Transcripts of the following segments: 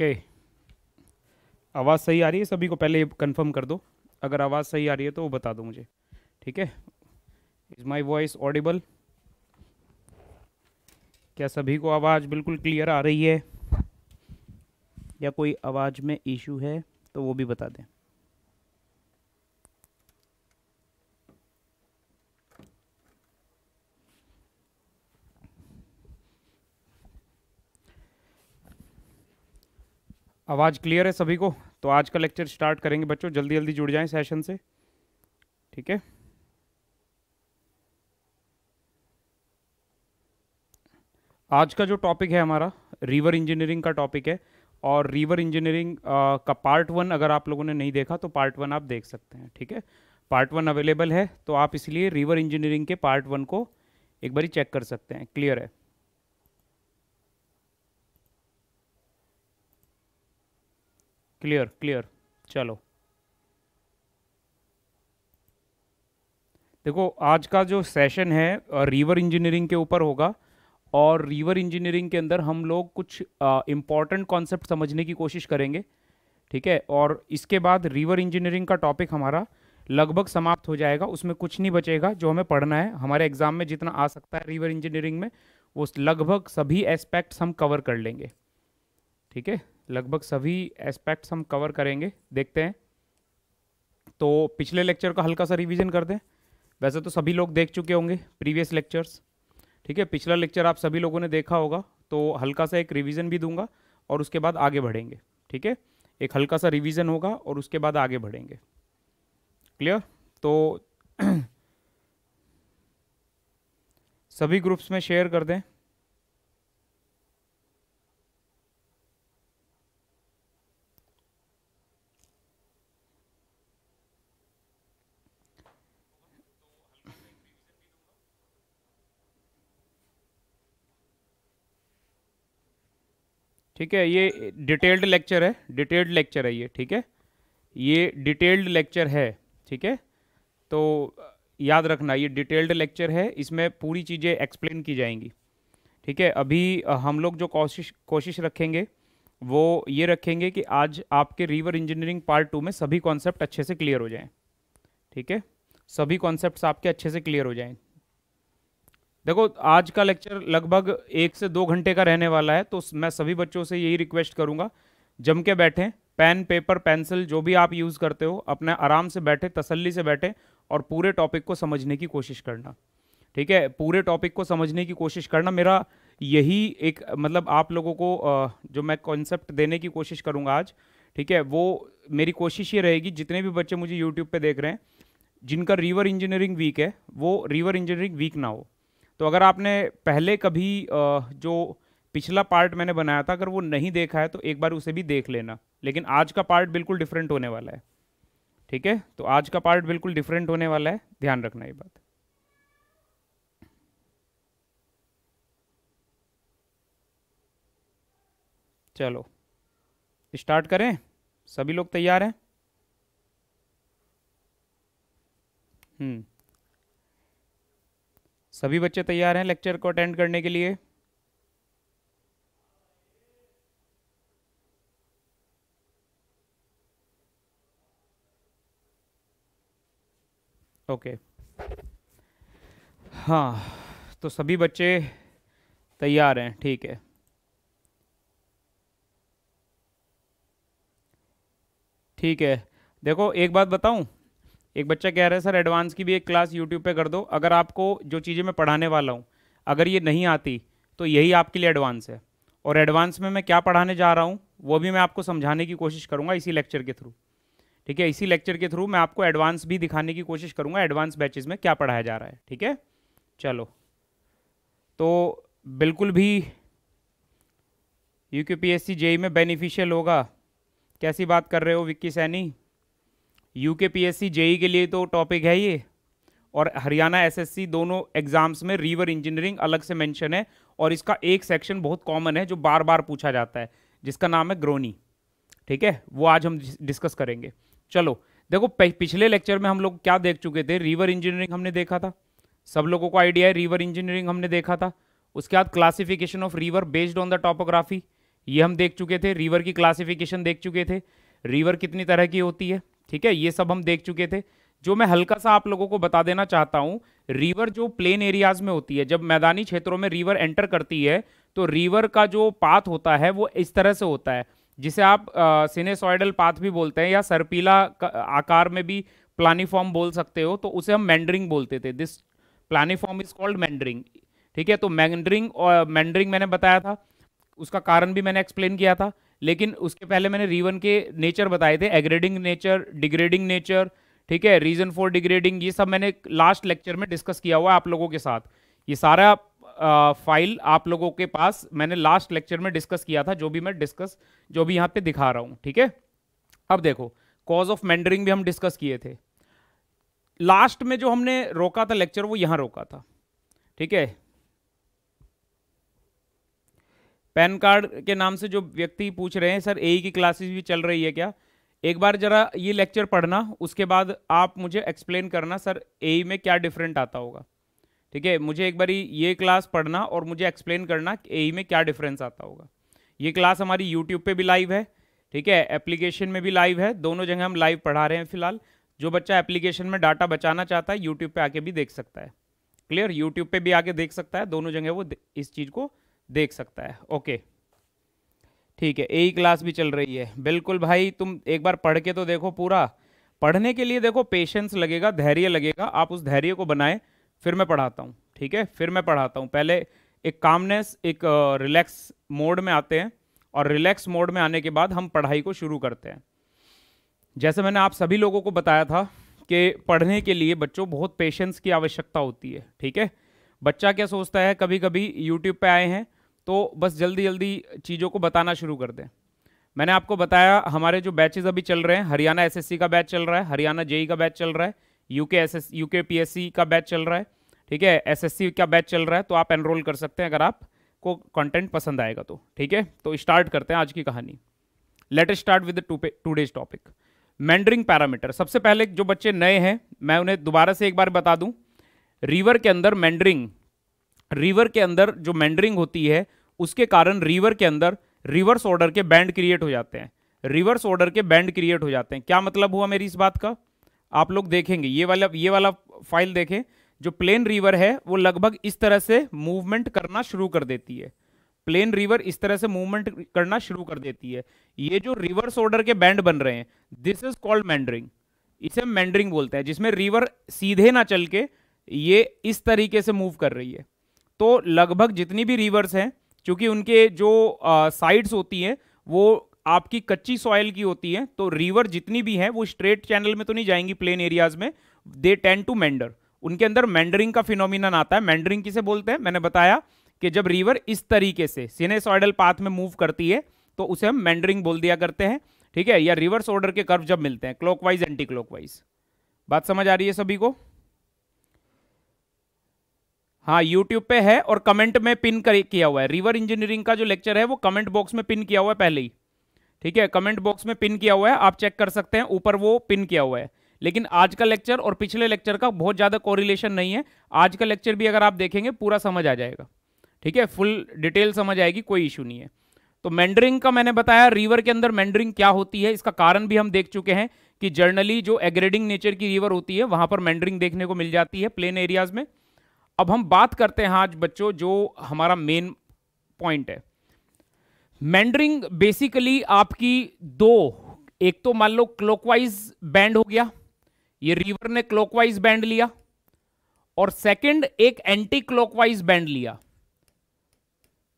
Okay आवाज़ सही आ रही है सभी को पहले कंफर्म कर दो अगर आवाज़ सही आ रही है तो वो बता दो मुझे ठीक है इज़ माई वॉइस ऑडिबल क्या सभी को आवाज़ बिल्कुल क्लियर आ रही है या कोई आवाज़ में इशू है तो वो भी बता दें आवाज़ क्लियर है सभी को तो आज का लेक्चर स्टार्ट करेंगे बच्चों जल्दी जल्दी जुड़ जाएं सेशन से ठीक है आज का जो टॉपिक है हमारा रिवर इंजीनियरिंग का टॉपिक है और रिवर इंजीनियरिंग का पार्ट वन अगर आप लोगों ने नहीं देखा तो पार्ट वन आप देख सकते हैं ठीक है पार्ट वन अवेलेबल है तो आप इसलिए रिवर इंजीनियरिंग के पार्ट वन को एक बार चेक कर सकते हैं क्लियर है क्लियर क्लियर चलो देखो आज का जो सेशन है रिवर इंजीनियरिंग के ऊपर होगा और रिवर इंजीनियरिंग के अंदर हम लोग कुछ इम्पॉर्टेंट कॉन्सेप्ट समझने की कोशिश करेंगे ठीक है और इसके बाद रिवर इंजीनियरिंग का टॉपिक हमारा लगभग समाप्त हो जाएगा उसमें कुछ नहीं बचेगा जो हमें पढ़ना है हमारे एग्जाम में जितना आ सकता है रिवर इंजीनियरिंग में वो लगभग सभी एस्पेक्ट्स हम कवर कर लेंगे ठीक है लगभग सभी एस्पेक्ट्स हम कवर करेंगे देखते हैं तो पिछले लेक्चर का हल्का सा रिवीजन कर दें वैसे तो सभी लोग देख चुके होंगे प्रीवियस लेक्चर्स ठीक है पिछला लेक्चर आप सभी लोगों ने देखा होगा तो हल्का सा एक रिवीजन भी दूंगा और उसके बाद आगे बढ़ेंगे ठीक है एक हल्का सा रिवीजन होगा और उसके बाद आगे बढ़ेंगे क्लियर तो सभी ग्रुप्स में शेयर कर दें ठीक है ये डिटेल्ड लेक्चर है डिटेल्ड लेक्चर है ये ठीक है ये डिटेल्ड लेक्चर है ठीक है तो याद रखना ये डिटेल्ड लेक्चर है इसमें पूरी चीज़ें एक्सप्लेन की जाएंगी ठीक है अभी हम लोग जो कोशिश कोशिश रखेंगे वो ये रखेंगे कि आज आपके रिवर इंजीनियरिंग पार्ट टू में सभी कॉन्सेप्ट अच्छे से क्लियर हो जाएं ठीक है सभी कॉन्सेप्ट्स आपके अच्छे से क्लियर हो जाएं देखो आज का लेक्चर लगभग एक से दो घंटे का रहने वाला है तो मैं सभी बच्चों से यही रिक्वेस्ट करूंगा जम के बैठें पेन पेपर पेंसिल जो भी आप यूज़ करते हो अपने आराम से बैठे तसल्ली से बैठे और पूरे टॉपिक को समझने की कोशिश करना ठीक है पूरे टॉपिक को समझने की कोशिश करना मेरा यही एक मतलब आप लोगों को जो मैं कॉन्सेप्ट देने की कोशिश करूंगा आज ठीक है वो मेरी कोशिश ये रहेगी जितने भी बच्चे मुझे यूट्यूब पे देख रहे हैं जिनका रिवर इंजीनियरिंग वीक है वो रिवर इंजीनियरिंग वीक ना हो तो अगर आपने पहले कभी जो पिछला पार्ट मैंने बनाया था अगर वो नहीं देखा है तो एक बार उसे भी देख लेना लेकिन आज का पार्ट बिल्कुल डिफरेंट होने वाला है ठीक है तो आज का पार्ट बिल्कुल डिफरेंट होने वाला है ध्यान रखना ये बात चलो स्टार्ट करें सभी लोग तैयार हैं हम्म सभी बच्चे तैयार हैं लेक्चर को अटेंड करने के लिए ओके okay. हाँ तो सभी बच्चे तैयार हैं ठीक है ठीक है देखो एक बात बताऊं एक बच्चा कह रहा है सर एडवांस की भी एक क्लास यूट्यूब पे कर दो अगर आपको जो चीज़ें मैं पढ़ाने वाला हूँ अगर ये नहीं आती तो यही आपके लिए एडवांस है और एडवांस में मैं क्या पढ़ाने जा रहा हूँ वो भी मैं आपको समझाने की कोशिश करूँगा इसी लेक्चर के थ्रू ठीक है इसी लेक्चर के थ्रू मैं आपको एडवांस भी दिखाने की कोशिश करूँगा एडवांस बैचेज में क्या पढ़ाया जा रहा है ठीक है चलो तो बिल्कुल भी U K P S C JE में बेनिफिशियल होगा कैसी बात कर रहे हो Vicky Saini U K P S C JE के लिए तो टॉपिक है ये और हरियाणा एसएससी दोनों एग्जाम्स में रिवर इंजीनियरिंग अलग से मेंशन है और इसका एक सेक्शन बहुत कॉमन है जो बार बार पूछा जाता है जिसका नाम है ग्रोनी ठीक है वो आज हम डिस्कस करेंगे चलो देखो पिछले लेक्चर में हम लोग क्या देख चुके थे रिवर इंजीनियरिंग हमने देखा था सब लोगों को आइडिया है रिवर इंजीनियरिंग हमने देखा था उसके बाद classification of river based on the topography ये हम देख चुके थे रिवर की क्लासिफिकेशन देख चुके थे रिवर कितनी तरह की होती है ठीक है ये सब हम देख चुके थे जो मैं हल्का सा आप लोगों को बता देना चाहता हूं रिवर जो प्लेन एरियाज में होती है जब मैदानी क्षेत्रों में रिवर एंटर करती है तो रिवर का जो पाथ होता है वो इस तरह से होता है जिसे आप सिनेसॉइडल पाथ भी बोलते हैं या सरपीला आकार में भी प्लानिफॉर्म बोल सकते हो तो उसे हम मैंडरिंग बोलते थे this planiform is called meandering ठीक है तो मैंडरिंग और मैंडरिंग मैंने बताया था उसका कारण भी मैंने एक्सप्लेन किया था लेकिन उसके पहले मैंने रीवन के नेचर बताए थे एग्रेडिंग नेचर डिग्रेडिंग नेचर ठीक है रीजन फॉर डिग्रेडिंग ये सब मैंने लास्ट लेक्चर में डिस्कस किया हुआ है आप लोगों के साथ ये सारा फाइल आप लोगों के पास मैंने लास्ट लेक्चर में डिस्कस किया था जो भी मैं डिस्कस जो भी यहाँ पे दिखा रहा हूँ ठीक है अब देखो कॉज ऑफ मैंडरिंग भी हम डिस्कस किए थे लास्ट में जो हमने रोका था लेक्चर वो यहाँ रोका था ठीक है पैन कार्ड के नाम से जो व्यक्ति पूछ रहे हैं सर ए की क्लासेस भी चल रही है क्या एक बार जरा ये लेक्चर पढ़ना उसके बाद आप मुझे एक्सप्लेन करना सर ए में क्या डिफरेंट आता होगा ठीक है मुझे एक बार ये क्लास पढ़ना और मुझे एक्सप्लेन करना कि ए में क्या डिफरेंस आता होगा ये क्लास हमारी यूट्यूब पर भी लाइव है ठीक है एप्लीकेशन में भी लाइव है दोनों जगह हम लाइव पढ़ा रहे हैं फिलहाल जो बच्चा एप्लीकेशन में डाटा बचाना चाहता है यूट्यूब पे आके भी देख सकता है क्लियर यूट्यूब पे भी आके देख सकता है दोनों जगह वो इस चीज़ को देख सकता है ओके ठीक है ए क्लास भी चल रही है बिल्कुल भाई तुम एक बार पढ़ के तो देखो पूरा पढ़ने के लिए देखो पेशेंस लगेगा धैर्य लगेगा आप उस धैर्य को बनाए फिर मैं पढ़ाता हूँ ठीक है फिर मैं पढ़ाता हूँ पहले एक कामनेस एक रिलैक्स मोड में आते हैं और रिलैक्स मोड में आने के बाद हम पढ़ाई को शुरू करते हैं जैसे मैंने आप सभी लोगों को बताया था कि पढ़ने के लिए बच्चों बहुत पेशेंस की आवश्यकता होती है ठीक है बच्चा क्या सोचता है कभी कभी यूट्यूब पर आए हैं तो बस जल्दी जल्दी चीज़ों को बताना शुरू कर दें मैंने आपको बताया हमारे जो बैचेज अभी चल रहे हैं हरियाणा एस का बैच चल रहा है हरियाणा जेई e e का बैच चल रहा है यूके एस यूके पीएससी का बैच चल रहा है ठीक है एसएससी का बैच चल रहा है तो आप एनरोल कर सकते हैं अगर आप को कंटेंट पसंद आएगा तो ठीक है तो स्टार्ट करते हैं आज की कहानी let start with today's topic meandering parameter सबसे पहले जो बच्चे नए हैं मैं उन्हें दोबारा से एक बार बता दूं रिवर के अंदर मैंडरिंग रिवर के अंदर जो मैंडरिंग होती है उसके कारण रिवर के अंदर रिवर्स ऑर्डर के बैंड क्रिएट हो जाते हैं रिवर्स ऑर्डर के बैंड क्रिएट हो जाते हैं क्या मतलब हुआ मेरी इस बात का आप लोग देखेंगे ये वाला ये वाला फाइल देखें जो प्लेन रिवर है वो लगभग इस तरह से मूवमेंट करना शुरू कर देती है प्लेन रिवर इस तरह से मूवमेंट करना शुरू कर देती है ये जो रिवर्स ऑर्डर के बैंड बन रहे हैं दिस इज कॉल्ड मैंडरिंग इसे मैंडरिंग बोलते हैं जिसमें रिवर सीधे ना चल के ये इस तरीके से मूव कर रही है तो लगभग जितनी भी रिवर्स हैं क्योंकि उनके जो साइड्स होती हैं वो आपकी कच्ची सॉयल की होती है तो रिवर जितनी भी है वो स्ट्रेट चैनल में तो नहीं जाएंगी प्लेन एरियाज में दे टेन टू मैंडर उनके अंदर मैंडरिंग का फिनोमिनन आता है मैंडरिंग किसे बोलते हैं मैंने बताया कि जब रिवर इस तरीके से सिनेसॉइडल पाथ में मूव करती है तो उसे हम मैंडरिंग बोल दिया करते हैं ठीक है या रिवर्स ऑर्डर के कर्व जब मिलते हैं क्लॉकवाइज एंटी क्लॉकवाइज बात समझ आ रही है सभी को हाँ यूट्यूब पे है और कमेंट में पिन कर किया हुआ है रिवर इंजीनियरिंग का जो लेक्चर है वो कमेंट बॉक्स में पिन किया हुआ है पहले ही ठीक है कमेंट बॉक्स में पिन किया हुआ है आप चेक कर सकते हैं ऊपर वो पिन किया हुआ है लेकिन आज का लेक्चर और पिछले लेक्चर का बहुत ज़्यादा कोरिलेशन नहीं है आज का लेक्चर भी अगर आप देखेंगे पूरा समझ आ जाएगा ठीक है फुल डिटेल समझ आएगी कोई इशू नहीं है तो मैंडरिंग का मैंने बताया रिवर के अंदर मैंडरिंग क्या होती है इसका कारण भी हम देख चुके हैं कि जर्नली जो एग्रेडिंग नेचर की रिवर होती है वहां पर मैंडरिंग देखने को मिल जाती है प्लेन एरियाज में अब हम बात करते हैं आज बच्चों जो हमारा मेन पॉइंट है मैंडरिंग बेसिकली आपकी दो एक तो मान लो क्लॉकवाइज बैंड हो गया ये रिवर ने क्लॉकवाइज बैंड लिया और सेकंड एक एंटी क्लॉकवाइज बैंड लिया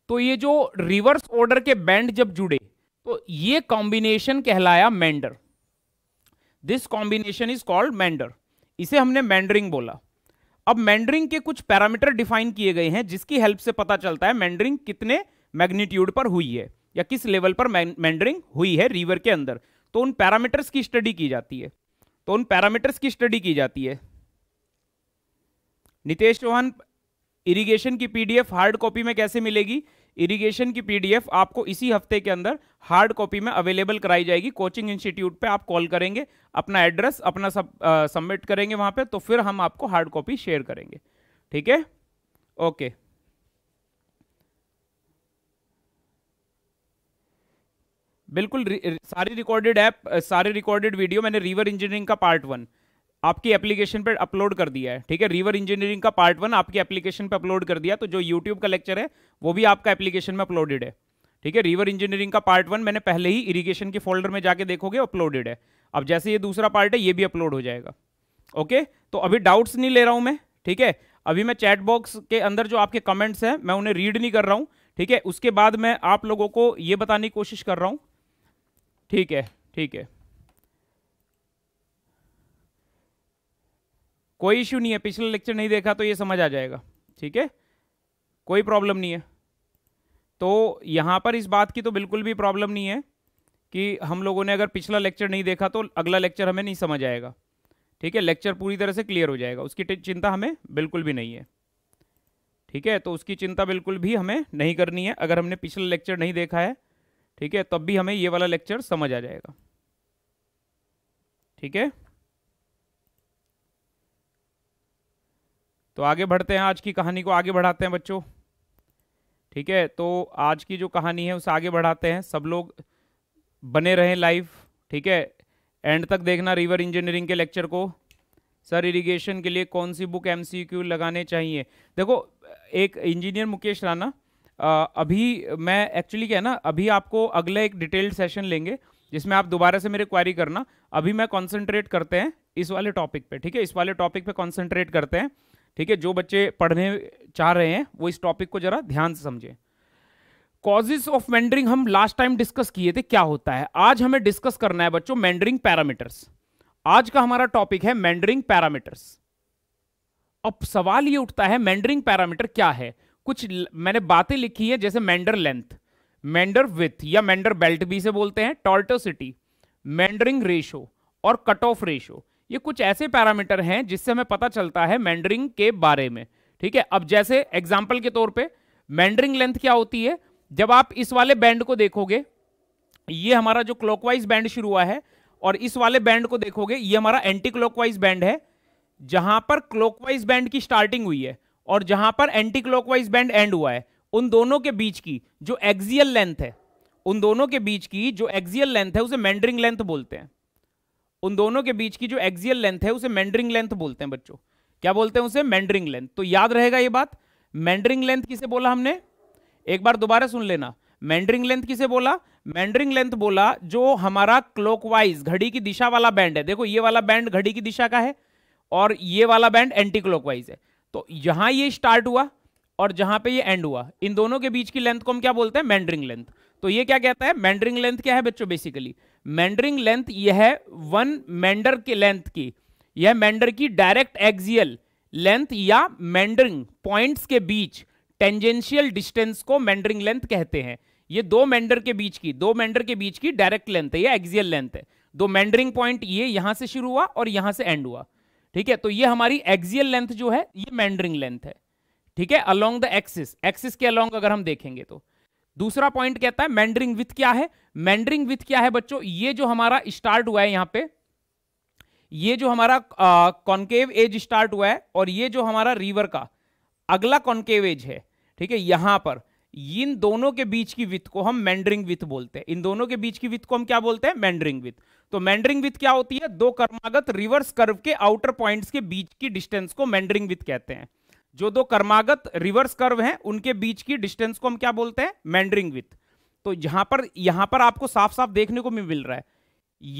तो ये जो रिवर्स ऑर्डर के बैंड जब जुड़े तो ये कॉम्बिनेशन कहलाया meander this combination is called meander इसे हमने मैंडरिंग बोला अब मैंडरिंग के कुछ पैरामीटर डिफाइन किए गए हैं जिसकी हेल्प से पता चलता है मैंडरिंग कितने मैग्नीट्यूड पर हुई है या किस लेवल पर मैंडरिंग हुई है रिवर के अंदर तो उन पैरामीटर्स की स्टडी की जाती है तो उन पैरामीटर्स की स्टडी की जाती है नितेश चौहान इरिगेशन की पीडीएफ हार्ड कॉपी में कैसे मिलेगी इरिगेशन की पीडीएफ आपको इसी हफ्ते के अंदर हार्ड कॉपी में अवेलेबल कराई जाएगी कोचिंग इंस्टीट्यूट पे आप कॉल करेंगे अपना एड्रेस अपना सब सबमिट करेंगे वहाँ पे तो फिर हम आपको हार्ड कॉपी शेयर करेंगे ठीक है ओके बिल्कुल रि, सारी रिकॉर्डेड ऐप सारे रिकॉर्डेड वीडियो मैंने रिवर इंजीनियरिंग का पार्ट वन आपकी एप्लीकेशन पर अपलोड कर दिया है ठीक है रिवर इंजीनियरिंग का पार्ट वन आपकी एप्लीकेशन पर अपलोड कर दिया तो जो यूट्यूब का लेक्चर है वो भी आपका एप्लीकेशन में अपलोडेड है ठीक है रिवर इंजीनियरिंग का पार्ट वन मैंने पहले ही इरिगेशन के फोल्डर में जाके देखोगे अपलोडेड है अब जैसे ये दूसरा पार्ट है ये भी अपलोड हो जाएगा ओके तो अभी डाउट्स नहीं ले रहा हूँ मैं ठीक है अभी मैं चैट बॉक्स के अंदर जो आपके कमेंट्स हैं मैं उन्हें रीड नहीं कर रहा हूँ ठीक है उसके बाद मैं आप लोगों को ये बताने की कोशिश कर रहा हूँ ठीक है ठीक है कोई इश्यू नहीं है पिछला लेक्चर नहीं देखा तो ये समझ आ जाएगा ठीक है कोई प्रॉब्लम नहीं है तो यहाँ पर इस बात की तो बिल्कुल भी प्रॉब्लम नहीं है कि हम लोगों ने अगर पिछला लेक्चर नहीं देखा तो अगला लेक्चर हमें नहीं समझ आएगा ठीक है लेक्चर पूरी तरह से क्लियर हो जाएगा उसकी चिंता हमें बिल्कुल भी नहीं है ठीक है तो उसकी चिंता बिल्कुल भी हमें नहीं करनी है अगर हमने पिछला लेक्चर नहीं देखा है ठीक है तब भी हमें ये वाला लेक्चर समझ आ जाएगा ठीक है तो आगे बढ़ते हैं आज की कहानी को आगे बढ़ाते हैं बच्चों ठीक है तो आज की जो कहानी है उसे आगे बढ़ाते हैं सब लोग बने रहें लाइव ठीक है एंड तक देखना रिवर इंजीनियरिंग के लेक्चर को सर इरिगेशन के लिए कौन सी बुक एमसीक्यू लगाने चाहिए देखो एक इंजीनियर मुकेश राणा अभी मैं एक्चुअली क्या है ना अभी आपको अगला एक डिटेल्ड सेशन लेंगे जिसमें आप दोबारा से मेरे क्वारी करना अभी मैं कॉन्सेंट्रेट करते हैं इस वाले टॉपिक पे ठीक है इस वाले टॉपिक पे कॉन्सेंट्रेट करते हैं ठीक है जो बच्चे पढ़ने चाह रहे हैं वो इस टॉपिक को जरा ध्यान से समझें कॉजेज ऑफ मैंडरिंग हम लास्ट टाइम डिस्कस किए थे क्या होता है आज हमें डिस्कस करना है बच्चों मैंडरिंग पैरामीटर्स आज का हमारा टॉपिक है मैंडरिंग पैरामीटर्स अब सवाल ये उठता है मैंडरिंग पैरामीटर क्या है कुछ मैंने बातें लिखी है जैसे मैंडर लेंथ मैंडर विथ या मैंडर बेल्ट भी से बोलते हैं टॉर्टोसिटी मैंडरिंग रेशो और कट ऑफ रेशो ये कुछ ऐसे पैरामीटर हैं जिससे हमें पता चलता है मैंडरिंग के बारे में ठीक है अब जैसे एग्जाम्पल के तौर पर मैंडरिंग लेंथ क्या होती है जब आप इस वाले बैंड को देखोगे ये हमारा जो क्लॉकवाइज बैंड शुरू हुआ है और इस वाले बैंड को देखोगे ये हमारा एंटी क्लॉकवाइज बैंड है जहां पर क्लॉकवाइज बैंड की स्टार्टिंग हुई है और जहां पर एंटी क्लॉकवाइज बैंड एंड हुआ है उन दोनों के बीच की जो एक्सियल लेंथ है उन दोनों के बीच की जो एक्सियल लेंथ है उसे मैंडरिंग लेंथ बोलते हैं उन दोनों के बीच की जो एक्सियल लेंथ है उसे मैंड्रिंग लेंथ बोलते हैं बच्चों क्या बोलते हैं उसे मैंड्रिंग लेंथ तो याद रहेगा ये बात मैंड्रिंग लेंथ किसे बोला हमने एक बार दोबारा सुन लेना मैंड्रिंग लेंथ किसे बोला मैंड्रिंग लेंथ बोला जो हमारा क्लॉकवाइज घड़ी की दिशा वाला बैंड है देखो ये वाला बैंड घड़ी की दिशा का है और ये वाला बैंड एंटी क्लॉकवाइज है तो यहां ये स्टार्ट हुआ और जहां पे ये एंड हुआ इन दोनों के बीच की लेंथ को हम क्या बोलते हैं मैंड्रिंग लेंथ तो ये क्या कहता है मैंड्रिंग लेंथ क्या है बच्चों बेसिकली मैंडरिंग लेंथ यह है वन मैंडर के लेंथ की यह मैंडर की डायरेक्ट एक्सियल लेंथ या मैंडरिंग पॉइंट्स के बीच टेंजेंशियल डिस्टेंस को मैंडरिंग लेंथ कहते हैं ये दो मैंडर के बीच की दो मैंडर के बीच की डायरेक्ट लेंथ है या एक्सियल लेंथ है दो मैंडरिंग पॉइंट ये यहां से शुरू हुआ और यहां से एंड हुआ ठीक है तो ये हमारी एक्सियल लेंथ जो है ये मैंडरिंग लेंथ है ठीक है अलोंग द एक्सिस एक्सिस के अलोंग अगर हम देखेंगे तो दूसरा पॉइंट कहता है मैंडरिंग विथ क्या है मैंडरिंग विथ क्या है बच्चों ये जो हमारा स्टार्ट हुआ है यहां पे ये जो हमारा कॉन्केव एज स्टार्ट हुआ है और ये जो हमारा रिवर का अगला कॉन्केव एज है ठीक है यहां पर इन दोनों के बीच की विथ को हम मैंडरिंग विथ बोलते हैं इन दोनों के बीच की विथ को हम क्या बोलते हैं मैंडरिंग विथ तो मैंडरिंग विथ क्या होती है दो कर्मागत रिवर्स कर्व के आउटर पॉइंट्स के बीच की डिस्टेंस को मैंडरिंग विथ कहते हैं जो दो कर्मागत रिवर्स कर्व हैं उनके बीच की डिस्टेंस को हम क्या बोलते हैं मैंडरिंग विथ तो यहां पर यहां पर आपको साफ साफ देखने को मिल रहा है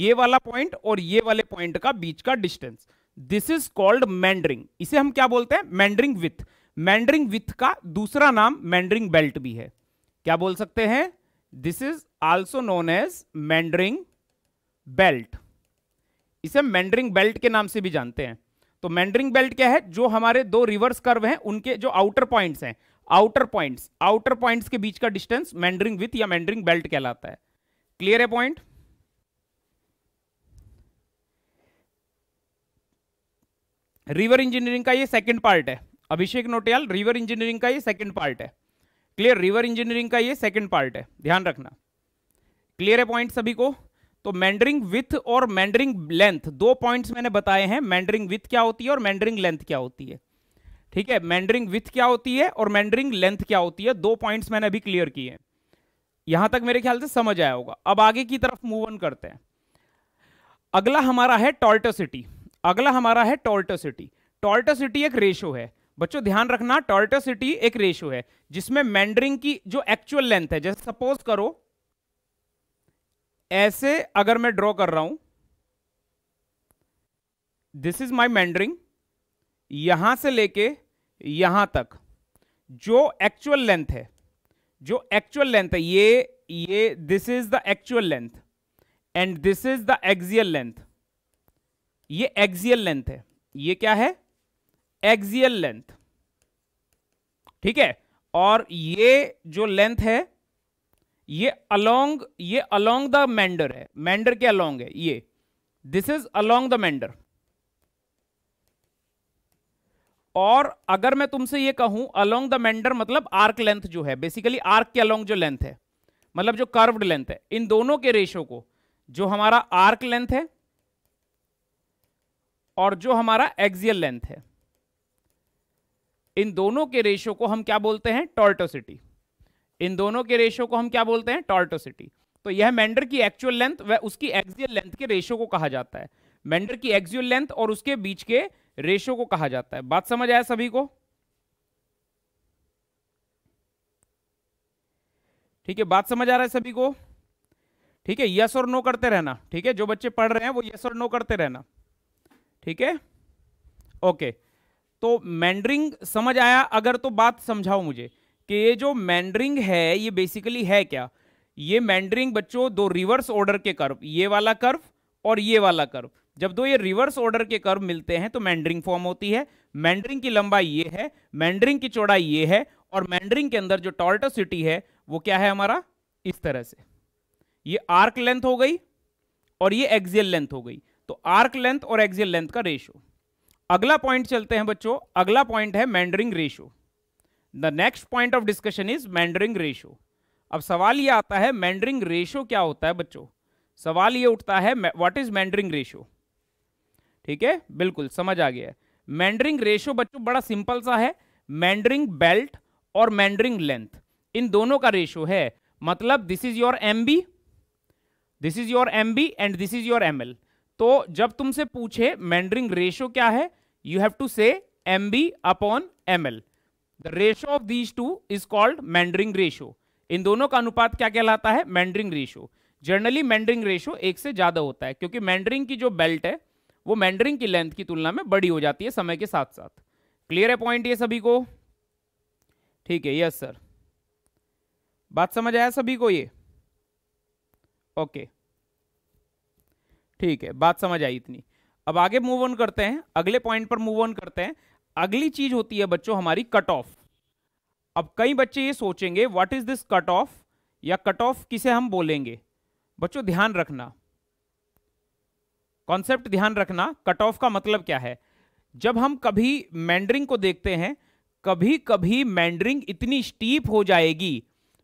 ये वाला पॉइंट और ये वाले पॉइंट का बीच का distance this is called meandering इसे हम क्या बोलते हैं मैंडरिंग विथ मैंडरिंग विथ का दूसरा नाम मैंडरिंग बेल्ट भी है क्या बोल सकते हैं this is also known as meandering belt इसे मैंडरिंग बेल्ट के नाम से भी जानते हैं तो मैंडरिंग बेल्ट क्या है जो हमारे दो रिवर्स कर्व हैं उनके जो आउटर पॉइंट्स हैं आउटर पॉइंट्स आउटर पॉइंट्स के बीच का डिस्टेंस मैंडरिंग विथ या मैंडरिंग बेल्ट कहलाता है क्लियर है पॉइंट रिवर इंजीनियरिंग का ये सेकंड पार्ट है अभिषेक नोटियाल रिवर इंजीनियरिंग का ये सेकंड पार्ट है क्लियर रिवर इंजीनियरिंग का ये सेकंड पार्ट है ध्यान रखना क्लियर है पॉइंट सभी को तो मैंडरिंग विथ और मैंडरिंग लेंथ दो पॉइंट्स मैंने बताए हैं मैंडरिंग विथ क्या होती है और मैंडरिंग लेंथ क्या होती है ठीक है मैंडरिंग विथ क्या होती है और मैंडरिंग लेंथ क्या होती है दो पॉइंट्स मैंने अभी क्लियर किए हैं यहां तक मेरे ख्याल से समझ आया होगा अब आगे की तरफ मूव ऑन करते हैं अगला हमारा है टॉर्टोसिटी अगला हमारा है टॉर्टोसिटी टॉर्टोसिटी एक रेशो है बच्चों ध्यान रखना टॉर्टोसिटी एक रेशो है जिसमें मैंडरिंग की जो एक्चुअल लेंथ है जैसे सपोज करो ऐसे अगर मैं ड्रॉ कर रहा हूं दिस इज माई मैंडरिंग यहां से लेके यहां तक जो एक्चुअल लेंथ है जो एक्चुअल लेंथ है ये ये this is the actual length and this is the axial length ये एक्सियल लेंथ है ये क्या है एक्सियल लेंथ ठीक है और ये जो लेंथ है ये अलोंग ये अलोंग द मैंडर है मैंडर के अलोंग है ये this is along the meander और अगर मैं तुमसे ये कहूं अलोंग द मैंडर मतलब आर्क लेंथ जो है बेसिकली आर्क के अलोंग जो लेंथ है मतलब जो कर्व्ड लेंथ है इन दोनों के रेशो को जो हमारा आर्क लेंथ है और जो हमारा एक्सियल लेंथ है इन दोनों के रेशो को हम क्या बोलते हैं टॉर्टोसिटी इन दोनों के रेशो को हम क्या बोलते हैं टॉर्टोसिटी तो यह मेंडर की एक्चुअल लेंथ व उसकी एक्सियल लेंथ के रेशो को कहा जाता है मेंडर की एक्सियल लेंथ और उसके बीच के रेशो को कहा जाता है बात समझ आया सभी को ठीक है बात समझ आ रहा है सभी को ठीक है यस और नो करते रहना ठीक है जो बच्चे पढ़ रहे हैं वो यस और नो करते रहना ठीक है ओके तो मैंडरिंग समझ आया अगर तो बात समझाओ मुझे कि ये जो मैंडरिंग है ये बेसिकली है क्या ये मैंडरिंग बच्चों दो रिवर्स ऑर्डर के कर्व ये वाला कर्व और ये वाला कर्व जब दो ये रिवर्स ऑर्डर के कर्व मिलते हैं तो मैंडरिंग फॉर्म होती है मैंडरिंग की लंबाई ये है मैंडरिंग की चौड़ाई ये है और मैंडरिंग के अंदर जो सिटी है वो क्या है हमारा इस तरह से ये आर्क लेंथ हो गई और ये एक्सियल लेंथ हो गई तो आर्क लेंथ और एक्सियल लेंथ का रेशो अगला पॉइंट चलते हैं बच्चों अगला पॉइंट है meandering ratio the next point of discussion is meandering ratio अब सवाल ये आता है मैंडरिंग रेशो क्या होता है बच्चों सवाल ये उठता है व्हाट इज मैंडरिंग रेशो ठीक है बिल्कुल समझ आ गया मैंडरिंग रेशो बच्चों बड़ा सिंपल सा है मैंडरिंग बेल्ट और मैंडरिंग लेंथ इन दोनों का रेशो है मतलब this is your M B this is your M B and this is your M L तो जब तुमसे पूछे मैंडरिंग रेशो क्या है you have to say M B upon M L the ratio of these two is called meandering ratio इन दोनों का अनुपात क्या कहलाता है meandering ratio generally meandering ratio एक से ज्यादा होता है क्योंकि मैंड्रिंग की जो बेल्ट है वो मैंड्रिंग की लेंथ की तुलना में बड़ी हो जाती है समय के साथ साथ क्लियर है पॉइंट ये सभी को ठीक है यस सर बात समझ आया सभी को ये ओके ठीक है बात समझ आई इतनी अब आगे मूव ऑन करते हैं अगले पॉइंट पर मूव ऑन करते हैं अगली चीज होती है बच्चों हमारी कट ऑफ अब कई बच्चे ये सोचेंगे what is this cut off या कट ऑफ किसे हम बोलेंगे बच्चों ध्यान रखना कॉन्सेप्ट ध्यान रखना कट ऑफ का मतलब क्या है जब हम कभी मैंडरिंग को देखते हैं कभी कभी मैंडरिंग इतनी स्टीप हो जाएगी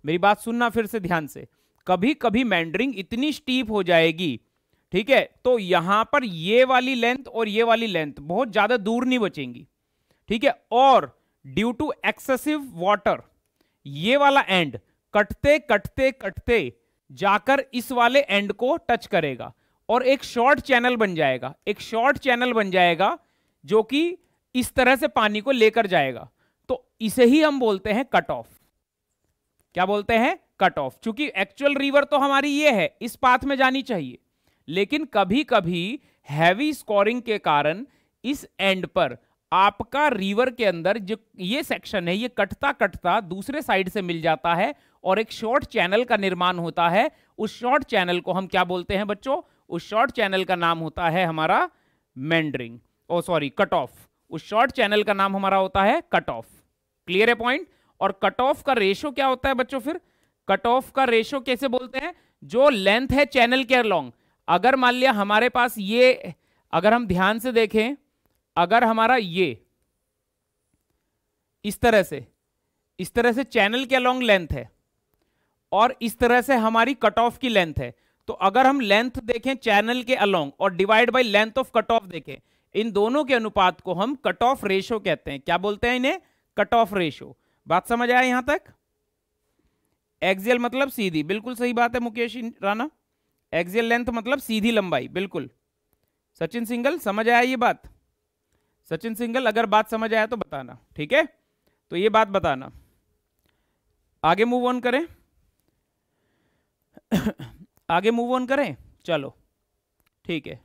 मेरी बात सुनना फिर से ध्यान से कभी कभी मैंडरिंग इतनी स्टीप हो जाएगी ठीक है तो यहां पर ये वाली लेंथ और ये वाली लेंथ बहुत ज्यादा दूर नहीं बचेंगी ठीक है और ड्यू टू एक्सेसिव वाटर ये वाला एंड कटते कटते कटते जाकर इस वाले एंड को टच करेगा और एक शॉर्ट चैनल बन जाएगा एक शॉर्ट चैनल बन जाएगा जो कि इस तरह से पानी को लेकर जाएगा तो इसे ही हम बोलते हैं कट ऑफ क्या बोलते हैं कट ऑफ क्योंकि एक्चुअल रिवर तो हमारी ये है इस पाथ में जानी चाहिए लेकिन कभी कभी हैवी स्कोरिंग के कारण इस एंड पर आपका रिवर के अंदर जो ये सेक्शन है ये कटता कटता दूसरे साइड से मिल जाता है और एक शॉर्ट चैनल का निर्माण होता है उस शॉर्ट चैनल को हम क्या बोलते हैं बच्चों उस शॉर्ट चैनल का नाम होता है हमारा meandering oh sorry cut off उस शॉर्ट चैनल का नाम हमारा होता है कट ऑफ क्लियर है पॉइंट और कट ऑफ का रेशो क्या होता है बच्चों फिर कट ऑफ का रेशो कैसे बोलते हैं जो लेंथ है चैनल के अलॉन्ग अगर मान लिया हमारे पास ये अगर हम ध्यान से देखें अगर हमारा ये इस तरह से इस तरह से चैनल के अलॉन्ग लेंथ है और इस तरह से हमारी कट ऑफ की लेंथ है तो अगर हम लेंथ देखें चैनल के अलॉन्ग और divide by length of cut off देखें इन दोनों के अनुपात को हम कट ऑफ रेशो कहते हैं क्या बोलते हैं इन्हें कट ऑफ रेशो बात समझ आया यहां तक एक्सियल मतलब सीधी बिल्कुल सही बात है मुकेश राणा एक्सियल लेंथ मतलब सीधी लंबाई बिल्कुल सचिन सिंगल समझ आया ये बात सचिन सिंगल अगर बात समझ आया तो बताना ठीक है तो ये बात बताना आगे मूव ऑन करें आगे मूव ऑन करें चलो ठीक है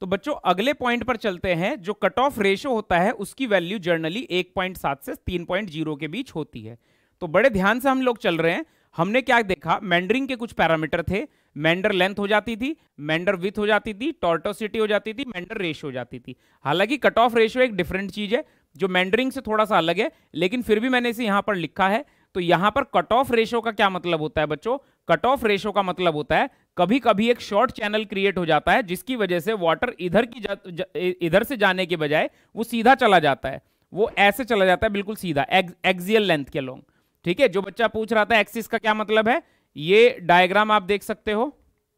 तो बच्चों अगले पॉइंट पर चलते हैं जो कट ऑफ रेशो होता है उसकी वैल्यू जर्नली एक पॉइंट सात से तीन पॉइंट जीरो के बीच होती है तो बड़े ध्यान से हम लोग चल रहे हैं हमने क्या देखा मैंडरिंग के कुछ पैरामीटर थे मेंडर लेंथ हो जाती थी मेंडर विथ हो जाती थी टोर्टोसिटी हो जाती थी मेंडर रेश हो जाती थी हालांकि कट ऑफ रेशो एक डिफरेंट चीज है जो मेंडरिंग से थोड़ा सा अलग है लेकिन फिर भी मैंने इसे यहां पर लिखा है तो यहां पर कट ऑफ रेशो का क्या मतलब होता है बच्चों कट ऑफ रेशो का मतलब होता है कभी कभी एक शॉर्ट चैनल क्रिएट हो जाता है जिसकी वजह से वाटर इधर की इधर से जाने के बजाय वो सीधा चला जाता है वो ऐसे चला जाता है बिल्कुल सीधा एक्सियल लेंथ के लॉन्ग ठीक है जो बच्चा पूछ रहा था एक्सिस का क्या मतलब है ये डायग्राम आप देख सकते हो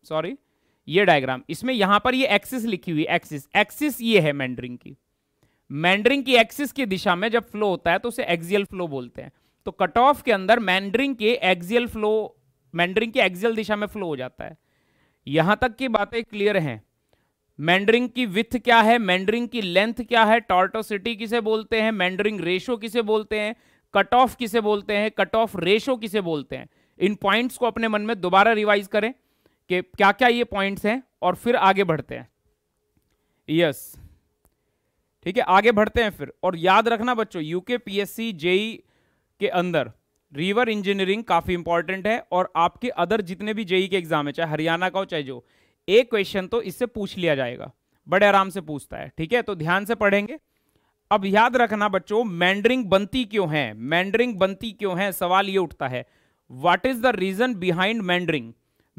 सॉरी ये डायग्राम इसमें यहां पर ये एक्सिस लिखी हुई एक्सिस एक्सिस ये है मैंड्रिंग की मैंड्रिंग की एक्सिस की दिशा में जब फ्लो होता है तो उसे एक्सियल फ्लो बोलते हैं तो कट ऑफ के अंदर मैंड्रिंग के एक्सियल फ्लो मैंड्रिंग की एक्सियल दिशा में फ्लो हो जाता है यहां तक की बातें क्लियर है मैंडरिंग की विथ क्या है मैंडरिंग की लेंथ क्या है टॉर्टोसिटी किसे बोलते हैं मैंड्रिंग रेशो किसे बोलते हैं कट ऑफ किसे बोलते हैं कट ऑफ रेशो किसे बोलते हैं इन पॉइंट्स को अपने मन में दोबारा रिवाइज करें कि क्या क्या ये पॉइंट्स हैं और फिर आगे बढ़ते हैं यस ठीक है आगे बढ़ते हैं फिर और याद रखना बच्चों यूके पीएससी जेई के अंदर रिवर इंजीनियरिंग काफी इंपॉर्टेंट है और आपके अदर जितने भी जेई e के एग्जाम है चाहे हरियाणा का हो चाहे जो एक क्वेश्चन तो इससे पूछ लिया जाएगा बड़े आराम से पूछता है ठीक है तो ध्यान से पढ़ेंगे अब याद रखना बच्चों मैंडरिंग बनती क्यों है मैंडरिंग बनती क्यों है सवाल ये उठता है what is the reason behind meandering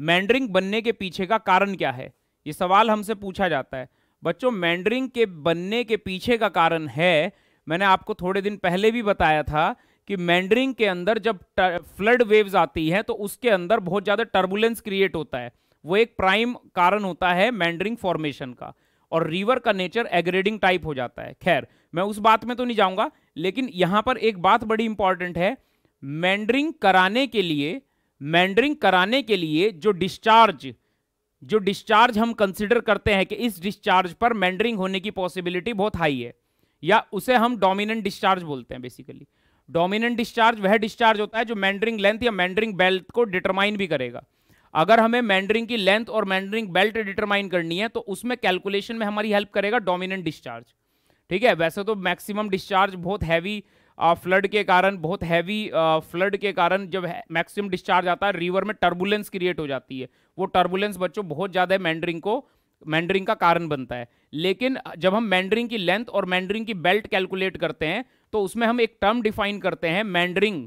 meandering बनने के पीछे का कारण क्या है ये सवाल हमसे पूछा जाता है बच्चों मैंड्रिंग के बनने के पीछे का कारण है मैंने आपको थोड़े दिन पहले भी बताया था कि मैंड्रिंग के अंदर जब फ्लड वेव्स आती हैं तो उसके अंदर बहुत ज़्यादा टर्बुलेंस क्रिएट होता है वो एक प्राइम कारण होता है मैंड्रिंग फॉर्मेशन का और रिवर का नेचर एग्रेडिंग टाइप हो जाता है खैर मैं उस बात में तो नहीं जाऊंगा लेकिन यहां पर एक बात बड़ी इंपॉर्टेंट है मैंडरिंग कराने के लिए मैंडरिंग कराने के लिए जो डिस्चार्ज जो डिस्चार्ज हम कंसिडर करते हैं कि इस डिस्चार्ज पर मैंडरिंग होने की पॉसिबिलिटी बहुत हाई है या उसे हम डोमिनेंट डिस्चार्ज बोलते हैं बेसिकली डोमिनेंट डिस्चार्ज वह डिस्चार्ज होता है जो मैंडरिंग लेंथ या मैंडरिंग बेल्ट को डिटरमाइन भी करेगा अगर हमें मैंडरिंग की लेंथ और मैंडरिंग बेल्ट डिटरमाइन करनी है तो उसमें कैलकुलेशन में हमारी हेल्प करेगा डोमिनेंट डिस्चार्ज ठीक है वैसे तो मैक्सिमम डिस्चार्ज बहुत हैवी फ्लड के कारण बहुत हैवी फ्लड के कारण जब मैक्सिमम डिस्चार्ज आता है रिवर में टर्बुलेंस क्रिएट हो जाती है वो टर्बुलेंस बच्चों बहुत ज़्यादा मैंडरिंग को मैंडरिंग का कारण बनता है लेकिन जब हम मैंडरिंग की लेंथ और मैंडरिंग की बेल्ट कैलकुलेट करते हैं तो उसमें हम एक टर्म डिफाइन करते हैं मैंडरिंग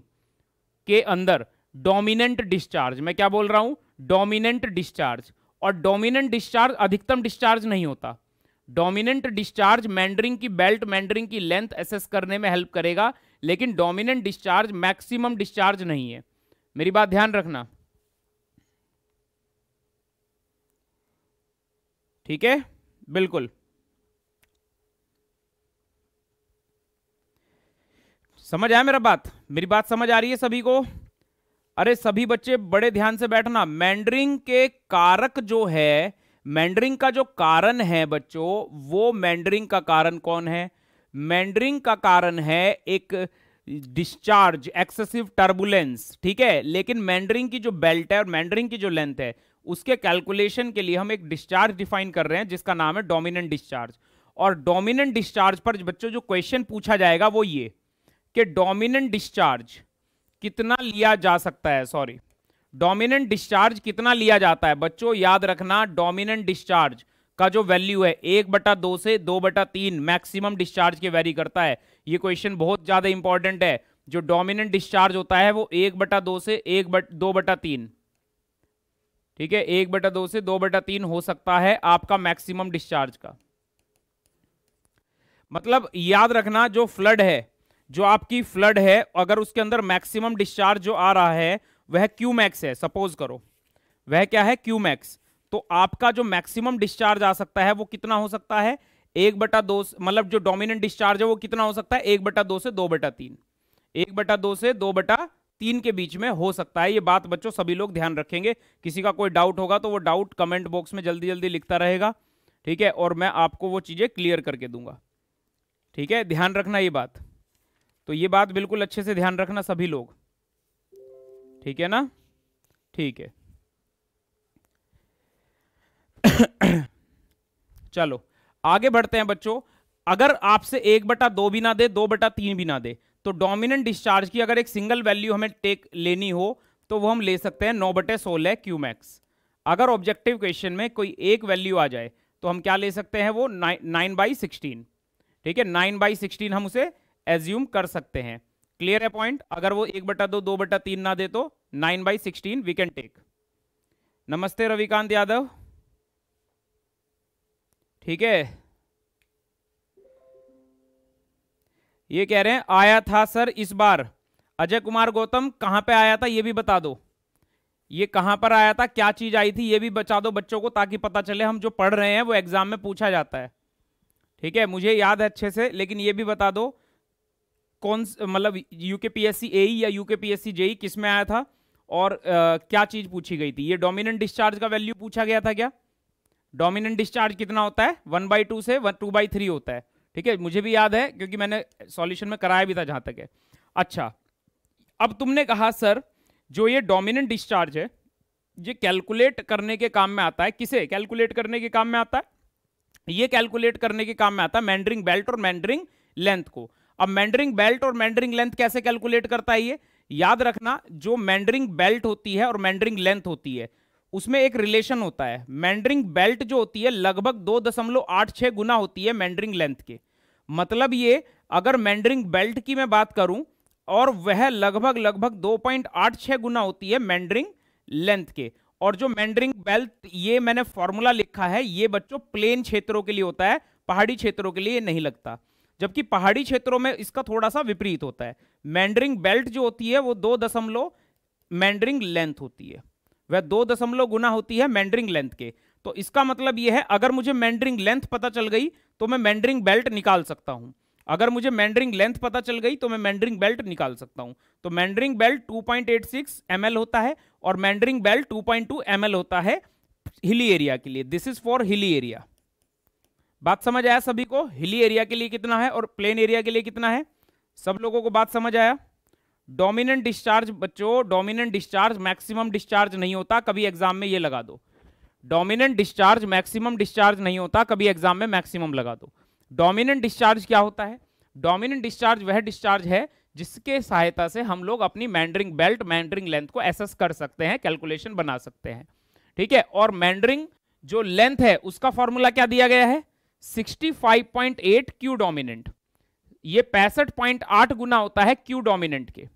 के अंदर डोमिनेंट डिस्चार्ज मैं क्या बोल रहा हूं डोमिनेंट डिस्चार्ज और डोमिनेंट डिस्चार्ज अधिकतम डिस्चार्ज नहीं होता डोमिनेंट डिस्चार्ज मैंडरिंग की बेल्ट मैंडरिंग की लेंथ एसेस करने में हेल्प करेगा लेकिन डोमिनेंट डिस्चार्ज मैक्सिमम डिस्चार्ज नहीं है मेरी बात ध्यान रखना ठीक है बिल्कुल समझ आया मेरा बात मेरी बात समझ आ रही है सभी को अरे सभी बच्चे बड़े ध्यान से बैठना मैंडरिंग के कारक जो है मैंडरिंग का जो कारण है बच्चों वो मैंडरिंग का कारण कौन है मैंडरिंग का कारण है एक डिस्चार्ज एक्सेसिव टर्बुलेंस ठीक है लेकिन मैंडरिंग की जो बेल्ट है और मैंडरिंग की जो लेंथ है उसके कैलकुलेशन के लिए हम एक डिस्चार्ज डिफाइन कर रहे हैं जिसका नाम है डोमिनेंट डिस्चार्ज और डोमिनेंट डिस्चार्ज पर बच्चों जो क्वेश्चन पूछा जाएगा वो ये कि डोमिनेंट डिस्चार्ज कितना लिया जा सकता है सॉरी डोमिनेंट डिस्चार्ज कितना लिया जाता है बच्चों याद रखना डोमिनेंट डिस्चार्ज का जो वैल्यू है एक बटा दो से दो बटा तीन मैक्सिमम डिस्चार्ज के वैरी करता है ये क्वेश्चन बहुत ज़्यादा इंपॉर्टेंट है जो डोमिनेंट डिस्चार्ज होता है वो एक बटा दो से एक बट दो बटा तीन ठीक है एक बटा दो से दो बटा तीन हो सकता है आपका मैक्सिमम डिस्चार्ज का मतलब याद रखना जो फ्लड है जो आपकी फ्लड है अगर उसके अंदर मैक्सिमम डिस्चार्ज जो आ रहा है वह क्यू मैक्स है सपोज करो वह क्या है क्यू मैक्स तो आपका जो मैक्सिमम डिस्चार्ज आ सकता है वो कितना हो सकता है एक बटा दो मतलब जो डोमिनेंट डिस्चार्ज है वो कितना हो सकता है एक बटा दो से दो बटा तीन एक बटा दो से दो बटा तीन के बीच में हो सकता है ये बात बच्चों सभी लोग ध्यान रखेंगे किसी का कोई डाउट होगा तो वो डाउट कमेंट बॉक्स में जल्दी जल्दी लिखता रहेगा ठीक है और मैं आपको वो चीज़ें क्लियर करके दूंगा ठीक है ध्यान रखना ये बात तो ये बात बिल्कुल अच्छे से ध्यान रखना सभी लोग ठीक है ना ठीक है चलो आगे बढ़ते हैं बच्चों अगर आपसे एक बटा दो भी ना दे दो बटा तीन भी ना दे तो डोमिनेंट डिस्चार्ज की अगर एक सिंगल वैल्यू हमें टेक लेनी हो तो वो हम ले सकते हैं नौ बटे सोलह क्यू मैक्स अगर ऑब्जेक्टिव क्वेश्चन में कोई एक वैल्यू आ जाए तो हम क्या ले सकते हैं वो नाइन नाइन बाई सिक्सटीन ठीक है नाइन बाई सिक्सटीन हम उसे एज्यूम कर सकते हैं क्लियर है पॉइंट अगर वो एक बटा दो दो बटा तीन ना दे तो nine by sixteen we can take नमस्ते रविकांत यादव ठीक है ये कह रहे हैं आया था सर इस बार अजय कुमार गौतम कहां पे आया था ये भी बता दो ये कहां पर आया था क्या चीज आई थी ये भी बचा दो बच्चों को ताकि पता चले हम जो पढ़ रहे हैं वो एग्जाम में पूछा जाता है ठीक है मुझे याद है अच्छे से लेकिन ये भी बता दो कौन मतलब यूके पी एई या यूके पीएससी जेई किस में आया था और आ, क्या चीज पूछी गई थी ये डोमिनेंट डिस्चार्ज का वैल्यू पूछा गया था क्या डोमिनेंट डिस्चार्ज कितना होता है वन बाई टू से वन टू बाई थ्री होता है ठीक है मुझे भी याद है क्योंकि मैंने सॉल्यूशन में कराया भी था जहां तक है अच्छा अब तुमने कहा सर जो ये डोमिनेंट डिस्चार्ज है ये कैलकुलेट करने के काम में आता है किसे कैलकुलेट करने के काम में आता है ये कैलकुलेट करने के काम में आता है मैंडरिंग बेल्ट और मैंडरिंग लेंथ को अब मैंडरिंग बेल्ट और मैंडरिंग लेंथ कैसे कैलकुलेट करता है ये याद रखना जो मैंडरिंग बेल्ट होती है और मैंडरिंग लेंथ होती है उसमें एक रिलेशन होता है मैंडरिंग बेल्ट जो होती है लगभग दो दशमलव आठ छह गुना होती है मैंडरिंग लेंथ के मतलब ये अगर मैंडरिंग बेल्ट की मैं बात करूं और वह लगभग लगभग दो पॉइंट आठ छह गुना होती है मैंडरिंग लेंथ के और जो मैंडरिंग बेल्ट ये मैंने फॉर्मूला लिखा है ये बच्चों प्लेन क्षेत्रों के लिए होता है पहाड़ी क्षेत्रों के लिए नहीं लगता जबकि पहाड़ी क्षेत्रों में इसका थोड़ा सा विपरीत होता है मैंडरिंग बेल्ट जो होती है वो दो दशमलव मैंडरिंग लेंथ होती है वह दो दशमलव गुना होती है मैंडरिंग लेंथ के तो इसका मतलब यह है अगर मुझे मैंडरिंग लेंथ पता चल गई तो मैं मैंडरिंग बेल्ट निकाल सकता हूं अगर मुझे मैंडरिंग लेंथ पता चल गई तो मैं मैंडरिंग बेल्ट निकाल सकता हूं तो मैंडरिंग बेल्ट 2.86 पॉइंट होता है और मैंडरिंग बेल्ट 2.2 पॉइंट होता है हिली एरिया के लिए this is for hilly area बात समझ आया सभी को हिली एरिया के लिए कितना है और प्लेन एरिया के लिए कितना है सब लोगों को बात समझ आया डोमिनेंट डिस्चार्ज बच्चों डोमिनेंट डिस्चार्ज मैक्सिमम डिस्चार्ज नहीं होता कभी एग्जाम में ये लगा दो डोमिनेंट डिस्चार्ज मैक्सिमम डिस्चार्ज नहीं होता कभी एग्जाम में मैक्सिमम लगा दो डोमिनेंट डिस्चार्ज क्या होता है डोमिनेंट डिस्चार्ज वह डिस्चार्ज है जिसके सहायता से हम लोग अपनी मैंडरिंग बेल्ट मैंडरिंग लेंथ को एसेस कर सकते हैं कैलकुलेशन बना सकते हैं ठीक है और मैंडरिंग जो लेंथ है उसका फॉर्मूला क्या दिया गया है 65.8 क्यू डोमिनेंट ये पैंसठ पॉइंट आठ गुना होता है क्यू डोमिनेंट के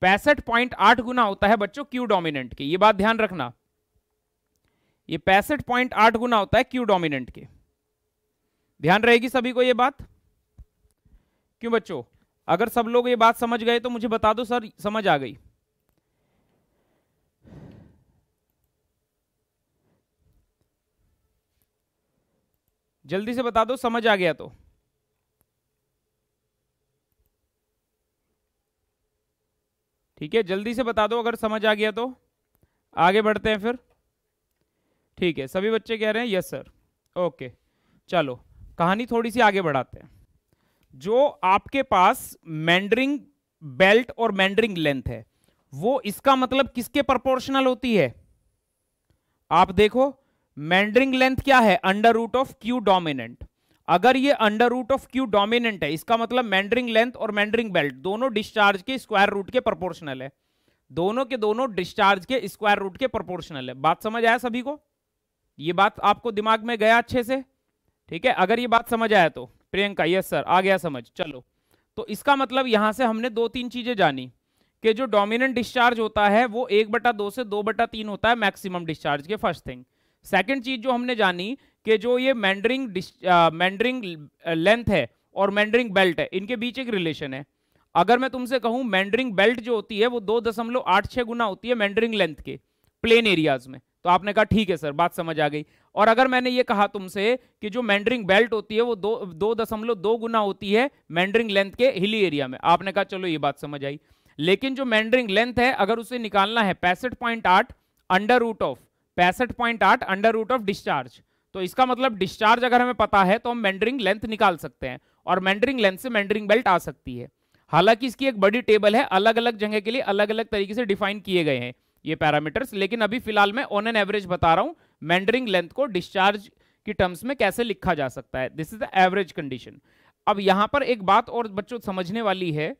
पैंसठ पॉइंट आठ गुना होता है बच्चों क्यू डोमिनेंट के ये बात ध्यान रखना ये पैंसठ पॉइंट आठ गुना होता है क्यू डोमिनेंट के ध्यान रहेगी सभी को ये बात क्यों बच्चों अगर सब लोग ये बात समझ गए तो मुझे बता दो सर समझ आ गई जल्दी से बता दो समझ आ गया तो ठीक है जल्दी से बता दो अगर समझ आ गया तो आगे बढ़ते हैं फिर ठीक है सभी बच्चे कह रहे हैं यस सर ओके चलो कहानी थोड़ी सी आगे बढ़ाते हैं जो आपके पास मैंडरिंग बेल्ट और मैंडरिंग लेंथ है वो इसका मतलब किसके प्रपोर्शनल होती है आप देखो मैंड्रिंग लेंथ क्या है under root of Q dominant अगर ये under root of Q dominant है इसका मतलब मैंड्रिंग लेंथ और मैंड्रिंग बेल्ट दोनों डिस्चार्ज के स्क्वायर रूट के प्रोपोर्शनल है दोनों के दोनों डिस्चार्ज के स्क्वायर रूट के प्रोपोर्शनल है बात समझ आया सभी को ये बात आपको दिमाग में गया अच्छे से ठीक है अगर ये बात समझ आया तो प्रियंका यस सर आ गया समझ चलो तो इसका मतलब यहां से हमने दो तीन चीजें जानी कि जो डोमिनेंट डिस्चार्ज होता है वो एक बटा दो से दो बटा तीन होता है मैक्सिमम डिस्चार्ज के फर्स्ट थिंग सेकंड चीज जो हमने जानी कि जो ये मैंडरिंग मैंडरिंग लेंथ है और मैंडरिंग बेल्ट है इनके बीच एक रिलेशन है अगर मैं तुमसे कहूं मैंडरिंग बेल्ट जो होती है वो दो दशमलव आठ छह गुना होती है मैंडरिंग लेंथ के प्लेन एरियाज में तो आपने कहा ठीक है सर बात समझ आ गई और अगर मैंने ये कहा तुमसे कि जो मैंडरिंग बेल्ट होती है वो दो दो दशमलव दो गुना होती है मैंडरिंग लेंथ के हिली एरिया में आपने कहा चलो ये बात समझ आई लेकिन जो मैंडरिंग लेंथ है अगर उसे निकालना है पैंसठ पॉइंट आठ अंडर रूट ऑफ पैंसठ पॉइंट आठ अंडर रूट ऑफ डिस्चार्ज तो इसका मतलब डिस्चार्ज अगर हमें पता है तो हम मैंडरिंग लेंथ निकाल सकते हैं और मैंडरिंग लेंथ से मैंडरिंग बेल्ट आ सकती है हालांकि इसकी एक बड़ी टेबल है अलग अलग जगह के लिए अलग अलग तरीके से डिफाइन किए गए हैं ये पैरामीटर्स लेकिन अभी फिलहाल मैं ऑन एन एवरेज बता रहा हूँ मैंडरिंग लेंथ को डिस्चार्ज की टर्म्स में कैसे लिखा जा सकता है this is the average condition अब यहाँ पर एक बात और बच्चों समझने वाली है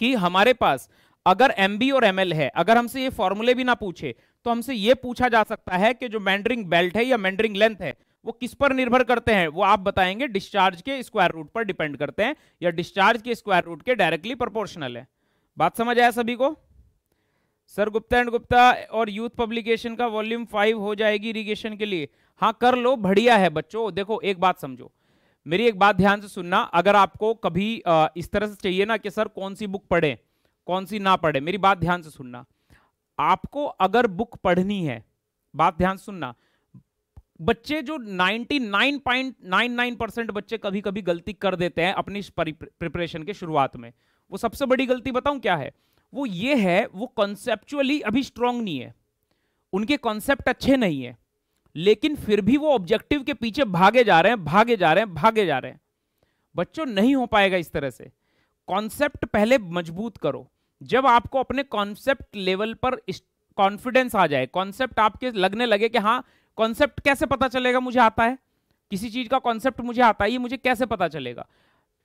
कि हमारे पास अगर एम और एम है अगर हमसे ये फॉर्मूले भी ना पूछे तो हमसे ये पूछा जा सकता है कि जो मैंडरिंग बेल्ट है या मैंडरिंग लेंथ है वो किस पर निर्भर करते हैं वो आप बताएंगे डिस्चार्ज के स्क्वायर रूट पर डिपेंड करते हैं या डिस्चार्ज के स्क्वायर रूट के डायरेक्टली प्रोपोर्शनल है बात समझ आया सभी को सर गुप्ता एंड गुप्ता और यूथ पब्लिकेशन का वॉल्यूम फाइव हो जाएगी इरीगेशन के लिए हाँ कर लो बढ़िया है बच्चों देखो एक बात समझो मेरी एक बात ध्यान से सुनना अगर आपको कभी इस तरह से चाहिए ना कि सर कौन सी बुक पढ़े कौन सी ना पढ़े मेरी बात ध्यान से सुनना आपको अगर बुक पढ़नी है बात ध्यान सुनना बच्चे जो 99.99 परसेंट बच्चे कभी कभी गलती कर देते हैं अपनी प्रिपरेशन के शुरुआत में वो सबसे बड़ी गलती बताऊं क्या है वो ये है वो कॉन्सेप्चुअली अभी स्ट्रांग नहीं है उनके कॉन्सेप्ट अच्छे नहीं है लेकिन फिर भी वो ऑब्जेक्टिव के पीछे भागे जा रहे हैं भागे जा रहे हैं भागे जा रहे हैं बच्चों नहीं हो पाएगा इस तरह से कॉन्सेप्ट पहले मजबूत करो जब आपको अपने कॉन्सेप्ट लेवल पर कॉन्फिडेंस आ जाए कॉन्सेप्ट आपके लगने लगे कि हाँ कॉन्सेप्ट कैसे पता चलेगा मुझे आता है किसी चीज का कॉन्सेप्ट मुझे आता है ये मुझे कैसे पता चलेगा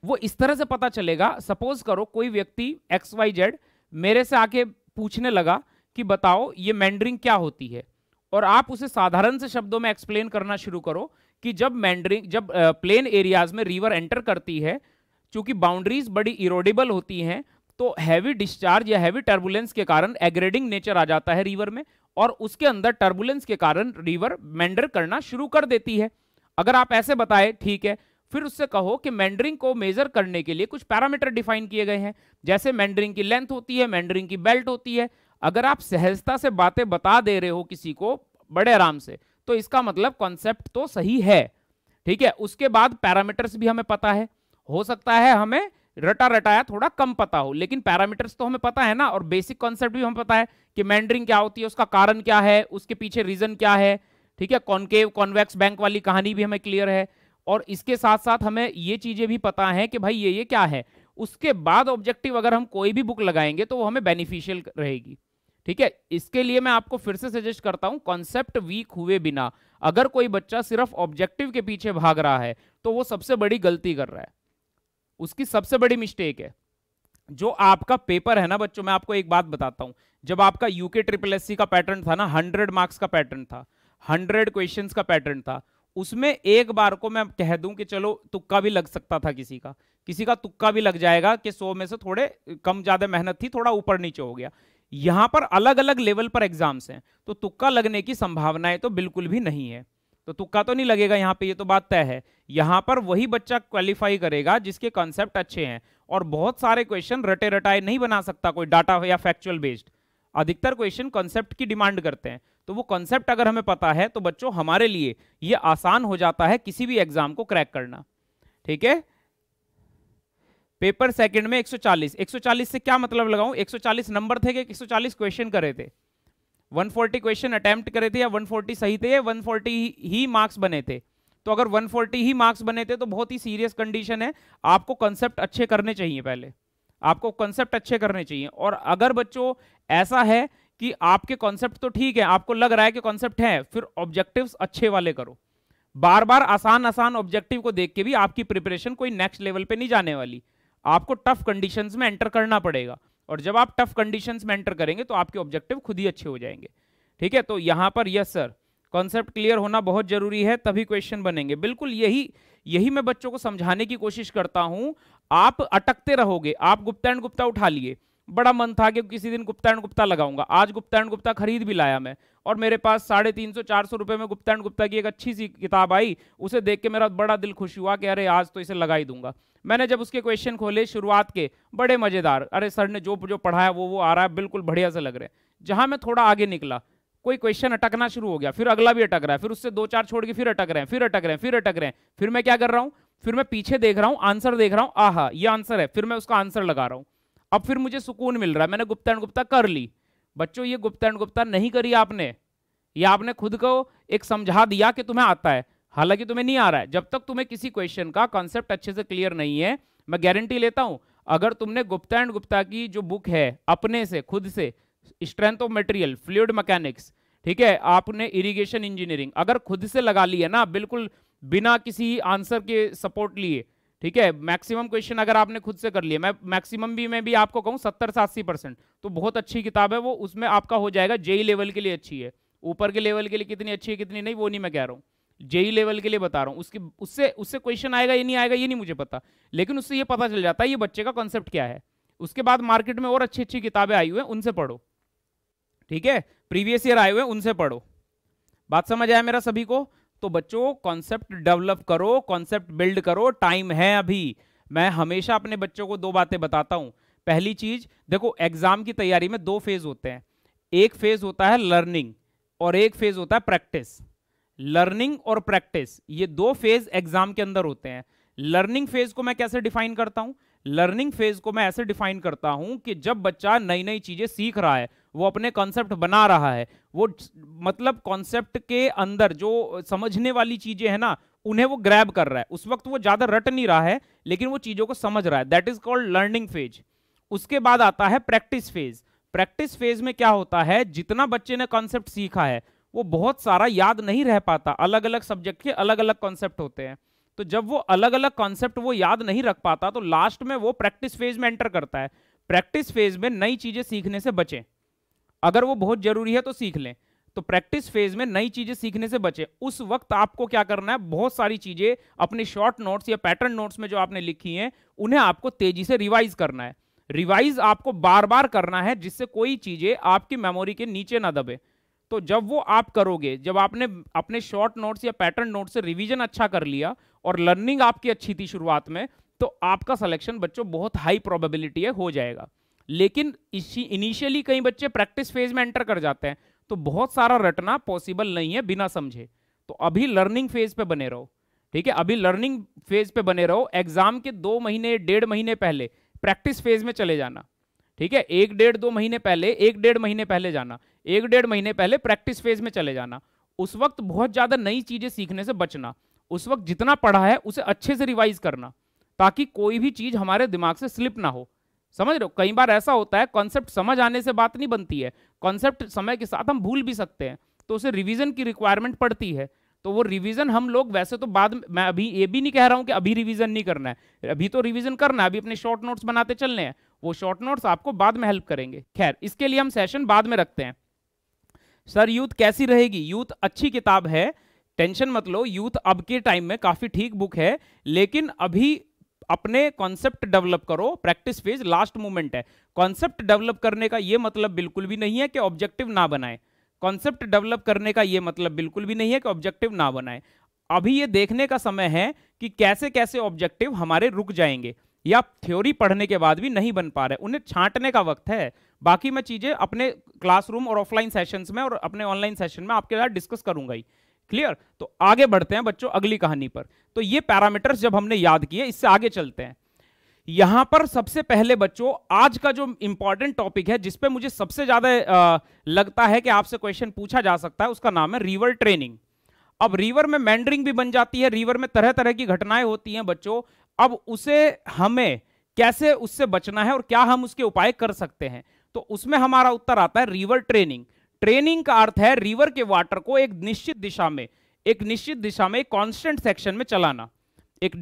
वो इस तरह से पता चलेगा सपोज करो कोई व्यक्ति एक्स वाई जेड मेरे से आके पूछने लगा कि बताओ ये मैंड्रिंग क्या होती है और आप उसे साधारण से शब्दों में एक्सप्लेन करना शुरू करो कि जब मैंडरिंग जब प्लेन एरियाज में रिवर एंटर करती है चूंकि बाउंड्रीज बड़ी इरोडेबल होती हैं तो हैवी डिस्चार्ज या हैवी टर्बुलेंस के कारण एग्रेडिंग नेचर आ जाता है रिवर में और उसके अंदर टर्बुलेंस के कारण रिवर मेंडर करना शुरू कर देती है अगर आप ऐसे बताएं ठीक है फिर उससे कहो कि मेंडरिंग को मेजर करने के लिए कुछ पैरामीटर डिफाइन किए गए हैं जैसे मेंडरिंग की लेंथ होती है मेंडरिंग की बेल्ट होती है अगर आप सहजता से बातें बता दे रहे हो किसी को बड़े आराम से तो इसका मतलब कॉन्सेप्ट तो सही है ठीक है उसके बाद पैरामीटर्स भी हमें पता है हो सकता है हमें रटा रटाया थोड़ा कम पता हो लेकिन पैरामीटर्स तो हमें पता है ना और बेसिक कॉन्सेप्ट भी हमें पता है कि मैंडरिंग क्या होती है उसका कारण क्या है उसके पीछे रीजन क्या है ठीक है कॉन्केव कॉन्वेक्स बैंक वाली कहानी भी हमें क्लियर है और इसके साथ साथ हमें ये चीजें भी पता है कि भाई ये ये क्या है उसके बाद ऑब्जेक्टिव अगर हम कोई भी बुक लगाएंगे तो वो हमें बेनिफिशियल रहेगी ठीक है इसके लिए मैं आपको फिर से सजेस्ट करता हूं कॉन्सेप्ट वीक हुए बिना अगर कोई बच्चा सिर्फ ऑब्जेक्टिव के पीछे भाग रहा है तो वो सबसे बड़ी गलती कर रहा है उसकी सबसे बड़ी मिस्टेक है जो आपका पेपर है ना बच्चों मैं आपको एक बात बताता हूं जब आपका यूके ट्रिपल एस का पैटर्न था ना हंड्रेड मार्क्स का पैटर्न था हंड्रेड क्वेश्चन का पैटर्न था उसमें एक बार को मैं कह दूं कि चलो तुक्का भी लग सकता था किसी का किसी का तुक्का भी लग जाएगा कि सौ में से थोड़े कम ज्यादा मेहनत थी थोड़ा ऊपर नीचे हो गया यहां पर अलग अलग लेवल पर एग्जाम्स हैं तो तुक्का लगने की संभावनाएं तो बिल्कुल भी नहीं है तो तुक्का तो नहीं लगेगा यहाँ पे ये तो बात तय है यहाँ पर वही बच्चा क्वालिफाई करेगा जिसके कॉन्सेप्ट अच्छे हैं और बहुत सारे क्वेश्चन रटे रटाए नहीं बना सकता कोई डाटा या फैक्चुअल बेस्ड अधिकतर क्वेश्चन कॉन्सेप्ट की डिमांड करते हैं तो वो कॉन्सेप्ट अगर हमें पता है तो बच्चों हमारे लिए ये आसान हो जाता है किसी भी एग्जाम को क्रैक करना ठीक है पेपर सेकंड में 140 140 से क्या मतलब लगाऊं 140 नंबर थे कि 140 क्वेश्चन रहे थे 140 क्वेश्चन अटेम्प्ट करे थे या 140 सही थे या 140 ही मार्क्स बने थे तो अगर 140 ही मार्क्स बने थे तो बहुत ही सीरियस कंडीशन है आपको कंसेप्ट अच्छे करने चाहिए पहले आपको कंसेप्ट अच्छे करने चाहिए और अगर बच्चों ऐसा है कि आपके कॉन्सेप्ट तो ठीक है आपको लग रहा है कि कॉन्सेप्ट है फिर ऑब्जेक्टिव अच्छे वाले करो बार बार आसान आसान ऑब्जेक्टिव को देख के भी आपकी प्रिपरेशन कोई नेक्स्ट लेवल पे नहीं जाने वाली आपको टफ कंडीशंस में एंटर करना पड़ेगा और जब आप टफ कंडीशन में एंटर करेंगे तो आपके ऑब्जेक्टिव खुद ही अच्छे हो जाएंगे ठीक है तो यहां पर यस सर कॉन्सेप्ट क्लियर होना बहुत जरूरी है तभी क्वेश्चन बनेंगे बिल्कुल यही यही मैं बच्चों को समझाने की कोशिश करता हूं आप अटकते रहोगे आप गुप्ता एंड गुप्ता उठा लिए बड़ा मन था कि किसी दिन गुप्ता एंड गुप्ता लगाऊंगा आज गुप्ता एंड गुप्ता खरीद भी लाया मैं और मेरे पास साढ़े तीन सौ चार सौ रुपये में गुप्ता एंड गुप्ता की एक अच्छी सी किताब आई उसे देख के मेरा बड़ा दिल खुश हुआ कि अरे आज तो इसे लगा ही दूंगा मैंने जब उसके क्वेश्चन खोले शुरुआत के बड़े मज़ेदार अरे सर ने जो जो पढ़ाया वो वो आ रहा है बिल्कुल बढ़िया से लग रहा है जहाँ मैं थोड़ा आगे निकला कोई क्वेश्चन अटकना शुरू हो गया फिर अगला भी अटक रहा है फिर उससे दो चार छोड़ के फिर अटक रहे हैं फिर अटक रहे हैं फिर अटक रहे हैं फिर मैं क्या कर रहा हूँ फिर मैं पीछे देख रहा हूँ आंसर देख रहा हूँ आहा ये आंसर है फिर मैं उसका आंसर लगा रहा हूँ अब फिर मुझे सुकून मिल रहा है मैंने गुप्ता एंड गुप्ता कर ली बच्चों ये गुप्ता गुप्ता नहीं करी आपने ये आपने खुद को एक समझा दिया कि तुम्हें आता है हालांकि तुम्हें नहीं आ रहा है जब तक तुम्हें किसी क्वेश्चन का कॉन्सेप्ट अच्छे से क्लियर नहीं है मैं गारंटी लेता हूं अगर तुमने गुप्ता एंड गुप्ता की जो बुक है अपने से खुद से strength of material fluid mechanics ठीक है आपने इरिगेशन इंजीनियरिंग अगर खुद से लगा लिया ना बिल्कुल बिना किसी आंसर के सपोर्ट लिए ठीक है मैक्सिमम क्वेश्चन अगर आपने खुद से कर लिया मैं मैक्सिमम भी मैं भी आपको कहूँ सत्तर से अस्सी परसेंट तो बहुत अच्छी किताब है वो उसमें आपका हो जाएगा जेई लेवल e के लिए अच्छी है ऊपर के लेवल के लिए कितनी अच्छी है कितनी नहीं वो नहीं मैं कह रहा हूँ जेई लेवल के लिए बता रहा हूँ उसकी उससे उससे क्वेश्चन आएगा ये नहीं आएगा ये नहीं मुझे पता लेकिन उससे ये पता चल जाता है ये बच्चे का कॉन्सेप्ट क्या है उसके बाद मार्केट में और अच्छी अच्छी किताबें आई हुई हैं उनसे पढ़ो ठीक है प्रीवियस ईयर आए हुए हैं उनसे पढ़ो बात समझ आया मेरा सभी को तो बच्चों कॉन्सेप्ट डेवलप करो कॉन्सेप्ट बिल्ड करो टाइम है अभी मैं हमेशा अपने बच्चों को दो बातें बताता हूँ पहली चीज देखो एग्जाम की तैयारी में दो फेज होते हैं एक फेज होता है लर्निंग और एक फेज होता है प्रैक्टिस लर्निंग और प्रैक्टिस ये दो फेज एग्जाम के अंदर होते हैं लर्निंग फेज को मैं कैसे डिफाइन करता हूं लर्निंग फेज को मैं ऐसे डिफाइन करता हूं कि जब बच्चा नई नई चीजें सीख रहा है वो अपने कॉन्सेप्ट बना रहा है वो मतलब कॉन्सेप्ट के अंदर जो समझने वाली चीजें हैं ना उन्हें वो ग्रैब कर रहा है उस वक्त वो ज्यादा रट नहीं रहा है लेकिन वो चीजों को समझ रहा है that is called learning phase उसके बाद आता है प्रैक्टिस फेज प्रैक्टिस फेज में क्या होता है जितना बच्चे ने कॉन्सेप्ट सीखा है वो बहुत सारा याद नहीं रह पाता अलग अलग सब्जेक्ट के अलग अलग कॉन्सेप्ट होते हैं तो जब वो अलग अलग कॉन्सेप्ट वो याद नहीं रख पाता तो लास्ट में वो प्रैक्टिस फेज में एंटर करता है प्रैक्टिस फेज में नई चीजें सीखने से बचें अगर वो बहुत जरूरी है तो सीख लें तो प्रैक्टिस फेज में नई चीजें सीखने से बचे उस वक्त आपको क्या करना है बहुत सारी चीजें अपने शॉर्ट नोट्स या पैटर्न नोट्स में जो आपने लिखी हैं उन्हें आपको तेजी से रिवाइज करना है रिवाइज आपको बार बार करना है जिससे कोई चीजें आपकी मेमोरी के नीचे ना दबे तो जब वो आप करोगे जब आपने अपने शॉर्ट नोट्स या पैटर्न नोट से रिविजन अच्छा कर लिया और लर्निंग आपकी अच्छी थी शुरुआत में तो आपका सलेक्शन बच्चों बहुत हाई प्रोबेबिलिटी है हो जाएगा लेकिन इसी इनिशियली कई बच्चे प्रैक्टिस फेज में एंटर कर जाते हैं तो बहुत सारा रटना पॉसिबल नहीं है बिना समझे तो अभी लर्निंग फेज पे बने रहो ठीक है अभी लर्निंग फेज पे बने रहो एग्जाम के दो महीने डेढ़ महीने पहले प्रैक्टिस फेज में चले जाना ठीक है एक डेढ़ दो महीने पहले एक डेढ़ महीने पहले जाना एक डेढ़ महीने पहले प्रैक्टिस फेज में चले जाना उस वक्त बहुत ज़्यादा नई चीज़ें सीखने से बचना उस वक्त जितना पढ़ा है उसे अच्छे से रिवाइज करना ताकि कोई भी चीज़ हमारे दिमाग से स्लिप ना हो समझ रहे हो कई बार ऐसा होता है कॉन्सेप्ट समझ आने से बात नहीं बनती है कॉन्सेप्ट समय के साथ हम भूल भी सकते हैं तो उसे रिवीजन की रिक्वायरमेंट पड़ती है तो वो रिवीजन हम लोग वैसे तो बाद में मैं अभी ये भी नहीं कह रहा हूँ कि अभी रिवीजन नहीं करना है अभी तो रिवीजन करना है अभी अपने शॉर्ट नोट्स बनाते चलने हैं वो शॉर्ट नोट्स आपको बाद में हेल्प करेंगे खैर इसके लिए हम सेशन बाद में रखते हैं सर यूथ कैसी रहेगी यूथ अच्छी किताब है टेंशन मत लो यूथ अब के टाइम में काफ़ी ठीक बुक है लेकिन अभी अपने कॉन्सेप्ट डेवलप करो प्रैक्टिस फेज लास्ट मोमेंट है कॉन्सेप्ट डेवलप करने का ये मतलब बिल्कुल भी नहीं है कि ऑब्जेक्टिव ना बनाए कॉन्सेप्ट डेवलप करने का ये मतलब बिल्कुल भी नहीं है कि ऑब्जेक्टिव ना बनाए अभी ये देखने का समय है कि कैसे कैसे ऑब्जेक्टिव हमारे रुक जाएंगे या थ्योरी पढ़ने के बाद भी नहीं बन पा रहे उन्हें छांटने का वक्त है बाकी मैं चीज़ें अपने क्लासरूम और ऑफलाइन सेशंस में और अपने ऑनलाइन सेशन में आपके साथ डिस्कस करूंगा ही क्लियर तो आगे बढ़ते हैं बच्चों अगली कहानी पर तो ये पैरामीटर्स जब हमने याद किए इससे आगे चलते हैं यहां पर सबसे पहले बच्चों आज का जो इंपॉर्टेंट टॉपिक है जिसपे मुझे सबसे ज्यादा लगता है कि आपसे क्वेश्चन पूछा जा सकता है उसका नाम है रिवर ट्रेनिंग अब रिवर में मैंडरिंग भी बन जाती है रिवर में तरह तरह की घटनाएं होती हैं बच्चों अब उसे हमें कैसे उससे बचना है और क्या हम उसके उपाय कर सकते हैं तो उसमें हमारा उत्तर आता है रिवर ट्रेनिंग ट्रेनिंग का अर्थ है रिवर के वाटर को एक निश्चित दिशा में एक निश्चित दिशा में एक कांस्टेंट सेक्शन में चलाना एक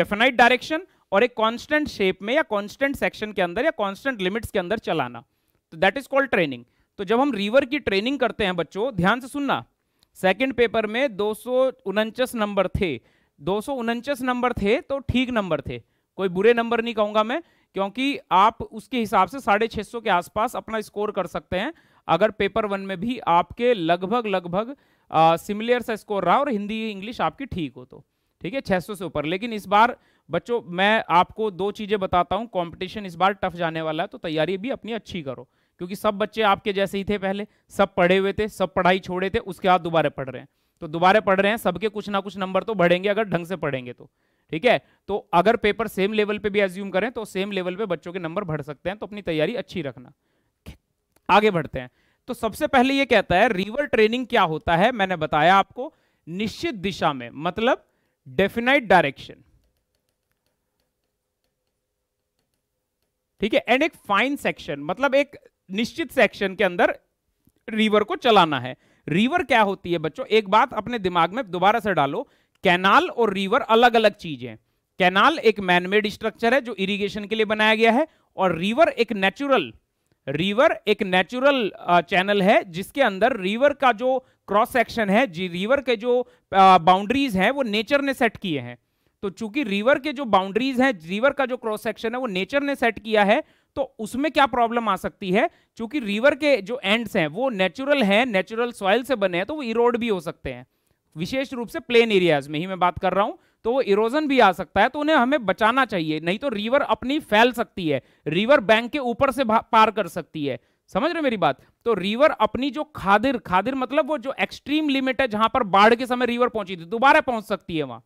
डेफिनाइट डायरेक्शन और एक कांस्टेंट शेप में या कांस्टेंट सेक्शन के अंदर या कांस्टेंट लिमिट्स के अंदर चलाना तो दैट इज कॉल्ड ट्रेनिंग तो जब हम रिवर की ट्रेनिंग करते हैं बच्चों ध्यान से सुनना सेकेंड पेपर में दो नंबर थे दो नंबर थे तो ठीक नंबर थे कोई बुरे नंबर नहीं कहूंगा मैं क्योंकि आप उसके हिसाब से साढ़े छः सौ के आसपास अपना स्कोर कर सकते हैं अगर पेपर वन में भी आपके लगभग लगभग सिमिलियर सा स्कोर रहा और हिंदी इंग्लिश आपकी ठीक हो तो ठीक है 600 से ऊपर लेकिन इस बार बच्चों मैं आपको दो चीज़ें बताता हूँ कंपटीशन इस बार टफ जाने वाला है तो तैयारी भी अपनी अच्छी करो क्योंकि सब बच्चे आपके जैसे ही थे पहले सब पढ़े हुए थे सब पढ़ाई छोड़े थे उसके बाद दोबारा पढ़ रहे हैं तो दोबारा पढ़ रहे हैं सबके कुछ ना कुछ नंबर तो बढ़ेंगे अगर ढंग से पढ़ेंगे तो ठीक है तो अगर पेपर सेम लेवल पे भी एज्यूम करें तो सेम लेवल पे बच्चों के नंबर बढ़ सकते हैं तो अपनी तैयारी अच्छी रखना आगे बढ़ते हैं तो सबसे पहले ये कहता है रिवर ट्रेनिंग क्या होता है मैंने बताया आपको निश्चित दिशा में मतलब डेफिनाइट डायरेक्शन ठीक है एंड एक फाइन सेक्शन मतलब एक निश्चित सेक्शन के अंदर रिवर को चलाना है रिवर क्या होती है बच्चों एक बात अपने दिमाग में दोबारा से डालो कैनाल और रिवर अलग अलग चीजें कैनाल एक मैनमेड स्ट्रक्चर है जो इरिगेशन के लिए बनाया गया है और रिवर एक नेचुरल रिवर एक नेचुरल चैनल uh, है जिसके अंदर रिवर का जो क्रॉस सेक्शन है जी रिवर के जो बाउंड्रीज uh, हैं वो नेचर ने सेट किए हैं तो चूंकि रिवर के जो बाउंड्रीज हैं रिवर का जो क्रॉस सेक्शन है वो नेचर ने सेट किया है तो उसमें क्या प्रॉब्लम आ सकती है क्योंकि रिवर के जो एंड्स हैं वो नेचुरल हैं नेचुरल सॉइल से बने हैं तो वो इरोड भी हो सकते हैं विशेष रूप से प्लेन एरियाज में ही मैं बात कर रहा हूं तो वो इरोजन भी आ सकता है तो उन्हें हमें बचाना चाहिए नहीं तो रिवर अपनी फैल सकती है रिवर बैंक के ऊपर से पार कर सकती है समझ रहे मेरी बात तो रिवर अपनी जो खादिर खादिर मतलब वो जो एक्सट्रीम लिमिट है जहां पर बाढ़ के समय रिवर पहुंची थी दोबारा पहुंच सकती है वहां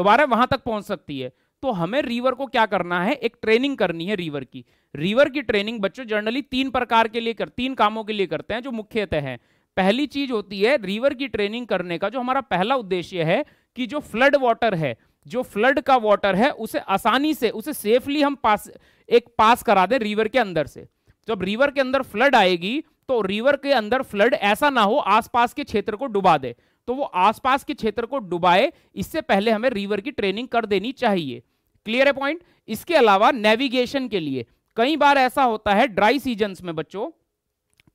दोबारा वहां तक पहुंच सकती है तो हमें रिवर को क्या करना है एक ट्रेनिंग करनी है रिवर की रिवर की ट्रेनिंग बच्चों जनरली तीन प्रकार के लिए कर तीन कामों के लिए करते हैं जो मुख्यतः है पहली चीज होती है रिवर की ट्रेनिंग करने का जो हमारा पहला उद्देश्य है कि जो फ्लड वाटर है जो फ्लड का वाटर है उसे आसानी से उसे सेफली हम पास एक पास करा दें रिवर के अंदर से जब रिवर के अंदर फ्लड आएगी तो रिवर के अंदर फ्लड ऐसा ना हो आसपास के क्षेत्र को डुबा दे तो वो आसपास के क्षेत्र को डुबाए इससे पहले हमें रिवर की ट्रेनिंग कर देनी चाहिए क्लियर है पॉइंट इसके अलावा नेविगेशन के लिए कई बार ऐसा होता है ड्राई सीजन में बच्चों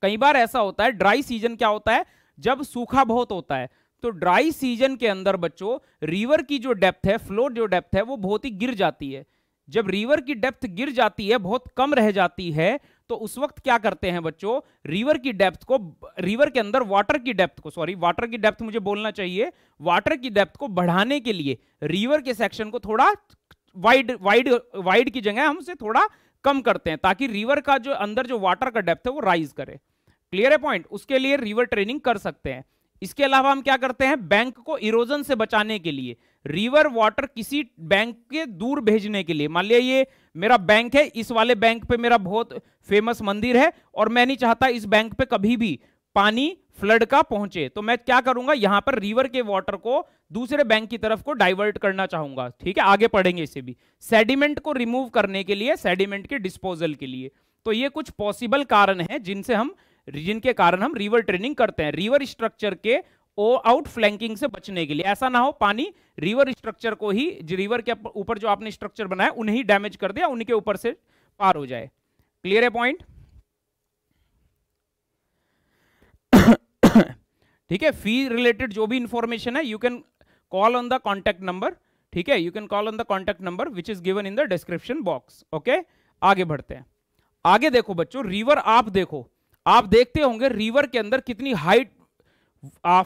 कई बार ऐसा होता है ड्राई सीजन क्या होता है जब सूखा बहुत होता है तो ड्राई सीजन के अंदर बच्चों रिवर की जो डेप्थ है फ्लो जो डेप्थ है वो बहुत ही गिर जाती है जब रिवर की डेप्थ गिर जाती है बहुत कम रह जाती है तो उस वक्त क्या करते हैं बच्चों रिवर की डेप्थ को रिवर के अंदर वाटर की डेप्थ को सॉरी वाटर की डेप्थ मुझे बोलना चाहिए वाटर की डेप्थ को बढ़ाने के लिए रिवर के सेक्शन को थोड़ा वाइड वाइड वाइड की जगह हमसे थोड़ा कम करते हैं ताकि रिवर का जो अंदर जो वाटर का डेप्थ है वो राइज करे क्लियर है पॉइंट उसके लिए रिवर ट्रेनिंग कर सकते हैं इसके अलावा हम क्या करते हैं बैंक को इरोजन से बचाने के लिए रिवर वाटर किसी बैंक के दूर भेजने के लिए मान लिया ये मेरा बैंक है इस वाले बैंक पे मेरा बहुत फेमस मंदिर है और मैं नहीं चाहता इस बैंक पे कभी भी पानी फ्लड का पहुंचे तो मैं क्या करूंगा यहां पर रिवर के वाटर को दूसरे बैंक की तरफ को डाइवर्ट करना चाहूंगा ठीक है आगे पढ़ेंगे इसे भी सेडिमेंट को रिमूव करने के लिए सेडिमेंट के डिस्पोजल के लिए तो ये कुछ पॉसिबल कारण है जिनसे हम रीजन के कारण हम रिवर ट्रेनिंग करते हैं रिवर स्ट्रक्चर के ओ आउट फ्लैंकिंग से बचने के लिए ऐसा ना हो पानी रिवर स्ट्रक्चर को ही रिवर के ऊपर जो आपने स्ट्रक्चर बनाया उन्हें डैमेज कर दिया उनके ऊपर से पार हो जाए क्लियर है पॉइंट ठीक है फी रिलेटेड जो भी इंफॉर्मेशन है you can call on the contact number ठीक है you can call on the contact number which is given in the description box okay आगे बढ़ते हैं आगे देखो बच्चों रिवर आप देखो आप देखते होंगे रिवर के अंदर कितनी हाइट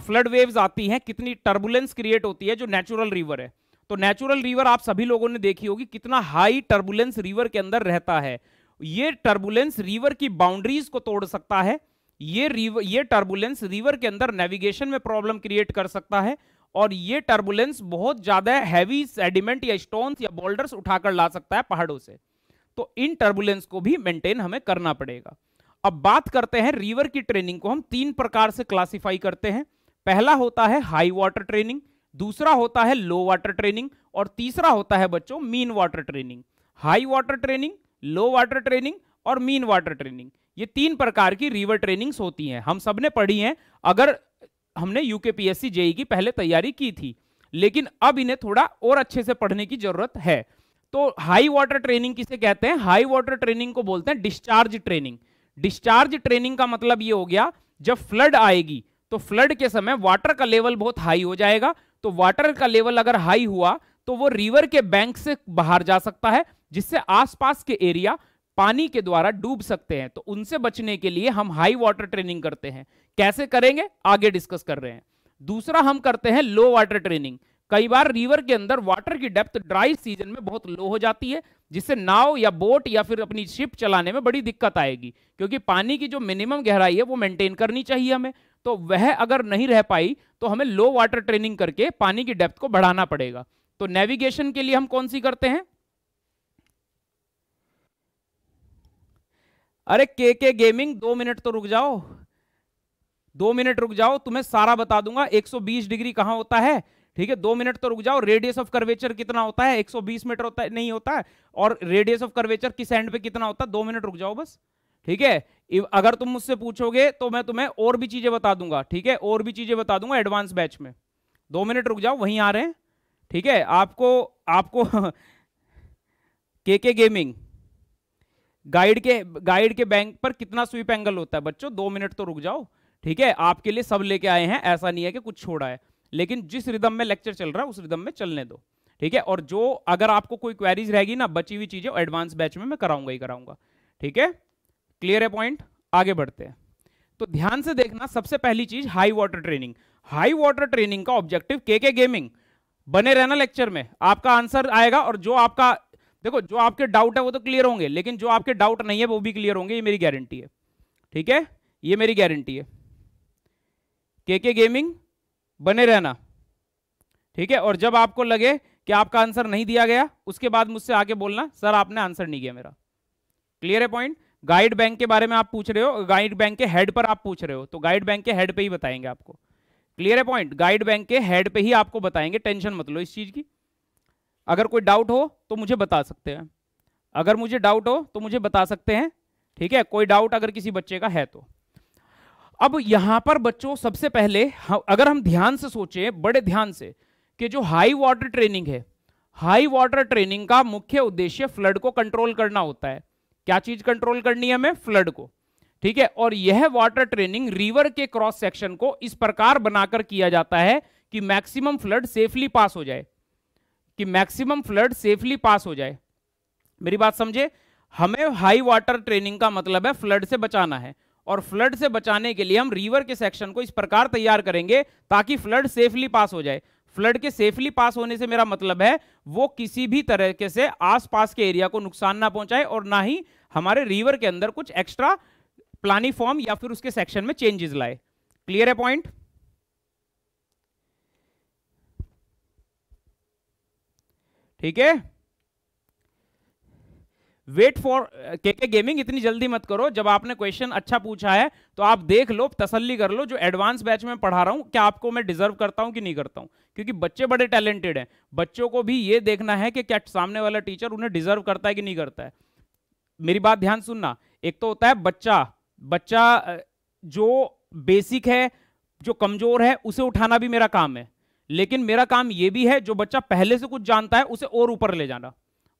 फ्लड वेव्स आती हैं कितनी टर्बुलेंस क्रिएट होती है जो नेचुरल रिवर है तो नेचुरल रिवर आप सभी लोगों ने देखी होगी कितना हाई टर्बुलेंस रिवर के अंदर रहता है ये टर्बुलेंस रिवर की बाउंड्रीज को तोड़ सकता है ये रिवर ये टर्बुलेंस रिवर के अंदर नेविगेशन में प्रॉब्लम क्रिएट कर सकता है और ये टर्बुलेंस बहुत ज्यादा हैवी सेडिमेंट या स्टोन्स या बोल्डर्स उठाकर ला सकता है पहाड़ों से तो इन टर्बुलेंस को भी मेंटेन हमें करना पड़ेगा अब बात करते हैं रिवर की ट्रेनिंग को हम तीन प्रकार से क्लासिफाई करते हैं पहला होता है हाई वाटर ट्रेनिंग दूसरा होता है लो वाटर ट्रेनिंग और तीसरा होता है बच्चों mean water training high water training low water training और मीन वाटर ट्रेनिंग ये तीन प्रकार की रिवर ट्रेनिंग्स होती हैं हम सबने पढ़ी हैं अगर हमने यूकेपीएससी जेई e की पहले तैयारी की थी लेकिन अब इन्हें थोड़ा और अच्छे से पढ़ने की जरूरत है तो हाई वाटर ट्रेनिंग किसे कहते हैं हाई वाटर ट्रेनिंग को बोलते हैं डिस्चार्ज ट्रेनिंग डिस्चार्ज ट्रेनिंग का मतलब ये हो गया जब फ्लड आएगी तो फ्लड के समय वाटर का लेवल बहुत हाई हो जाएगा तो वाटर का लेवल अगर हाई हुआ तो वो रिवर के बैंक से बाहर जा सकता है जिससे आसपास के एरिया पानी के द्वारा डूब सकते हैं तो उनसे बचने के लिए हम हाई वाटर ट्रेनिंग करते हैं कैसे करेंगे आगे डिस्कस कर रहे हैं दूसरा हम करते हैं लो वाटर ट्रेनिंग कई बार रिवर के अंदर वाटर की डेप्थ ड्राई सीजन में बहुत लो हो जाती है जिससे नाव या बोट या फिर अपनी शिप चलाने में बड़ी दिक्कत आएगी क्योंकि पानी की जो मिनिमम गहराई है वो मेंटेन करनी चाहिए हमें तो वह अगर नहीं रह पाई तो हमें लो वाटर ट्रेनिंग करके पानी की डेप्थ को बढ़ाना पड़ेगा तो नेविगेशन के लिए हम कौन सी करते हैं अरे के के गेमिंग दो मिनट तो रुक जाओ दो मिनट रुक जाओ तुम्हें सारा बता दूंगा 120 डिग्री कहां होता है ठीक है दो मिनट तो रुक जाओ रेडियस ऑफ कर्वेचर कितना होता है 120 मीटर होता है नहीं होता है और रेडियस ऑफ कर्वेचर किस एंड पे कितना होता है दो मिनट रुक जाओ बस ठीक है अगर तुम मुझसे पूछोगे तो मैं तुम्हें और भी चीजें बता दूंगा ठीक है और भी चीजें बता दूंगा एडवांस बैच में दो मिनट रुक जाओ वहीं आ रहे हैं ठीक है आपको आपको के के गेमिंग गाइड के गाइड के बैंक पर कितना स्वीप एंगल होता है बच्चों दो मिनट तो रुक जाओ ठीक है आपके लिए सब लेके आए हैं ऐसा नहीं है कि कुछ छोड़ा है लेकिन जिस रिदम में लेक्चर चल रहा है उस रिदम में चलने दो ठीक है और जो अगर आपको कोई क्वेरीज रहेगी ना बची हुई चीजें एडवांस बैच में मैं कराऊंगा ही कराऊंगा ठीक है क्लियर है पॉइंट आगे बढ़ते हैं तो ध्यान से देखना सबसे पहली चीज high water training high water training का ऑब्जेक्टिव के के गेमिंग बने रहना लेक्चर में आपका आंसर आएगा और जो आपका देखो जो आपके डाउट है वो तो क्लियर होंगे लेकिन जो आपके डाउट नहीं है वो भी क्लियर होंगे ये मेरी गारंटी है ठीक है ये मेरी गारंटी है के के गेमिंग बने रहना ठीक है और जब आपको लगे कि आपका आंसर नहीं दिया गया उसके बाद मुझसे आगे बोलना सर आपने आंसर नहीं किया मेरा क्लियर है पॉइंट गाइड बैंक के बारे में आप पूछ रहे हो गाइड बैंक के हेड पर आप पूछ रहे हो तो गाइड बैंक के हेड पे ही बताएंगे आपको क्लियर है पॉइंट गाइड बैंक के हेड पे ही आपको बताएंगे टेंशन मत लो इस चीज की अगर कोई डाउट हो तो मुझे बता सकते हैं अगर मुझे डाउट हो तो मुझे बता सकते हैं ठीक है कोई डाउट अगर किसी बच्चे का है तो अब यहां पर बच्चों सबसे पहले अगर हम ध्यान से सोचें बड़े ध्यान से कि जो हाई वाटर ट्रेनिंग है हाई वाटर ट्रेनिंग का मुख्य उद्देश्य फ्लड को कंट्रोल करना होता है क्या चीज कंट्रोल करनी है हमें फ्लड को ठीक है और यह वाटर ट्रेनिंग रिवर के क्रॉस सेक्शन को इस प्रकार बनाकर किया जाता है कि मैक्सिमम फ्लड सेफली पास हो जाए कि मैक्सिमम फ्लड सेफली पास हो जाए मेरी बात समझे हमें हाई वाटर ट्रेनिंग का मतलब है फ्लड से बचाना है और फ्लड से बचाने के लिए हम रिवर के सेक्शन को इस प्रकार तैयार करेंगे ताकि फ्लड सेफली पास हो जाए फ्लड के सेफली पास होने से मेरा मतलब है वो किसी भी तरीके से आसपास के एरिया को नुकसान ना पहुंचाए और ना ही हमारे रिवर के अंदर कुछ एक्स्ट्रा प्लानिफॉर्म या फिर उसके सेक्शन में चेंजेस लाए क्लियर है पॉइंट ठीक है वेट फॉर के के गेमिंग इतनी जल्दी मत करो जब आपने क्वेश्चन अच्छा पूछा है तो आप देख लो तसल्ली कर लो जो एडवांस बैच में पढ़ा रहा हूं क्या आपको मैं डिजर्व करता हूँ कि नहीं करता हूं क्योंकि बच्चे बड़े टैलेंटेड हैं बच्चों को भी ये देखना है कि क्या सामने वाला टीचर उन्हें डिजर्व करता है कि नहीं करता है मेरी बात ध्यान सुनना एक तो होता है बच्चा बच्चा जो बेसिक है जो कमजोर है उसे उठाना भी मेरा काम है लेकिन मेरा काम यह भी है जो बच्चा पहले से कुछ जानता है उसे और ऊपर ले जाना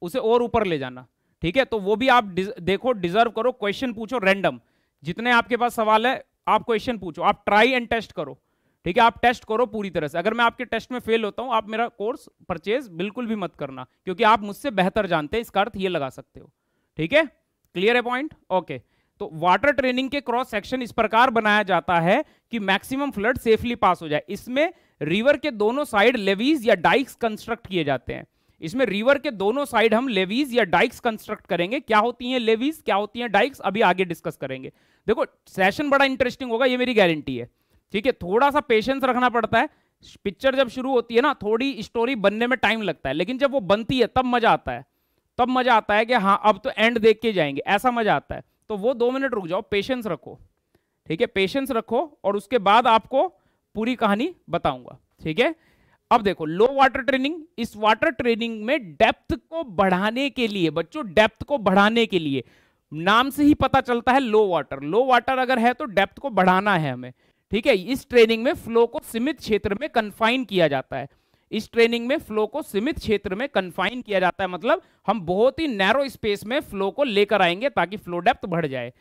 उसे और ऊपर ले जाना ठीक है तो वो भी आप डिज, देखो डिजर्व करो क्वेश्चन पूछो रैंडम जितने आपके पास सवाल है आप क्वेश्चन पूछो आप ट्राई एंड टेस्ट करो ठीक है आप टेस्ट करो पूरी तरह से अगर मैं आपके टेस्ट में फेल होता हूं आप मेरा कोर्स परचेज बिल्कुल भी मत करना क्योंकि आप मुझसे बेहतर जानते हैं इसका अर्थ ये लगा सकते हो ठीक है क्लियर है पॉइंट ओके तो वाटर ट्रेनिंग के क्रॉस सेक्शन इस प्रकार बनाया जाता है कि मैक्सिमम फ्लड सेफली पास हो जाए इसमें रिवर के दोनों साइड लेवीज या डाइक्स कंस्ट्रक्ट किए जाते हैं इसमें रिवर के दोनों साइड हम लेवीज या डाइक्स कंस्ट्रक्ट करेंगे क्या होती हैं लेवीज क्या होती हैं डाइक्स अभी आगे डिस्कस करेंगे देखो सेशन बड़ा इंटरेस्टिंग होगा ये मेरी गारंटी है ठीक है थोड़ा सा पेशेंस रखना पड़ता है पिक्चर जब शुरू होती है ना थोड़ी स्टोरी बनने में टाइम लगता है लेकिन जब वो बनती है तब मजा आता है तब मजा आता है कि हाँ अब तो एंड देख के जाएंगे ऐसा मजा आता है तो वो दो मिनट रुक जाओ पेशेंस रखो ठीक है पेशेंस रखो और उसके बाद आपको पूरी कहानी बताऊंगा ठीक है अब देखो लो वाटर ट्रेनिंग इस वाटर ट्रेनिंग में डेप्थ को बढ़ाने के लिए बच्चों डेप्थ को बढ़ाने के लिए नाम से ही पता चलता है लो वाटर लो वाटर अगर है तो डेप्थ को बढ़ाना है हमें ठीक है इस ट्रेनिंग में फ्लो को सीमित क्षेत्र में कन्फाइन किया जाता है इस ट्रेनिंग में फ्लो को सीमित क्षेत्र में कन्फाइन किया जाता है मतलब हम बहुत ही नैरो स्पेस में फ्लो को लेकर आएंगे ताकि फ्लो डेप्थ बढ़ जाए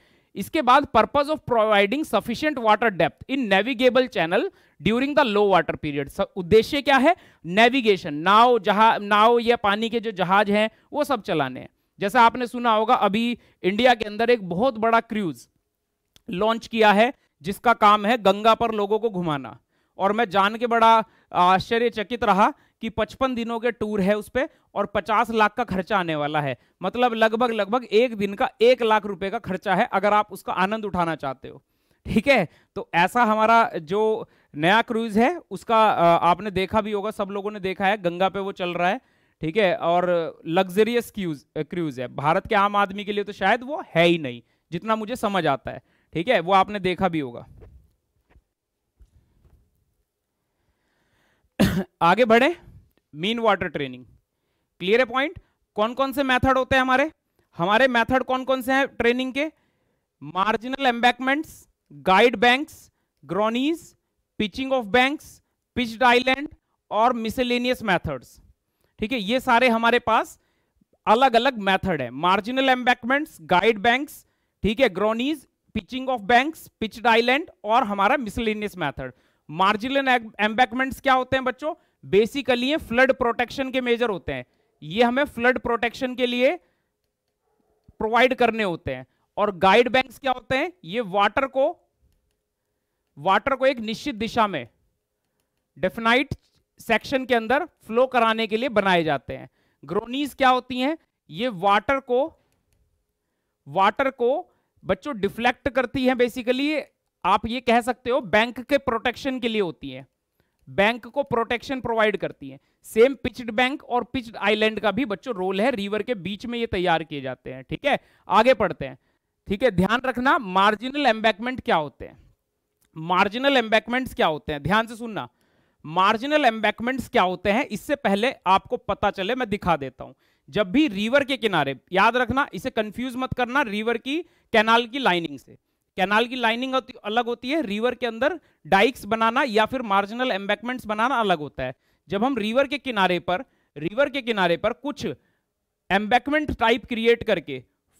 इसके बाद purpose of providing sufficient water depth in navigable channel during the low water period उद्देश्य क्या है नेविगेशन नाव जहा नाव या पानी के जो जहाज हैं वो सब चलाने हैं जैसा आपने सुना होगा अभी इंडिया के अंदर एक बहुत बड़ा क्रूज लॉन्च किया है जिसका काम है गंगा पर लोगों को घुमाना और मैं जान के बड़ा आश्चर्यचकित रहा कि 55 दिनों के टूर है उस पर और 50 लाख का खर्चा आने वाला है मतलब लगभग लगभग एक दिन का एक लाख रुपए का खर्चा है अगर आप उसका आनंद उठाना चाहते हो ठीक है तो ऐसा हमारा जो नया क्रूज है उसका आपने देखा भी होगा सब लोगों ने देखा है गंगा पे वो चल रहा है ठीक है और लग्जरियस क्यूज क्रूज है भारत के आम आदमी के लिए तो शायद वो है ही नहीं जितना मुझे समझ आता है ठीक है वो आपने देखा भी होगा आगे बढ़े मीन वाटर ट्रेनिंग क्लियर है पॉइंट कौन कौन से मेथड होते हैं हमारे हमारे मेथड कौन कौन से हैं ट्रेनिंग के marginal embankments guide banks groynes pitching of banks pitched island और मिसेलेनियस मेथड्स ठीक है ये सारे हमारे पास अलग अलग मेथड है मार्जिनल एम्बैकमेंट्स गाइड बैंक्स ठीक है groynes pitching of banks pitched island और हमारा मिसेलेनियस मैथड मार्जिनल एम्बैकमेंट्स क्या होते हैं बच्चों बेसिकली ये फ्लड प्रोटेक्शन के मेजर होते हैं ये हमें फ्लड प्रोटेक्शन के लिए प्रोवाइड करने होते हैं और गाइड बैंक्स क्या होते हैं ये वाटर को वाटर को एक निश्चित दिशा में डेफिनाइट सेक्शन के अंदर फ्लो कराने के लिए बनाए जाते हैं ग्रोनीज क्या होती हैं ये वाटर को वाटर को बच्चों डिफ्लेक्ट करती हैं बेसिकली आप ये कह सकते हो बैंक के प्रोटेक्शन के लिए होती है बैंक को प्रोटेक्शन प्रोवाइड करती है सेम पिच्ड बैंक और पिच्ड आइलैंड का भी बच्चों रोल है रिवर के बीच में ये तैयार किए जाते हैं ठीक है आगे पढ़ते हैं ठीक है ध्यान रखना मार्जिनल एम्बैकमेंट क्या होते हैं मार्जिनल एम्बैकमेंट क्या होते हैं ध्यान से सुनना मार्जिनल एम्बैकमेंट क्या होते हैं इससे पहले आपको पता चले मैं दिखा देता हूं जब भी रिवर के किनारे याद रखना इसे कंफ्यूज मत करना रिवर की कैनाल की लाइनिंग से कैनाल की लाइनिंग अलग होती है रिवर के अंदर डाइक्स बनाना या फिर मार्जिनल एम्बैकमेंट्स बनाना अलग होता है जब हम रिवर के किनारे पर रिवर के किनारे पर कुछ एम्बैकमेंट टाइप क्रिएट करके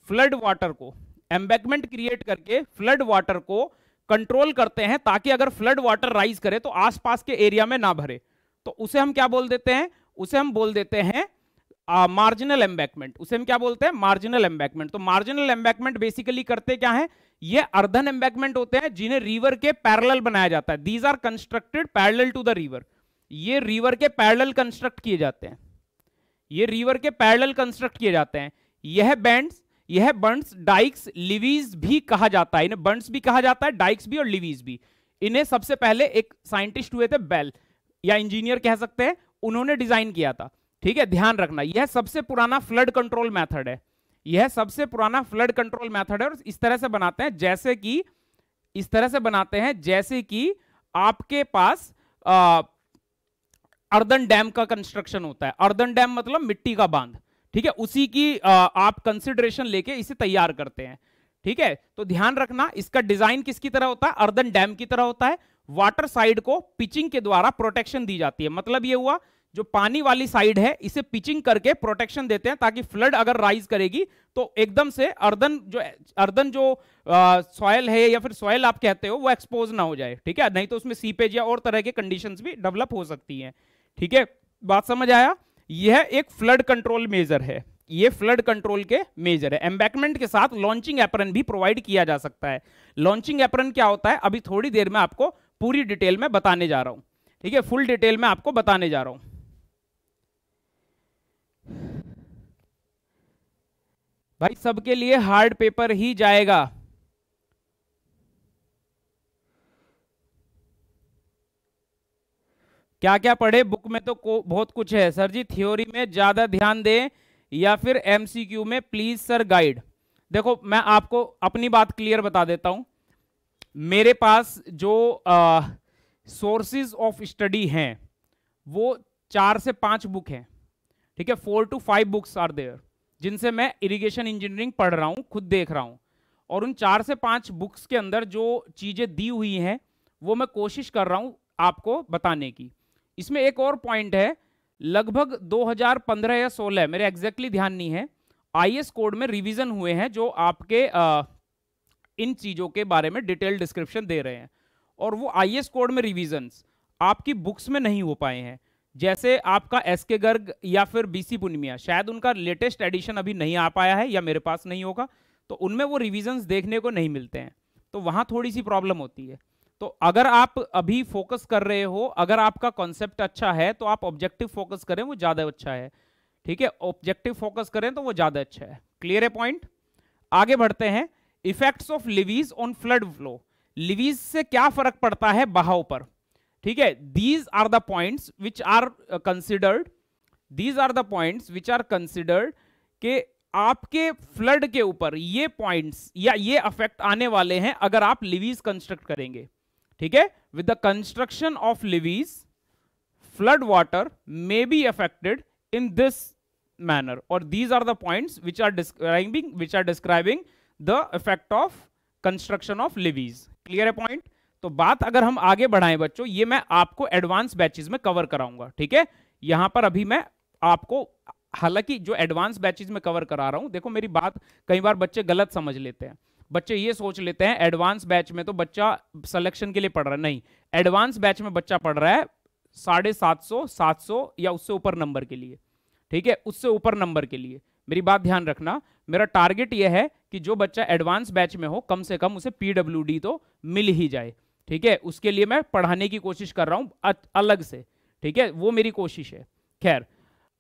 फ्लड वाटर को एम्बैकमेंट क्रिएट करके फ्लड वाटर को कंट्रोल करते हैं ताकि अगर फ्लड वाटर राइज करे तो आसपास के एरिया में ना भरे तो उसे हम क्या बोल देते हैं उसे हम बोल देते हैं मार्जिनल एम्बैकमेंट उसे हम क्या बोलते हैं मार्जिनल एम्बैकमेंट तो मार्जिनल एम्बैकमेंट बेसिकली करते क्या है ये अर्धन एम्बैकमेंट होते हैं जिन्हें रिवर के पैरेलल बनाया जाता है these are constructed parallel to the river ये रिवर के पैरेलल कंस्ट्रक्ट किए जाते हैं ये रिवर के पैरेलल कंस्ट्रक्ट किए जाते हैं यह बैंड्स यह बंड्स डाइक्स लिवीज भी कहा जाता है इन्हें बंड्स भी कहा जाता है डाइक्स भी और लिवीज भी इन्हें सबसे पहले एक साइंटिस्ट हुए थे बेल या इंजीनियर कह सकते हैं उन्होंने डिजाइन किया था ठीक है ध्यान रखना यह सबसे पुराना फ्लड कंट्रोल मेथड है यह सबसे पुराना फ्लड कंट्रोल मेथड है और इस तरह से बनाते हैं जैसे कि इस तरह से बनाते हैं जैसे कि आपके पास आ, अर्दन डैम का कंस्ट्रक्शन होता है अर्दन डैम मतलब मिट्टी का बांध ठीक है उसी की आ, आप कंसिडरेशन लेके इसे तैयार करते हैं ठीक है तो ध्यान रखना इसका डिजाइन किसकी तरह होता है अर्दन डैम की तरह होता है वाटर साइड को पिचिंग के द्वारा प्रोटेक्शन दी जाती है मतलब ये हुआ जो पानी वाली साइड है इसे पिचिंग करके प्रोटेक्शन देते हैं ताकि फ्लड अगर राइज करेगी तो एकदम से अर्दन जो अर्दन जो सॉयल है या फिर सॉयल आप कहते हो वो एक्सपोज ना हो जाए ठीक है नहीं तो उसमें सीपेज या और तरह के कंडीशन भी डेवलप हो सकती है ठीक है बात समझ आया यह एक फ्लड कंट्रोल मेजर है ये फ्लड कंट्रोल के मेजर है एम्बैकमेंट के साथ लॉन्चिंग एपरन भी प्रोवाइड किया जा सकता है लॉन्चिंग एपरन क्या होता है अभी थोड़ी देर में आपको पूरी डिटेल में बताने जा रहा हूं ठीक है फुल डिटेल में आपको बताने जा रहा हूं भाई सबके लिए हार्ड पेपर ही जाएगा क्या क्या पढ़े बुक में तो बहुत कुछ है सर जी थ्योरी में ज़्यादा ध्यान दें या फिर एमसीक्यू में प्लीज़ सर गाइड देखो मैं आपको अपनी बात क्लियर बता देता हूं मेरे पास जो सोर्सेज ऑफ स्टडी हैं वो चार से पांच बुक हैं ठीक है four two five books are there जिनसे मैं इरिगेशन इंजीनियरिंग पढ़ रहा हूँ खुद देख रहा हूँ और उन चार से पांच बुक्स के अंदर जो चीज़ें दी हुई हैं वो मैं कोशिश कर रहा हूँ आपको बताने की इसमें एक और पॉइंट है लगभग 2015 या 16 मेरे एग्जैक्टली ध्यान नहीं है आई कोड में रिविज़न हुए हैं जो आपके आ, इन चीज़ों के बारे में डिटेल डिस्क्रिप्शन दे रहे हैं और वो आई कोड में रिविजन्स आपकी बुक्स में नहीं हो पाए हैं जैसे आपका एस के गर्ग या फिर बीसी पुनमिया शायद उनका लेटेस्ट एडिशन अभी नहीं आ पाया है या मेरे पास नहीं होगा तो उनमें वो रिविजन्स देखने को नहीं मिलते हैं तो वहाँ थोड़ी सी प्रॉब्लम होती है तो अगर आप अभी फोकस कर रहे हो अगर आपका कॉन्सेप्ट अच्छा है तो आप ऑब्जेक्टिव फोकस करें वो ज़्यादा अच्छा है ठीक है ऑब्जेक्टिव फोकस करें तो वो ज़्यादा अच्छा है क्लियर है पॉइंट आगे बढ़ते हैं effects of levees on flood flow levees से क्या फर्क पड़ता है बहाव पर ठीक है these are the points which are considered these are the points which are considered के आपके फ्लड के ऊपर ये पॉइंट्स या ये अफेक्ट आने वाले हैं अगर आप लिवीज कंस्ट्रक्ट करेंगे ठीक है with the construction of levees flood water may be affected in this manner और these are the points which are describing which are describing the effect of construction of levees clear a point तो बात अगर हम आगे बढ़ाएं बच्चों ये मैं आपको एडवांस बैचेज में कवर कराऊंगा ठीक है यहां पर अभी मैं आपको हालांकि जो एडवांस बैचेज में कवर करा रहा हूं देखो मेरी बात कई बार बच्चे गलत समझ लेते हैं बच्चे ये सोच लेते हैं एडवांस बैच में तो बच्चा सिलेक्शन के लिए पढ़ रहा है नहीं एडवांस बैच में बच्चा पढ़ रहा है साढ़े सात सौ सात सौ या उससे ऊपर नंबर के लिए ठीक है उससे ऊपर नंबर के लिए मेरी बात ध्यान रखना मेरा टारगेट यह है कि जो बच्चा एडवांस बैच में हो कम से कम उसे पीडब्ल्यू तो मिल ही जाए ठीक है उसके लिए मैं पढ़ाने की कोशिश कर रहा हूं अलग से ठीक है वो मेरी कोशिश है खैर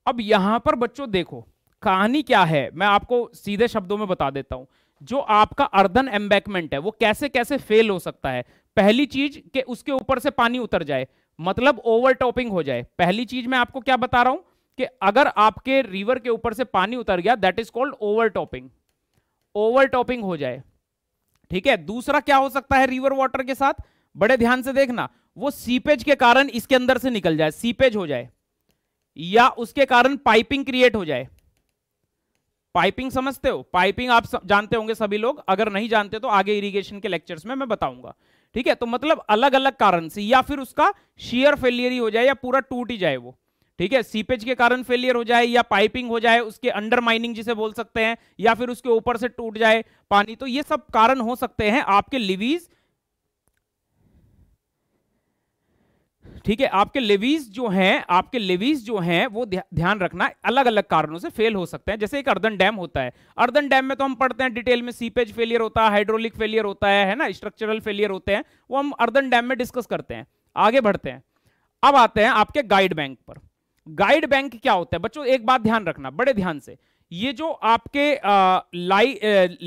अब यहां पर बच्चों देखो कहानी क्या है मैं आपको सीधे शब्दों में बता देता हूं जो आपका अर्धन एम्बैकमेंट है वो कैसे कैसे फेल हो सकता है पहली चीज के उसके ऊपर से पानी उतर जाए मतलब ओवरटॉपिंग हो जाए पहली चीज मैं आपको क्या बता रहा हूं कि अगर आपके रिवर के ऊपर से पानी उतर गया that is called overtopping overtopping हो जाए ठीक है दूसरा क्या हो सकता है रिवर वाटर के साथ बड़े ध्यान से देखना वो सीपेज के कारण इसके अंदर से निकल जाए सीपेज हो जाए या उसके कारण पाइपिंग क्रिएट हो जाए पाइपिंग समझते हो पाइपिंग आप जानते होंगे सभी लोग अगर नहीं जानते तो आगे इरिगेशन के लेक्चर्स में मैं बताऊंगा ठीक है तो मतलब अलग अलग कारण से या फिर उसका शेयर फेलियर ही हो जाए या पूरा टूट ही जाए वो ठीक है सीपेज के कारण फेलियर हो जाए या पाइपिंग हो जाए उसके अंडर माइनिंग जिसे बोल सकते हैं या फिर उसके ऊपर से टूट जाए पानी तो ये सब कारण हो सकते हैं आपके लिवीज ठीक है आपके लेवीज जो हैं आपके लेवीज जो हैं वो ध्यान रखना अलग अलग कारणों से फेल हो सकते हैं जैसे एक अर्दन डैम होता है अर्दन डैम में तो हम पढ़ते हैं डिटेल में सीपेज फेलियर होता है हाइड्रोलिक फेलियर होता है है ना स्ट्रक्चरल फेलियर होते हैं वो हम अर्दन डैम में डिस्कस करते हैं आगे बढ़ते हैं अब आते हैं आपके गाइड बैंक पर गाइड बैंक क्या होता है बच्चों एक बात ध्यान रखना बड़े ध्यान से ये जो आपके आ, लाई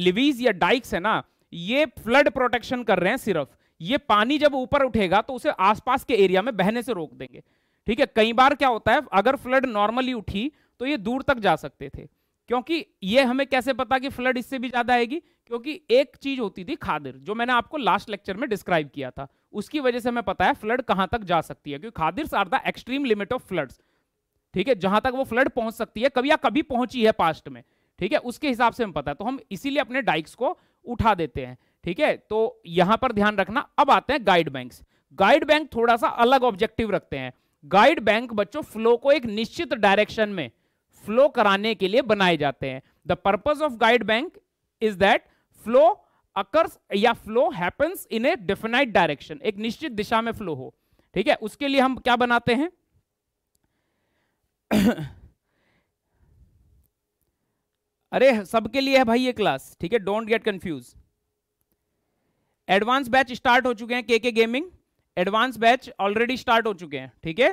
लिवीज या डाइक्स है ना ये फ्लड प्रोटेक्शन कर रहे हैं सिर्फ ये पानी जब ऊपर उठेगा तो उसे आसपास के एरिया में बहने से रोक देंगे ठीक है कई बार क्या होता है अगर फ्लड नॉर्मली उठी तो ये दूर तक जा सकते थे क्योंकि ये हमें कैसे पता कि फ्लड इससे भी ज्यादा आएगी क्योंकि एक चीज होती थी खादिर जो मैंने आपको लास्ट लेक्चर में डिस्क्राइब किया था उसकी वजह से हमें पता है फ्लड कहां तक जा सकती है क्योंकि khadir are the extreme limit of flood ठीक है जहां तक वो फ्लड पहुंच सकती है कभी या कभी पहुंची है पास्ट में ठीक है उसके हिसाब से हम पता है तो हम इसीलिए अपने डाइक्स को उठा देते हैं ठीक है तो यहां पर ध्यान रखना अब आते हैं गाइड बैंक गाइड बैंक थोड़ा सा अलग ऑब्जेक्टिव रखते हैं गाइड बैंक बच्चों फ्लो को एक निश्चित डायरेक्शन में फ्लो कराने के लिए बनाए जाते हैं the purpose of guide bank is that flow occurs या flow happens in a definite direction एक निश्चित दिशा में फ्लो हो ठीक है उसके लिए हम क्या बनाते हैं अरे सबके लिए है भाई ये क्लास ठीक है don't get confuse advance batch start हो चुके हैं के के gaming advance batch already start हो चुके हैं ठीक है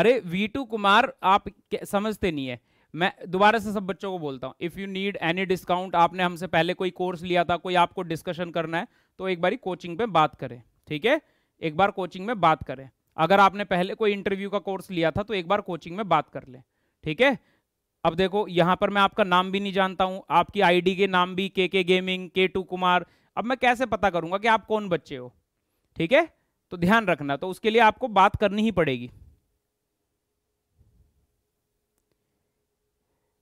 अरे वीटू कुमार आप समझते नहीं है मैं दोबारा से सब बच्चों को बोलता हूं if you need any discount आपने हमसे पहले कोई कोर्स लिया था कोई आपको डिस्कशन करना है तो एक बार कोचिंग पे बात करें ठीक है एक बार कोचिंग में बात करें अगर आपने पहले कोई इंटरव्यू का कोर्स लिया था तो एक बार कोचिंग में बात कर लें ठीक है अब देखो यहां पर मैं आपका नाम भी नहीं जानता हूं आपकी आईडी के नाम भी के के गेमिंग के टू कुमार अब मैं कैसे पता करूंगा कि आप कौन बच्चे हो ठीक है तो ध्यान रखना तो उसके लिए आपको बात करनी ही पड़ेगी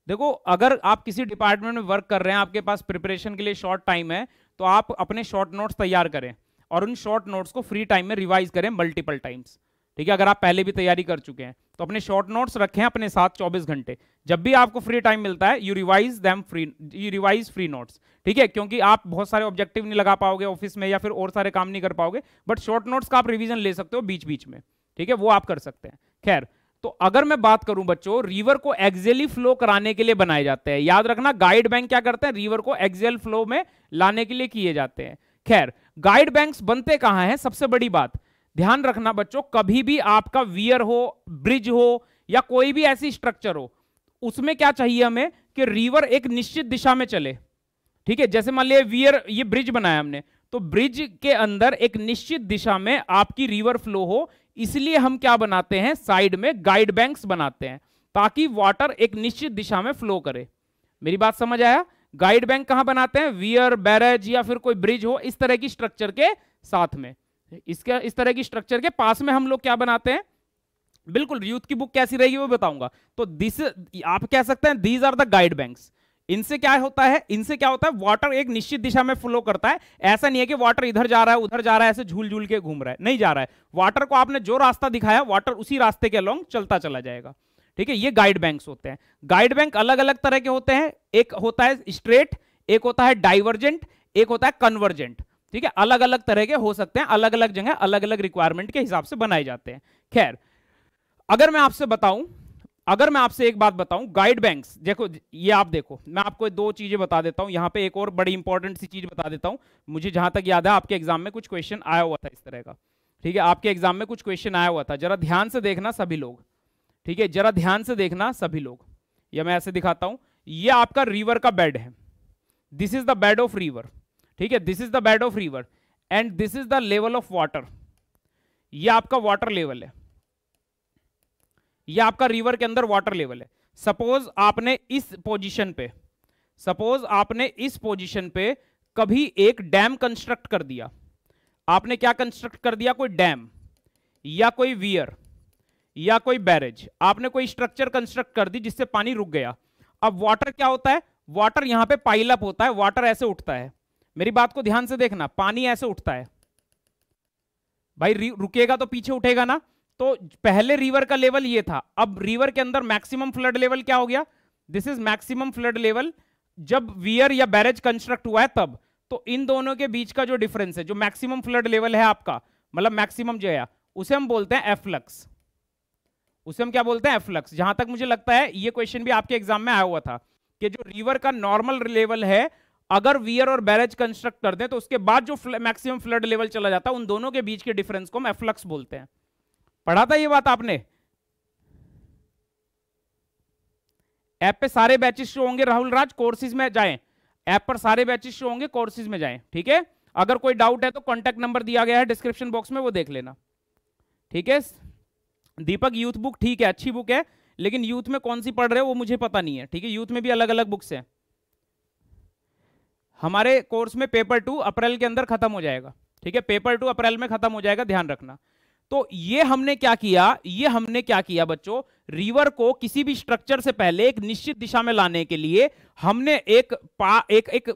देखो अगर आप किसी डिपार्टमेंट में वर्क कर रहे हैं आपके पास प्रिपरेशन के लिए शॉर्ट टाइम है तो आप अपने शॉर्ट नोट्स तैयार करें और उन शॉर्ट नोट्स को फ्री टाइम में रिवाइज करें मल्टीपल टाइम्स ठीक है अगर आप पहले भी तैयारी कर चुके हैं तो अपने शॉर्ट नोट्स रखें अपने साथ 24 घंटे जब भी आपको फ्री टाइम मिलता है you revise them free you revise free notes ठीक है क्योंकि आप बहुत सारे ऑब्जेक्टिव नहीं लगा पाओगे ऑफिस में या फिर और सारे काम नहीं कर पाओगे बट शॉर्ट नोट्स का आप रिविजन ले सकते हो बीच बीच में ठीक है वो आप कर सकते हैं खैर तो अगर मैं बात करूं बच्चों रिवर को एक्जेली फ्लो कराने के लिए बनाए जाते हैं याद रखना गाइड बैंक क्या करते हैं रिवर को एक्जेल फ्लो में लाने के लिए किए जाते हैं खैर गाइड बैंक्स बनते कहां हैं सबसे बड़ी बात ध्यान रखना बच्चों कभी भी आपका वियर हो ब्रिज हो या कोई भी ऐसी स्ट्रक्चर हो उसमें क्या चाहिए हमें कि रिवर एक निश्चित दिशा में चले ठीक है जैसे मान लिया वियर ये ब्रिज बनाया हमने तो ब्रिज के अंदर एक निश्चित दिशा में आपकी रिवर फ्लो हो इसलिए हम क्या बनाते हैं साइड में गाइड बैंक्स बनाते हैं ताकि वाटर एक निश्चित दिशा में फ्लो करे मेरी बात समझ आया गाइड बैंक कहां बनाते हैं वियर बैरेज या फिर कोई ब्रिज हो इस तरह की स्ट्रक्चर के साथ में इसका इस तरह की स्ट्रक्चर के पास में हम लोग क्या बनाते हैं बिल्कुल यूथ की बुक कैसी रहेगी वो बताऊंगा तो दिस आप कह सकते हैं these are the guide banks इनसे क्या होता है इनसे क्या होता है वाटर एक निश्चित दिशा में फ्लो करता है ऐसा नहीं है कि वाटर इधर जा रहा है उधर जा रहा है ऐसे झूल झूल के घूम रहा है नहीं जा रहा है वाटर को आपने जो रास्ता दिखाया वाटर उसी रास्ते के अलॉन्ग चलता चला जाएगा ठीक है ये गाइड बैंक्स होते हैं गाइड बैंक अलग अलग तरह के होते हैं एक होता है स्ट्रेट एक होता है डाइवर्जेंट एक होता है कन्वर्जेंट ठीक है अलग अलग तरह के हो सकते हैं अलग अलग जगह अलग अलग रिक्वायरमेंट के हिसाब से बनाए जाते हैं खैर अगर मैं आपसे बताऊं अगर मैं आपसे एक बात बताऊं गाइड बैंक्स देखो ये आप देखो मैं आपको दो चीजें बता देता हूं यहां पे एक और बड़ी इंपॉर्टेंट सी चीज बता देता हूं मुझे जहां तक याद है आपके एग्जाम में कुछ क्वेश्चन आया हुआ था इस तरह का ठीक है आपके एग्जाम में कुछ क्वेश्चन आया हुआ था जरा ध्यान से देखना सभी लोग ठीक है जरा ध्यान से देखना सभी लोग या मैं ऐसे दिखाता हूं यह आपका रिवर का बेड है this is the bed of river ठीक है this is the bed of river and this is the level of water ये आपका वाटर लेवल है ये आपका रिवर के अंदर वाटर लेवल है सपोज आपने इस पोजीशन पे सपोज आपने इस पोजीशन पे कभी एक डैम कंस्ट्रक्ट कर दिया आपने क्या कंस्ट्रक्ट कर दिया कोई डैम या कोई वियर या कोई बैरेज आपने कोई स्ट्रक्चर कंस्ट्रक्ट कर दी जिससे पानी रुक गया अब वाटर क्या होता है वाटर यहां पे पाइलअप होता है वाटर ऐसे उठता है मेरी बात को ध्यान से देखना पानी ऐसे उठता है भाई रुकेगा तो पीछे उठेगा ना तो पहले रिवर का लेवल ये था अब रिवर के अंदर मैक्सिमम फ्लड लेवल क्या हो गया this is maximum flood level जब वियर या बैरेज कंस्ट्रक्ट हुआ है तब तो इन दोनों के बीच का जो डिफरेंस है जो मैक्सिमम फ्लड लेवल है आपका मतलब मैक्सिमम जो है उसे हम बोलते हैं एफ्लक्स उसे हम क्या बोलते हैं एफ्लक्स जहां तक मुझे लगता है ये क्वेश्चन भी आपके एग्जाम में आया हुआ था कि जो रिवर का नॉर्मल लेवल है अगर वियर और बैरेज कंस्ट्रक्ट कर दें तो उसके बाद जो मैक्सिमम फ्लड लेवल चला जाता है उन दोनों के बीच के डिफरेंस को हम एफ्लक्स बोलते हैं पढ़ा था ये बात आपने ऐप पे सारे बैचेस शो होंगे राहुल राज कोर्सेज में जाएं ऐप पर सारे बैचेस शो होंगे कोर्सेज में जाएं ठीक है अगर कोई डाउट है तो कॉन्टेक्ट नंबर दिया गया है डिस्क्रिप्शन बॉक्स में वो देख लेना ठीक है दीपक यूथ बुक ठीक है अच्छी बुक है लेकिन यूथ में कौन सी पढ़ रहे हो वो मुझे पता नहीं है ठीक है यूथ में भी अलग अलग बुक्स हैं हमारे कोर्स में पेपर टू अप्रैल के अंदर खत्म हो जाएगा ठीक है पेपर टू अप्रैल में खत्म हो जाएगा ध्यान रखना तो ये हमने क्या किया ये हमने क्या किया बच्चों रिवर को किसी भी स्ट्रक्चर से पहले एक निश्चित दिशा में लाने के लिए हमने एक पा एक एक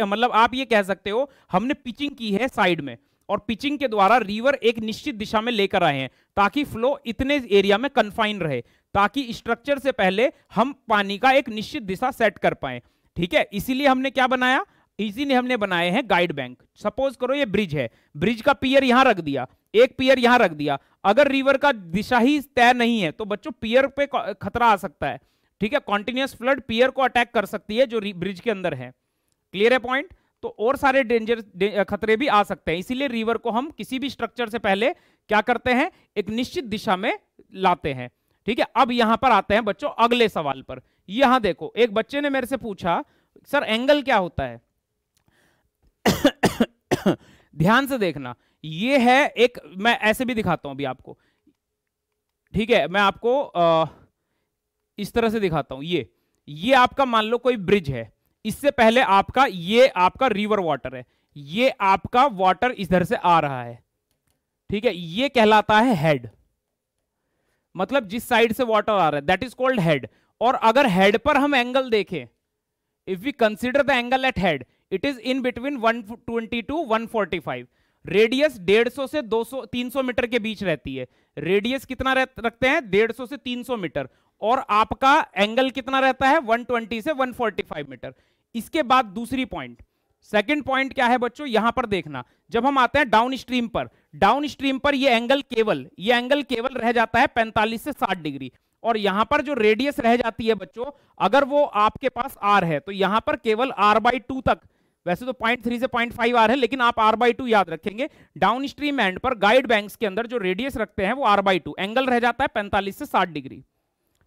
मतलब आप ये कह सकते हो हमने पिचिंग की है साइड में और पिचिंग के द्वारा रिवर एक निश्चित दिशा में लेकर आए हैं ताकि फ्लो इतने एरिया में कन्फाइन रहे ताकि स्ट्रक्चर से पहले हम पानी का एक निश्चित दिशा सेट कर पाए ठीक है इसीलिए हमने क्या बनाया इसी ने हमने बनाए हैं गाइड बैंक सपोज करो ये ब्रिज है ब्रिज का पियर यहां रख दिया एक पियर यहां रख दिया अगर रिवर का दिशा ही तय नहीं है तो बच्चों पियर पे खतरा आ सकता है ठीक है कॉन्टिन्यूस फ्लड पियर को अटैक कर सकती है जो ब्रिज के अंदर है क्लियर है पॉइंट तो और सारे डेंजर खतरे भी आ सकते हैं इसीलिए रिवर को हम किसी भी स्ट्रक्चर से पहले क्या करते हैं एक निश्चित दिशा में लाते हैं ठीक है अब यहां पर आते हैं बच्चों अगले सवाल पर यहां देखो एक बच्चे ने मेरे से पूछा सर एंगल क्या होता है ध्यान से देखना ये है एक मैं ऐसे भी दिखाता हूं अभी आपको ठीक है मैं आपको आ, इस तरह से दिखाता हूं ये ये आपका मान लो कोई ब्रिज है इससे पहले आपका ये आपका रिवर वाटर है ये आपका वाटर इधर से आ रहा है ठीक है ये कहलाता है हेड मतलब जिस साइड से वाटर आ रहा है दैट इज कॉल्ड हेड और अगर हेड पर हम एंगल देखें if we consider the angle at head it is in between 120 two 145 radius 150 से 200 300 मीटर के बीच रहती है रेडियस कितना रखते हैं 150 से 300 मीटर और आपका एंगल कितना रहता है 120 से 145 मीटर इसके बाद दूसरी पॉइंट सेकंड पॉइंट क्या है बच्चों यहां पर देखना जब हम आते हैं डाउन स्ट्रीम पर डाउन स्ट्रीम पर ये एंगल केवल ये एंगल केवल रह जाता है 45 से 60 डिग्री और यहां पर जो रेडियस रह जाती है बच्चों अगर वो आपके पास आर है तो यहां पर केवल आर बाई टू तक वैसे तो पॉइंट थ्री से पॉइंट फाइव रहा है लेकिन आप आर बाई टू याद रखेंगे डाउन स्ट्रीम एंड पर गाइड बैंक्स के अंदर जो रेडियस रखते हैं वो आर बाई टू एंगल रह जाता है पैंतालीस से साठ डिग्री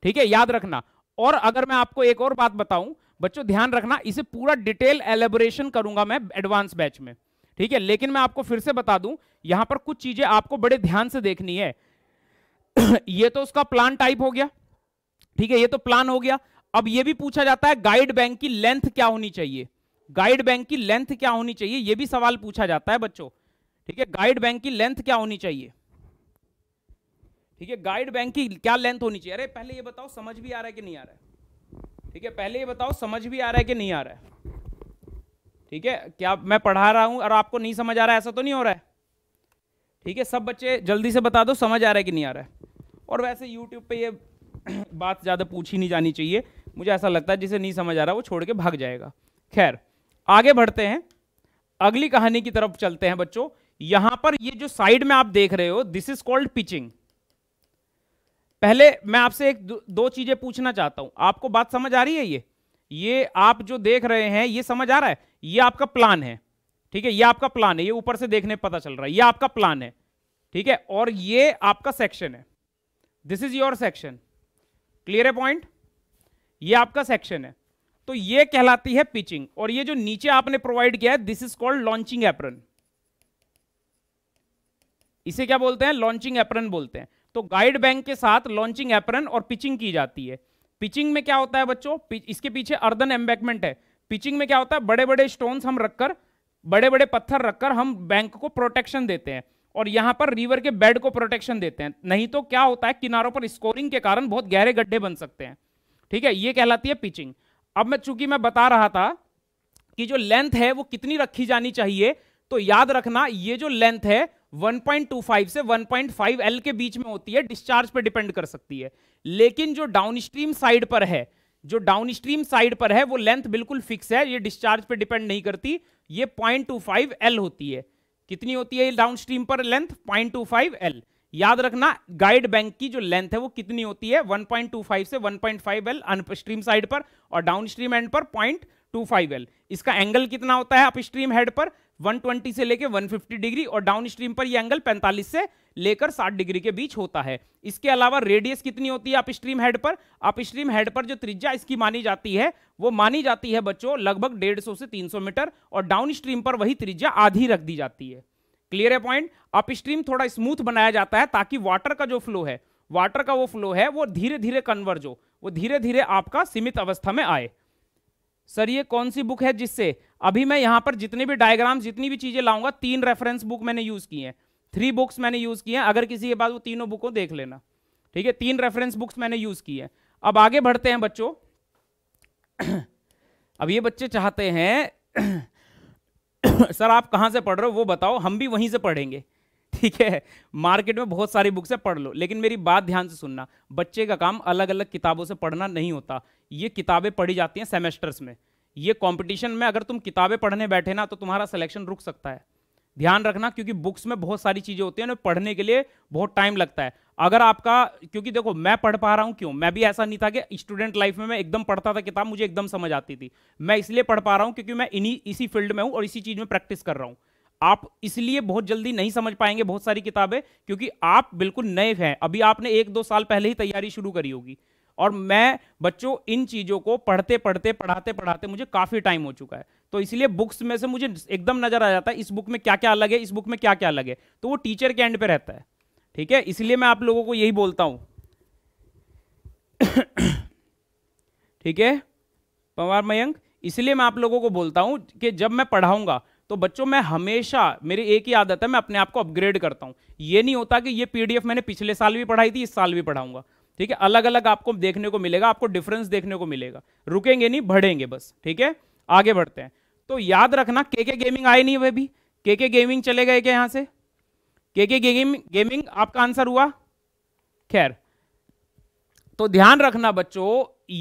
ठीक है याद रखना और अगर मैं आपको एक और बात बताऊं बच्चों ध्यान रखना इसे पूरा डिटेल एलेबोरेशन करूंगा मैं एडवांस बैच में ठीक है लेकिन मैं आपको फिर से बता दूं यहां पर कुछ चीजें आपको बड़े ध्यान से देखनी है ये तो उसका प्लान टाइप हो गया ठीक है ये तो प्लान हो गया अब ये भी पूछा जाता है गाइड बैंक की लेंथ क्या होनी चाहिए गाइड बैंक की लेंथ क्या होनी चाहिए यह भी सवाल पूछा जाता है बच्चों ठीक है गाइड बैंक की लेंथ क्या होनी चाहिए ठीक है गाइड बैंक की क्या लेंथ होनी चाहिए अरे पहले ये बताओ समझ भी आ रहा है कि नहीं आ रहा है ठीक है पहले ये बताओ समझ भी आ रहा है कि नहीं आ रहा है ठीक है क्या मैं पढ़ा रहा हूं और आपको नहीं समझ आ रहा है ऐसा तो नहीं हो रहा है ठीक है सब बच्चे जल्दी से बता दो समझ आ रहा है कि नहीं आ रहा है और वैसे यूट्यूब पर यह बात ज़्यादा पूछी नहीं जानी चाहिए मुझे ऐसा लगता है जिसे नहीं समझ आ रहा वो छोड़ के भाग जाएगा खैर आगे बढ़ते हैं अगली कहानी की तरफ चलते हैं बच्चों यहां पर ये जो साइड में आप देख रहे हो दिस इज कॉल्ड पिचिंग पहले मैं आपसे एक दो चीजें पूछना चाहता हूं आपको बात समझ आ रही है ये ये आप जो देख रहे हैं ये समझ आ रहा है ये आपका प्लान है ठीक है ये आपका प्लान है ये ऊपर से देखने पता चल रहा है ये आपका प्लान है ठीक है और ये आपका सेक्शन है this is your section clear है पॉइंट ये आपका सेक्शन है तो ये कहलाती है पिचिंग और ये जो नीचे आपने प्रोवाइड किया है this is called launching apron इसे क्या बोलते हैं लॉन्चिंग एप्रन बोलते हैं तो गाइड बैंक के साथ लॉन्चिंग एप्रन और पिचिंग की जाती है पिचिंग में क्या होता है बच्चों इसके पीछे अर्दन एम्बैकमेंट है पिचिंग में क्या होता है बड़े बड़े स्टोन हम रखकर बड़े बड़े पत्थर रखकर हम बैंक को प्रोटेक्शन देते हैं और यहां पर रिवर के बेड को प्रोटेक्शन देते हैं नहीं तो क्या होता है किनारों पर स्कोरिंग के कारण बहुत गहरे गड्ढे बन सकते हैं ठीक है ये कहलाती है पिचिंग अब मैं चूंकि मैं बता रहा था कि जो लेंथ है वो कितनी रखी जानी चाहिए तो याद रखना ये जो लेंथ है 1.25 से 1.5 एल के बीच में होती है डिस्चार्ज पे डिपेंड कर सकती है लेकिन जो डाउन स्ट्रीम साइड पर है जो डाउन स्ट्रीम साइड पर है वो लेंथ बिल्कुल फिक्स है ये डिस्चार्ज पे डिपेंड नहीं करती ये 0.25 एल होती है कितनी होती है डाउन स्ट्रीम पर लेंथ 0.25 एल याद रखना गाइड बैंक की जो लेंथ है वो कितनी होती है 1.25 से 1.5 एल अपस्ट्रीम साइड पर और डाउन स्ट्रीम एंड पर 0.25 एल इसका एंगल कितना होता है अपस्ट्रीम हेड पर 120 से लेकर 150 डिग्री और डाउन स्ट्रीम पर यह एंगल 45 से लेकर 60 डिग्री के बीच होता है इसके अलावा रेडियस कितनी होती है अपस्ट्रीम स्ट्रीम हेड पर अपस्ट्रीम स्ट्रीम हेड पर जो त्रिज्या इसकी मानी जाती है वो मानी जाती है बच्चों लगभग 150 से 300 मीटर और डाउन स्ट्रीम पर वही त्रिज्या आधी रख दी जाती है क्लियर है पॉइंट अपस्ट्रीम थोड़ा स्मूथ बनाया जाता है ताकि वाटर का जो फ्लो है वाटर का वो फ्लो है वो धीरे धीरे कन्वर्ज हो वो धीरे धीरे आपका सीमित अवस्था में आए सर ये कौन सी बुक है जिससे अभी मैं यहां पर जितने भी डायग्राम जितनी भी चीज़ें लाऊंगा तीन रेफरेंस बुक मैंने यूज़ की है थ्री बुक्स मैंने यूज़ की है अगर किसी के पास वो तीनों बुक बुकों देख लेना ठीक है तीन रेफरेंस बुक्स मैंने यूज़ की है अब आगे बढ़ते हैं बच्चों अब ये बच्चे चाहते हैं सर आप कहाँ से पढ़ रहे हो वो बताओ हम भी वहीं से पढ़ेंगे ठीक है मार्केट में बहुत सारी बुक से पढ़ लो लेकिन मेरी बात ध्यान से सुनना बच्चे का काम अलग अलग किताबों से पढ़ना नहीं होता ये किताबें पढ़ी जाती हैं सेमेस्टर्स में ये कंपटीशन में अगर तुम किताबें पढ़ने बैठे ना तो तुम्हारा सिलेक्शन रुक सकता है ध्यान रखना क्योंकि बुक्स में बहुत सारी चीज़ें होती हैं पढ़ने के लिए बहुत टाइम लगता है अगर आपका क्योंकि देखो मैं पढ़ पा रहा हूं क्यों मैं भी ऐसा नहीं था कि स्टूडेंट लाइफ में मैं एकदम पढ़ता था किताब मुझे एकदम समझ आती थी मैं इसलिए पढ़ पा रहा हूं क्योंकि मैं इन्हीं इसी फील्ड में हूं और इसी चीज़ में प्रैक्टिस कर रहा हूं आप इसलिए बहुत जल्दी नहीं समझ पाएंगे बहुत सारी किताबें क्योंकि आप बिल्कुल नए हैं अभी आपने एक दो साल पहले ही तैयारी शुरू करी होगी और मैं बच्चों इन चीज़ों को पढ़ते पढ़ते पढ़ाते पढ़ाते मुझे काफ़ी टाइम हो चुका है तो इसलिए बुक्स में से मुझे एकदम नज़र आ जाता है इस बुक में क्या क्या अलग है इस बुक में क्या क्या अलग है तो वो टीचर के एंड पे रहता है ठीक है इसलिए मैं आप लोगों को यही बोलता हूँ ठीक है पवार मयंक इसलिए मैं आप लोगों को बोलता हूँ कि जब मैं पढ़ाऊँगा तो बच्चों मैं हमेशा मेरी एक ही आदत है मैं अपने आप को अपग्रेड करता हूं ये नहीं होता कि ये पीडीएफ मैंने पिछले साल भी पढ़ाई थी इस साल भी पढ़ाऊंगा ठीक है अलग अलग आपको देखने को मिलेगा आपको डिफरेंस देखने को मिलेगा रुकेंगे नहीं बढ़ेंगे बस ठीक है आगे बढ़ते हैं तो याद रखना के के गेमिंग आए नहीं वे भी के के गेमिंग चले गए क्या यहां से के के गेमिंग गेमिंग आपका आंसर हुआ खैर तो ध्यान रखना बच्चों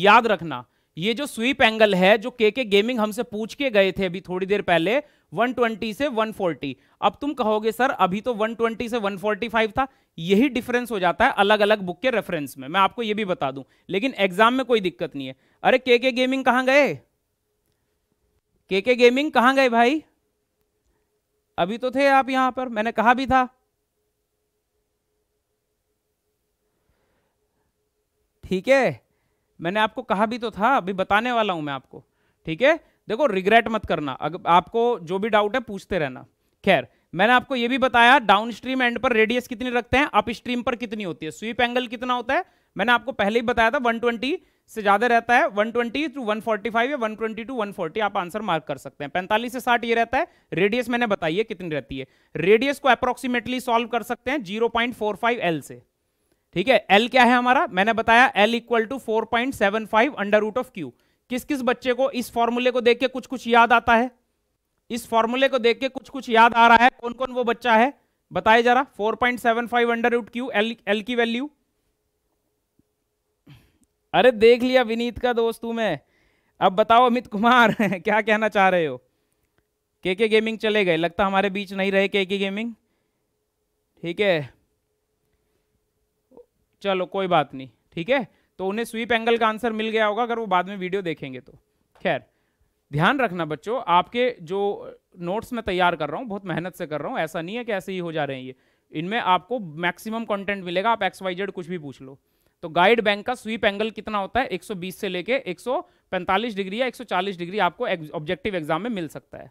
याद रखना ये जो स्वीप एंगल है जो के के गेमिंग हमसे पूछ के गए थे अभी थोड़ी देर पहले 120 से 140 अब तुम कहोगे सर अभी तो 120 से 145 था यही डिफरेंस हो जाता है अलग अलग बुक के रेफरेंस में मैं आपको ये भी बता दूं लेकिन एग्जाम में कोई दिक्कत नहीं है अरे के के गेमिंग कहां गए के के गेमिंग कहां गए भाई अभी तो थे आप यहां पर मैंने कहा भी था ठीक है मैंने आपको कहा भी तो था अभी बताने वाला हूं मैं आपको ठीक है देखो रिग्रेट मत करना अगर आपको जो भी डाउट है पूछते रहना खैर मैंने आपको यह भी बताया डाउन स्ट्रीम एंड पर रेडियस कितनी रखते हैं अप स्ट्रीम पर कितनी होती है स्वीप एंगल कितना होता है मैंने आपको पहले ही बताया था 120 से ज्यादा रहता है 120 टू फाइव या 120 टू 140 आप आंसर मार्क कर सकते हैं 45 से 60 ये रहता है रेडियस मैंने बताई है कितनी रहती है रेडियस को अप्रोक्सीमेटली सॉल्व कर सकते हैं फाइव एल से ठीक है एल क्या है हमारा मैंने बताया L equal to four point seven five under root of Q किस किस बच्चे को इस फॉर्मूले को देख के कुछ कुछ याद आता है इस फॉर्मूले को देख के कुछ कुछ याद आ रहा है कौन कौन वो बच्चा है बताए जरा 4.75 point seven five under root Q L L की वैल्यू अरे देख लिया विनीत का दोस्त तू मैं अब बताओ अमित कुमार क्या कहना चाह रहे हो के के गेमिंग चले गए लगता हमारे बीच नहीं रहे के के गेमिंग ठीक है चलो कोई बात नहीं ठीक है तो उन्हें स्वीप एंगल का आंसर मिल गया होगा अगर वो बाद में वीडियो देखेंगे तो खैर ध्यान रखना बच्चों आपके जो नोट्स मैं तैयार कर रहा हूँ बहुत मेहनत से कर रहा हूँ ऐसा नहीं है कि ऐसे ही हो जा रहे हैं ये इनमें आपको मैक्सिमम कंटेंट मिलेगा आप एक्स वाई जेड कुछ भी पूछ लो तो गाइड बैंक का स्वीप एंगल कितना होता है 120 से लेके 145 डिग्री या 140 डिग्री आपको ऑब्जेक्टिव एग्जाम में मिल सकता है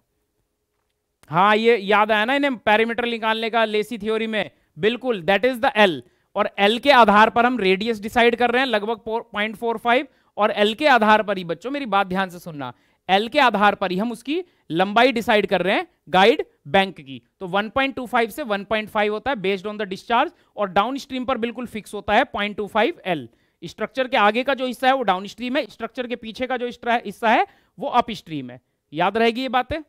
हाँ ये याद आया ना इन्हें पैरामीटर निकालने का लेसी थ्योरी में बिल्कुल दैट इज द एल और एल के आधार पर हम रेडियस डिसाइड कर रहे हैं लगभग पॉइंट फोर फाइव और एल के आधार पर ही बच्चों मेरी बात ध्यान से सुनना एल के आधार पर ही हम उसकी लंबाई डिसाइड कर रहे हैं गाइड बैंक की तो 1.25 से 1.5 होता है बेस्ड ऑन द डिस्चार्ज और डाउन स्ट्रीम पर बिल्कुल फिक्स होता है 0.25 एल स्ट्रक्चर के आगे का जो हिस्सा है वो डाउन स्ट्रीम है स्ट्रक्चर के पीछे का जो हिस्सा है वो अपस्ट्रीम है याद रहेगी ये बातें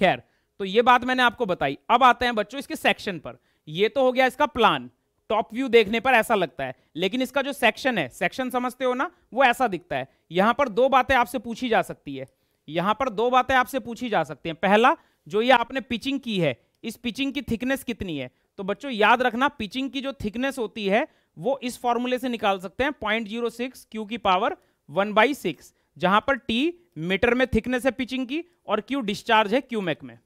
खैर तो ये बात मैंने आपको बताई अब आते हैं बच्चों इसके सेक्शन पर यह तो हो गया इसका प्लान टॉप व्यू देखने पर ऐसा लगता है लेकिन इसका जो सेक्शन है सेक्शन समझते हो ना वो ऐसा दिखता है यहां पर दो बातें आपसे पूछी जा सकती है यहां पर दो बातें आपसे पूछी जा सकती हैं पहला जो ये आपने पिचिंग की है इस पिचिंग की थिकनेस कितनी है तो बच्चों याद रखना पिचिंग की जो थिकनेस होती है वो इस फॉर्मूले से निकाल सकते हैं पॉइंट जीरो सिक्स क्यू की पावर वन बाई सिक्स जहां पर टी मीटर में थिकनेस है पिचिंग की और क्यू डिस्चार्ज है क्यूमेक में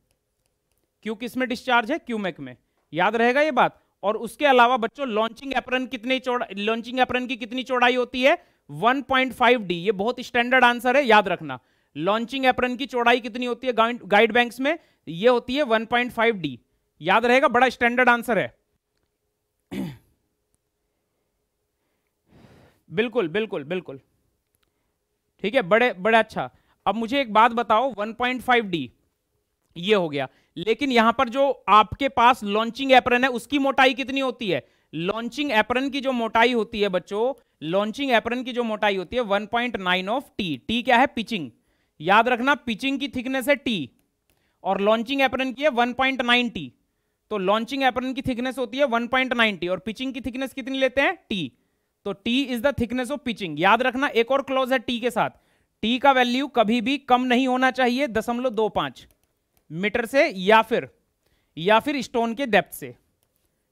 क्यू किस में डिस्चार्ज है क्यूमेक में याद रहेगा ये बात और उसके अलावा बच्चों लॉन्चिंग एप्रन कितनी लॉन्चिंग एप्रन की कितनी चौड़ाई होती है फाइव डी ये बहुत स्टैंडर्ड आंसर है याद रखना लॉन्चिंग एप्रन की चौड़ाई कितनी होती है गाइड बैंक्स में ये होती है फाइव डी याद रहेगा बड़ा स्टैंडर्ड आंसर है बिल्कुल बिल्कुल बिल्कुल ठीक है बड़े बड़े अच्छा अब मुझे एक बात बताओ फाइव डी ये हो गया लेकिन यहां पर जो आपके पास लॉन्चिंग एपरन है उसकी मोटाई कितनी होती है लॉन्चिंग एपरन की जो मोटाई होती है बच्चों लॉन्चिंग एपरन की जो मोटाई होती है 1.9 ऑफ टी टी क्या है पिचिंग याद रखना पिचिंग की थिकनेस है टी और लॉन्चिंग एपरन की है 1.9 टी तो लॉन्चिंग एपरन की थिकनेस होती है 1.9 टी और पिचिंग की थिकनेस कितनी लेते हैं टी तो T is the thickness of pitching याद रखना एक और क्लॉज है टी के साथ टी का वैल्यू कभी भी कम नहीं होना चाहिए दशमलव दो पांच मीटर से या फिर या फिर स्टोन के डेप्थ से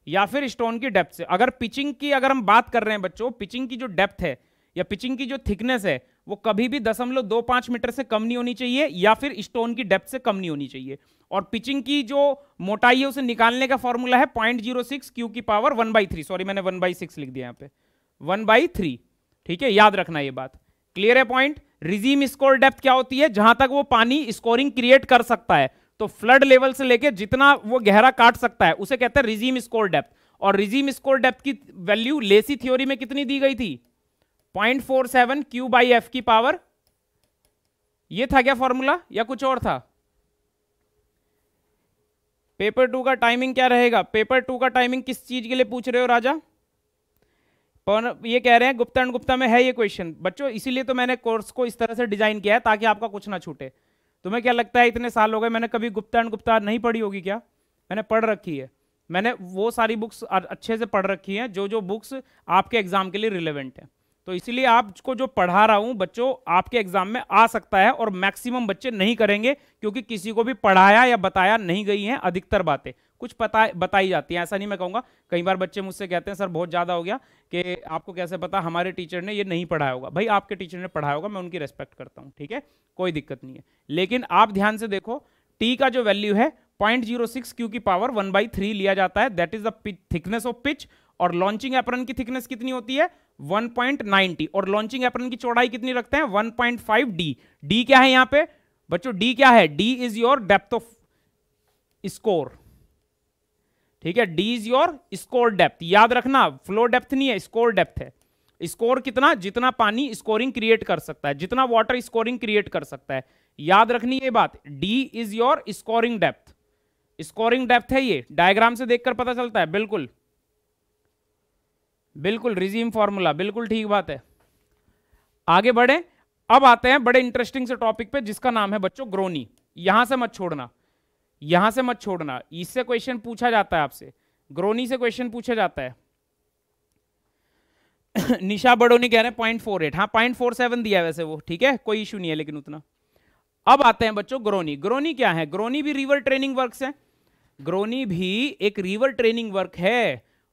या फिर स्टोन की डेप्थ से अगर पिचिंग की अगर हम बात कर रहे हैं बच्चों पिचिंग की जो डेप्थ है या पिचिंग की जो थिकनेस है वो कभी भी दशमलव दो पांच मीटर से कम नहीं होनी चाहिए या फिर स्टोन की डेप्थ से कम नहीं होनी चाहिए और पिचिंग की जो मोटाई है उसे निकालने का फॉर्मूला है पॉइंट जीरो सिक्स क्यू की power one by three sorry मैंने वन बाई सिक्स लिख दिया यहां पे वन बाई थ्री ठीक है याद रखना ये बात क्लियर है पॉइंट रिजीम स्कोर डेप्थ क्या होती है जहां तक वो पानी स्कोरिंग क्रिएट कर सकता है तो फ्लड लेवल से लेके जितना वो गहरा काट सकता है उसे कहते हैं रिजीम स्कोर डेप्थ और रिजीम स्कोर डेप्थ की वैल्यू लेसी थ्योरी में कितनी दी गई थी point four seven Q by F की पावर ये था क्या फॉर्मूला या कुछ और था पेपर टू का टाइमिंग क्या रहेगा पेपर टू का टाइमिंग किस चीज के लिए पूछ रहे हो राजा ये कह रहे हैं गुप्ता एंड गुप्ता में है ये क्वेश्चन बच्चों इसीलिए तो मैंने कोर्स को इस तरह से डिजाइन किया है ताकि आपका कुछ ना छूटे तुम्हें क्या लगता है इतने साल हो गए मैंने कभी गुप्ता एंड गुप्ता नहीं पढ़ी होगी क्या मैंने पढ़ रखी है मैंने वो सारी बुक्स अच्छे से पढ़ रखी हैं जो जो बुक्स आपके एग्जाम के लिए रिलेवेंट हैं तो इसीलिए आपको जो पढ़ा रहा हूं बच्चों आपके एग्जाम में आ सकता है और मैक्सिमम बच्चे नहीं करेंगे क्योंकि किसी को भी पढ़ाया या बताया नहीं गई हैं अधिकतर बातें कुछ पता बताई जाती है ऐसा नहीं मैं कहूँगा कई बार बच्चे मुझसे कहते हैं सर बहुत ज़्यादा हो गया कि आपको कैसे पता हमारे टीचर ने ये नहीं पढ़ाया होगा भाई आपके टीचर ने पढ़ाया होगा मैं उनकी रेस्पेक्ट करता हूँ ठीक है कोई दिक्कत नहीं है लेकिन आप ध्यान से देखो टी का जो वैल्यू है पॉइंट जीरो सिक्स क्यू की पावर वन बाई थ्री लिया जाता है that is the thickness of pitch और लॉन्चिंग एपरन की थिकनेस कितनी होती है 1.90 और लॉन्चिंग एपरन की चौड़ाई कितनी रखते हैं 1.5 डी डी क्या है यहां पे बच्चों डी क्या है D is your depth of scour ठीक है D is your scour depth याद रखना फ्लो डेप्थ नहीं है स्कोर डेप्थ है स्कोर कितना जितना पानी स्कोरिंग क्रिएट कर सकता है जितना वाटर स्कोरिंग क्रिएट कर सकता है याद रखनी ये बात D is your scouring depth scouring depth है ये डायग्राम से देखकर पता चलता है बिल्कुल बिल्कुल रिज्यूम फॉर्मूला बिल्कुल ठीक बात है आगे बढ़े अब आते हैं बड़े इंटरेस्टिंग से टॉपिक पे जिसका नाम है बच्चों ग्रोनी यहां से मत छोड़ना यहां से मत छोड़ना इससे क्वेश्चन पूछा जाता है आपसे ग्रोनी से क्वेश्चन पूछा जाता है निशा बड़ोनी कह रहे हैं पॉइंट फोर एट हाँ पॉइंट फोर सेवन दिया वैसे वो ठीक है कोई इश्यू नहीं है लेकिन उतना अब आते हैं बच्चों ग्रोनी ग्रोनी क्या है ग्रोनी भी रिवर ट्रेनिंग वर्क है ग्रोनी भी एक रिवर ट्रेनिंग वर्क है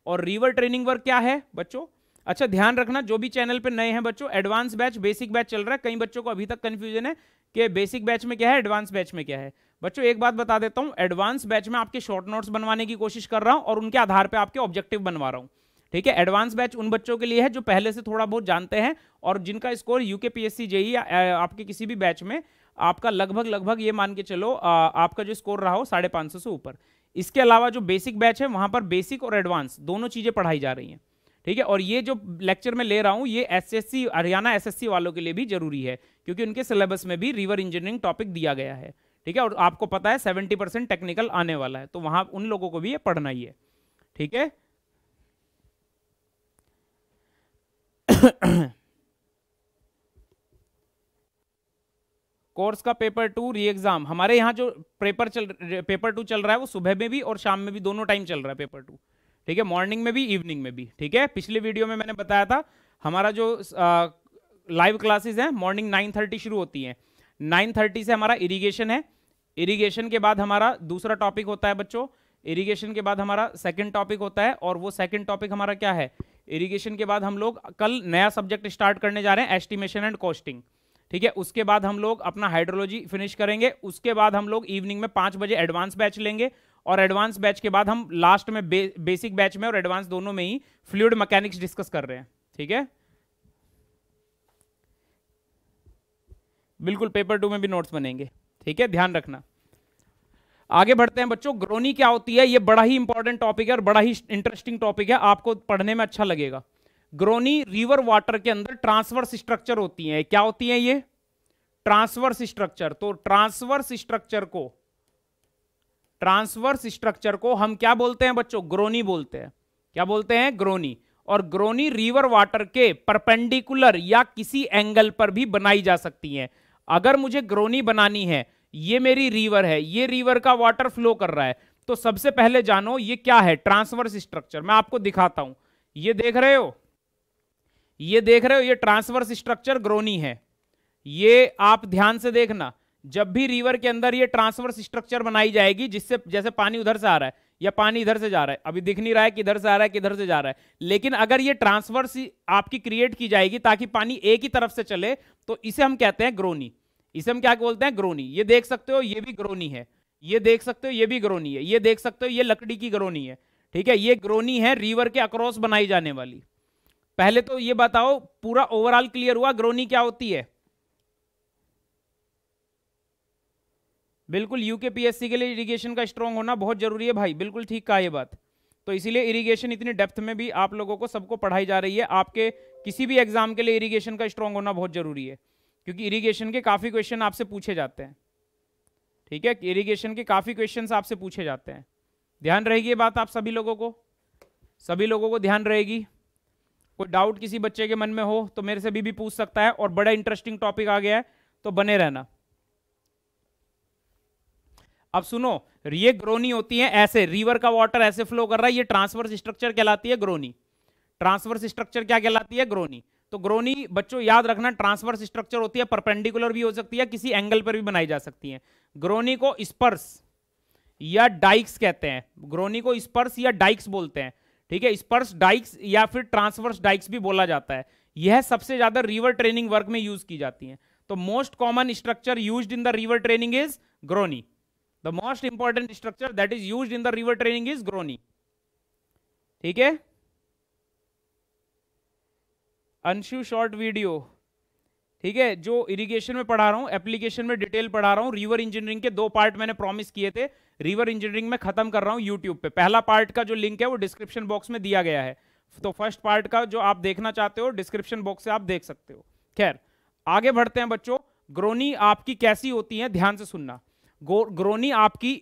और रिवर ट्रेनिंग वर्क क्या है बच्चों अच्छा ध्यान रखना जो भी चैनल पे नए हैं बच्चों एडवांस बैच बेसिक बैच चल रहा है कई बच्चों को अभी तक कंफ्यूजन है कि बेसिक बैच में क्या है एडवांस बैच में क्या है बच्चों एक बात बता देता हूँ एडवांस बैच में आपके शॉर्ट नोट्स बनवाने की कोशिश कर रहा हूँ और उनके आधार पर आपके ऑब्जेक्टिव बनवा रहा हूँ ठीक है एडवांस बैच उन बच्चों के लिए है जो पहले से थोड़ा बहुत जानते हैं और जिनका स्कोर यूके पीएससी जेई आपके किसी भी बैच में आपका लगभग लगभग ये मान के चलो आपका जो स्कोर रहा हो साढ़े पाँच सौ से ऊपर इसके अलावा जो बेसिक बैच है वहाँ पर बेसिक और एडवांस दोनों चीज़ें पढ़ाई जा रही हैं ठीक है और ये जो लेक्चर में ले रहा हूँ ये एसएससी हरियाणा एसएससी वालों के लिए भी जरूरी है क्योंकि उनके सिलेबस में भी रिवर इंजीनियरिंग टॉपिक दिया गया है ठीक है और आपको पता है सेवेंटी परसेंट टेक्निकल आने वाला है तो वहां उन लोगों को भी ये पढ़ना ही है ठीक है कोर्स का पेपर टू री एग्जाम हमारे यहाँ जो पेपर चल पेपर टू चल रहा है वो सुबह में भी और शाम में भी दोनों टाइम चल रहा है पेपर टू ठीक है मॉर्निंग में भी इवनिंग में भी ठीक है पिछले वीडियो में मैंने बताया था हमारा जो लाइव क्लासेस हैं मॉर्निंग नाइन थर्टी शुरू होती हैं नाइन थर्टी से हमारा इरिगेशन है इरिगेशन के बाद हमारा दूसरा टॉपिक होता है बच्चों इरिगेशन के बाद हमारा सेकंड टॉपिक होता है और वो सेकंड टॉपिक हमारा क्या है इरिगेशन के बाद हम लोग कल नया सब्जेक्ट स्टार्ट करने जा रहे हैं एस्टिमेशन एंड कॉस्टिंग ठीक है उसके बाद हम लोग अपना हाइड्रोलॉजी फिनिश करेंगे उसके बाद हम लोग इवनिंग में पाँच बजे एडवांस बैच लेंगे और एडवांस बैच के बाद हम लास्ट में बे, बेसिक बैच में और एडवांस दोनों में ही फ्लूड मैकेनिक्स डिस्कस कर रहे हैं ठीक है बिल्कुल पेपर टू में भी नोट्स बनेंगे ठीक है ध्यान रखना आगे बढ़ते हैं बच्चों ग्रोनी क्या होती है ये बड़ा ही इंपॉर्टेंट टॉपिक है और बड़ा ही इंटरेस्टिंग टॉपिक है आपको पढ़ने में अच्छा लगेगा ग्रोनी रिवर वाटर के अंदर ट्रांसवर्स स्ट्रक्चर होती है क्या होती है ये ट्रांसवर्स स्ट्रक्चर तो ट्रांसवर्स स्ट्रक्चर को ट्रांसवर्स स्ट्रक्चर को हम क्या बोलते हैं बच्चों ग्रोनी बोलते हैं क्या बोलते हैं ग्रोनी और ग्रोनी रिवर वाटर के परपेंडिकुलर या किसी एंगल पर भी बनाई जा सकती है अगर मुझे ग्रोनी बनानी है ये मेरी रिवर है ये रिवर का वाटर फ्लो कर रहा है तो सबसे पहले जानो ये क्या है ट्रांसवर्स स्ट्रक्चर मैं आपको दिखाता हूं ये देख रहे हो ये देख रहे हो ये ट्रांसवर्स स्ट्रक्चर ग्रोनी है ये आप ध्यान से देखना जब भी रिवर के अंदर ये ट्रांसवर्स स्ट्रक्चर बनाई जाएगी जिससे जैसे पानी उधर से आ रहा है या पानी इधर से जा रहा है अभी दिख नहीं रहा है किधर से आ रहा है किधर से जा रहा है लेकिन अगर ये ट्रांसवर्स आपकी क्रिएट की जाएगी ताकि पानी एक ही तरफ से चले तो इसे हम कहते हैं ग्रोनी इसे हम क्या बोलते हैं ग्रोनी ये देख सकते हो ये भी ग्रोनी है ये देख सकते हो ये भी ग्रोनी है ये देख सकते हो ये लकड़ी की ग्रोनी है ठीक है ये ग्रोनी है रिवर के अक्रॉस बनाई जाने वाली पहले तो ये बताओ पूरा ओवरऑल क्लियर हुआ ग्रोनी क्या होती है बिल्कुल यूके पीएससी के लिए इरिगेशन का स्ट्रॉन्ग होना बहुत जरूरी है भाई बिल्कुल ठीक कहा ये बात तो इसीलिए इरिगेशन इतनी डेप्थ में भी आप लोगों को सबको पढ़ाई जा रही है आपके किसी भी एग्जाम के लिए इरिगेशन का स्ट्रॉन्ग होना बहुत जरूरी है क्योंकि इरिगेशन के काफ़ी क्वेश्चन आपसे पूछे जाते हैं ठीक है इरिगेशन के काफ़ी क्वेश्चन आपसे पूछे जाते हैं ध्यान रहेगी ये बात आप सभी लोगों को सभी लोगों को ध्यान रहेगी कोई डाउट किसी बच्चे के मन में हो तो मेरे से भी भी पूछ सकता है और बड़ा इंटरेस्टिंग टॉपिक आ गया है तो बने रहना अब सुनो ये ग्रोनी होती है ऐसे रिवर का वाटर ऐसे फ्लो कर रहा है ये ट्रांसवर्स स्ट्रक्चर कहलाती है ग्रोनी ट्रांसवर्स स्ट्रक्चर क्या कहलाती है ग्रोनी तो ग्रोनी बच्चों याद रखना ट्रांसवर्स स्ट्रक्चर होती है परपेंडिकुलर भी हो सकती है किसी एंगल पर भी बनाई जा सकती है ग्रोनी को स्पर्श या डाइक्स कहते हैं ग्रोनी को स्पर्श या डाइक्स बोलते हैं ठीक है स्पर्श डाइक्स या फिर ट्रांसवर्स डाइक्स भी बोला जाता है यह सबसे ज्यादा रिवर ट्रेनिंग वर्क में यूज की जाती है तो most common structure use in the river training is groyne the most important structure that is use in the river training is groyne ठीक है अंशु शॉर्ट वीडियो ठीक है जो इरिगेशन में पढ़ा रहा हूं एप्लीकेशन में डिटेल पढ़ा रहा हूँ रिवर इंजीनियरिंग के दो पार्ट मैंने प्रॉमिस किए थे रिवर इंजीनियरिंग में खत्म कर रहा हूं यूट्यूब पे पहला पार्ट का जो लिंक है वो डिस्क्रिप्शन बॉक्स में दिया गया है तो फर्स्ट पार्ट का जो आप देखना चाहते हो डिस्क्रिप्शन बॉक्स से आप देख सकते हो खैर आगे बढ़ते हैं बच्चों ग्रोनी आपकी कैसी होती है ध्यान से सुनना ग्रोनी आपकी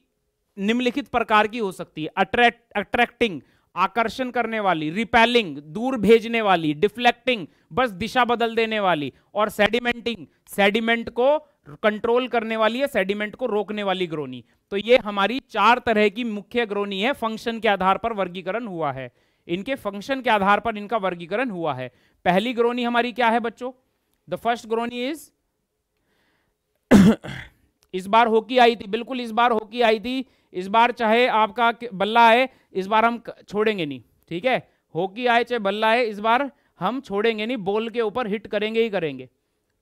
निम्नलिखित प्रकार की हो सकती है अट्रैक्ट अट्रैक्टिंग आकर्षण करने वाली रिपेलिंग दूर भेजने वाली डिफ्लेक्टिंग बस दिशा बदल देने वाली और सेडिमेंटिंग सेडिमेंट को कंट्रोल करने वाली है सेडिमेंट को रोकने वाली ग्रोनी तो ये हमारी चार तरह की मुख्य ग्रोनी है फंक्शन के आधार पर वर्गीकरण हुआ है इनके फंक्शन के आधार पर इनका वर्गीकरण हुआ है पहली ग्रोनी हमारी क्या है बच्चों द फर्स्ट ग्रोनी इज इस बार हॉकी आई थी बिल्कुल इस बार हॉकी आई थी इस बार चाहे आपका बल्ला है इस बार हम छोड़ेंगे नहीं ठीक है हॉकी आए चाहे बल्ला है इस बार हम छोड़ेंगे नहीं बॉल के ऊपर हिट करेंगे ही करेंगे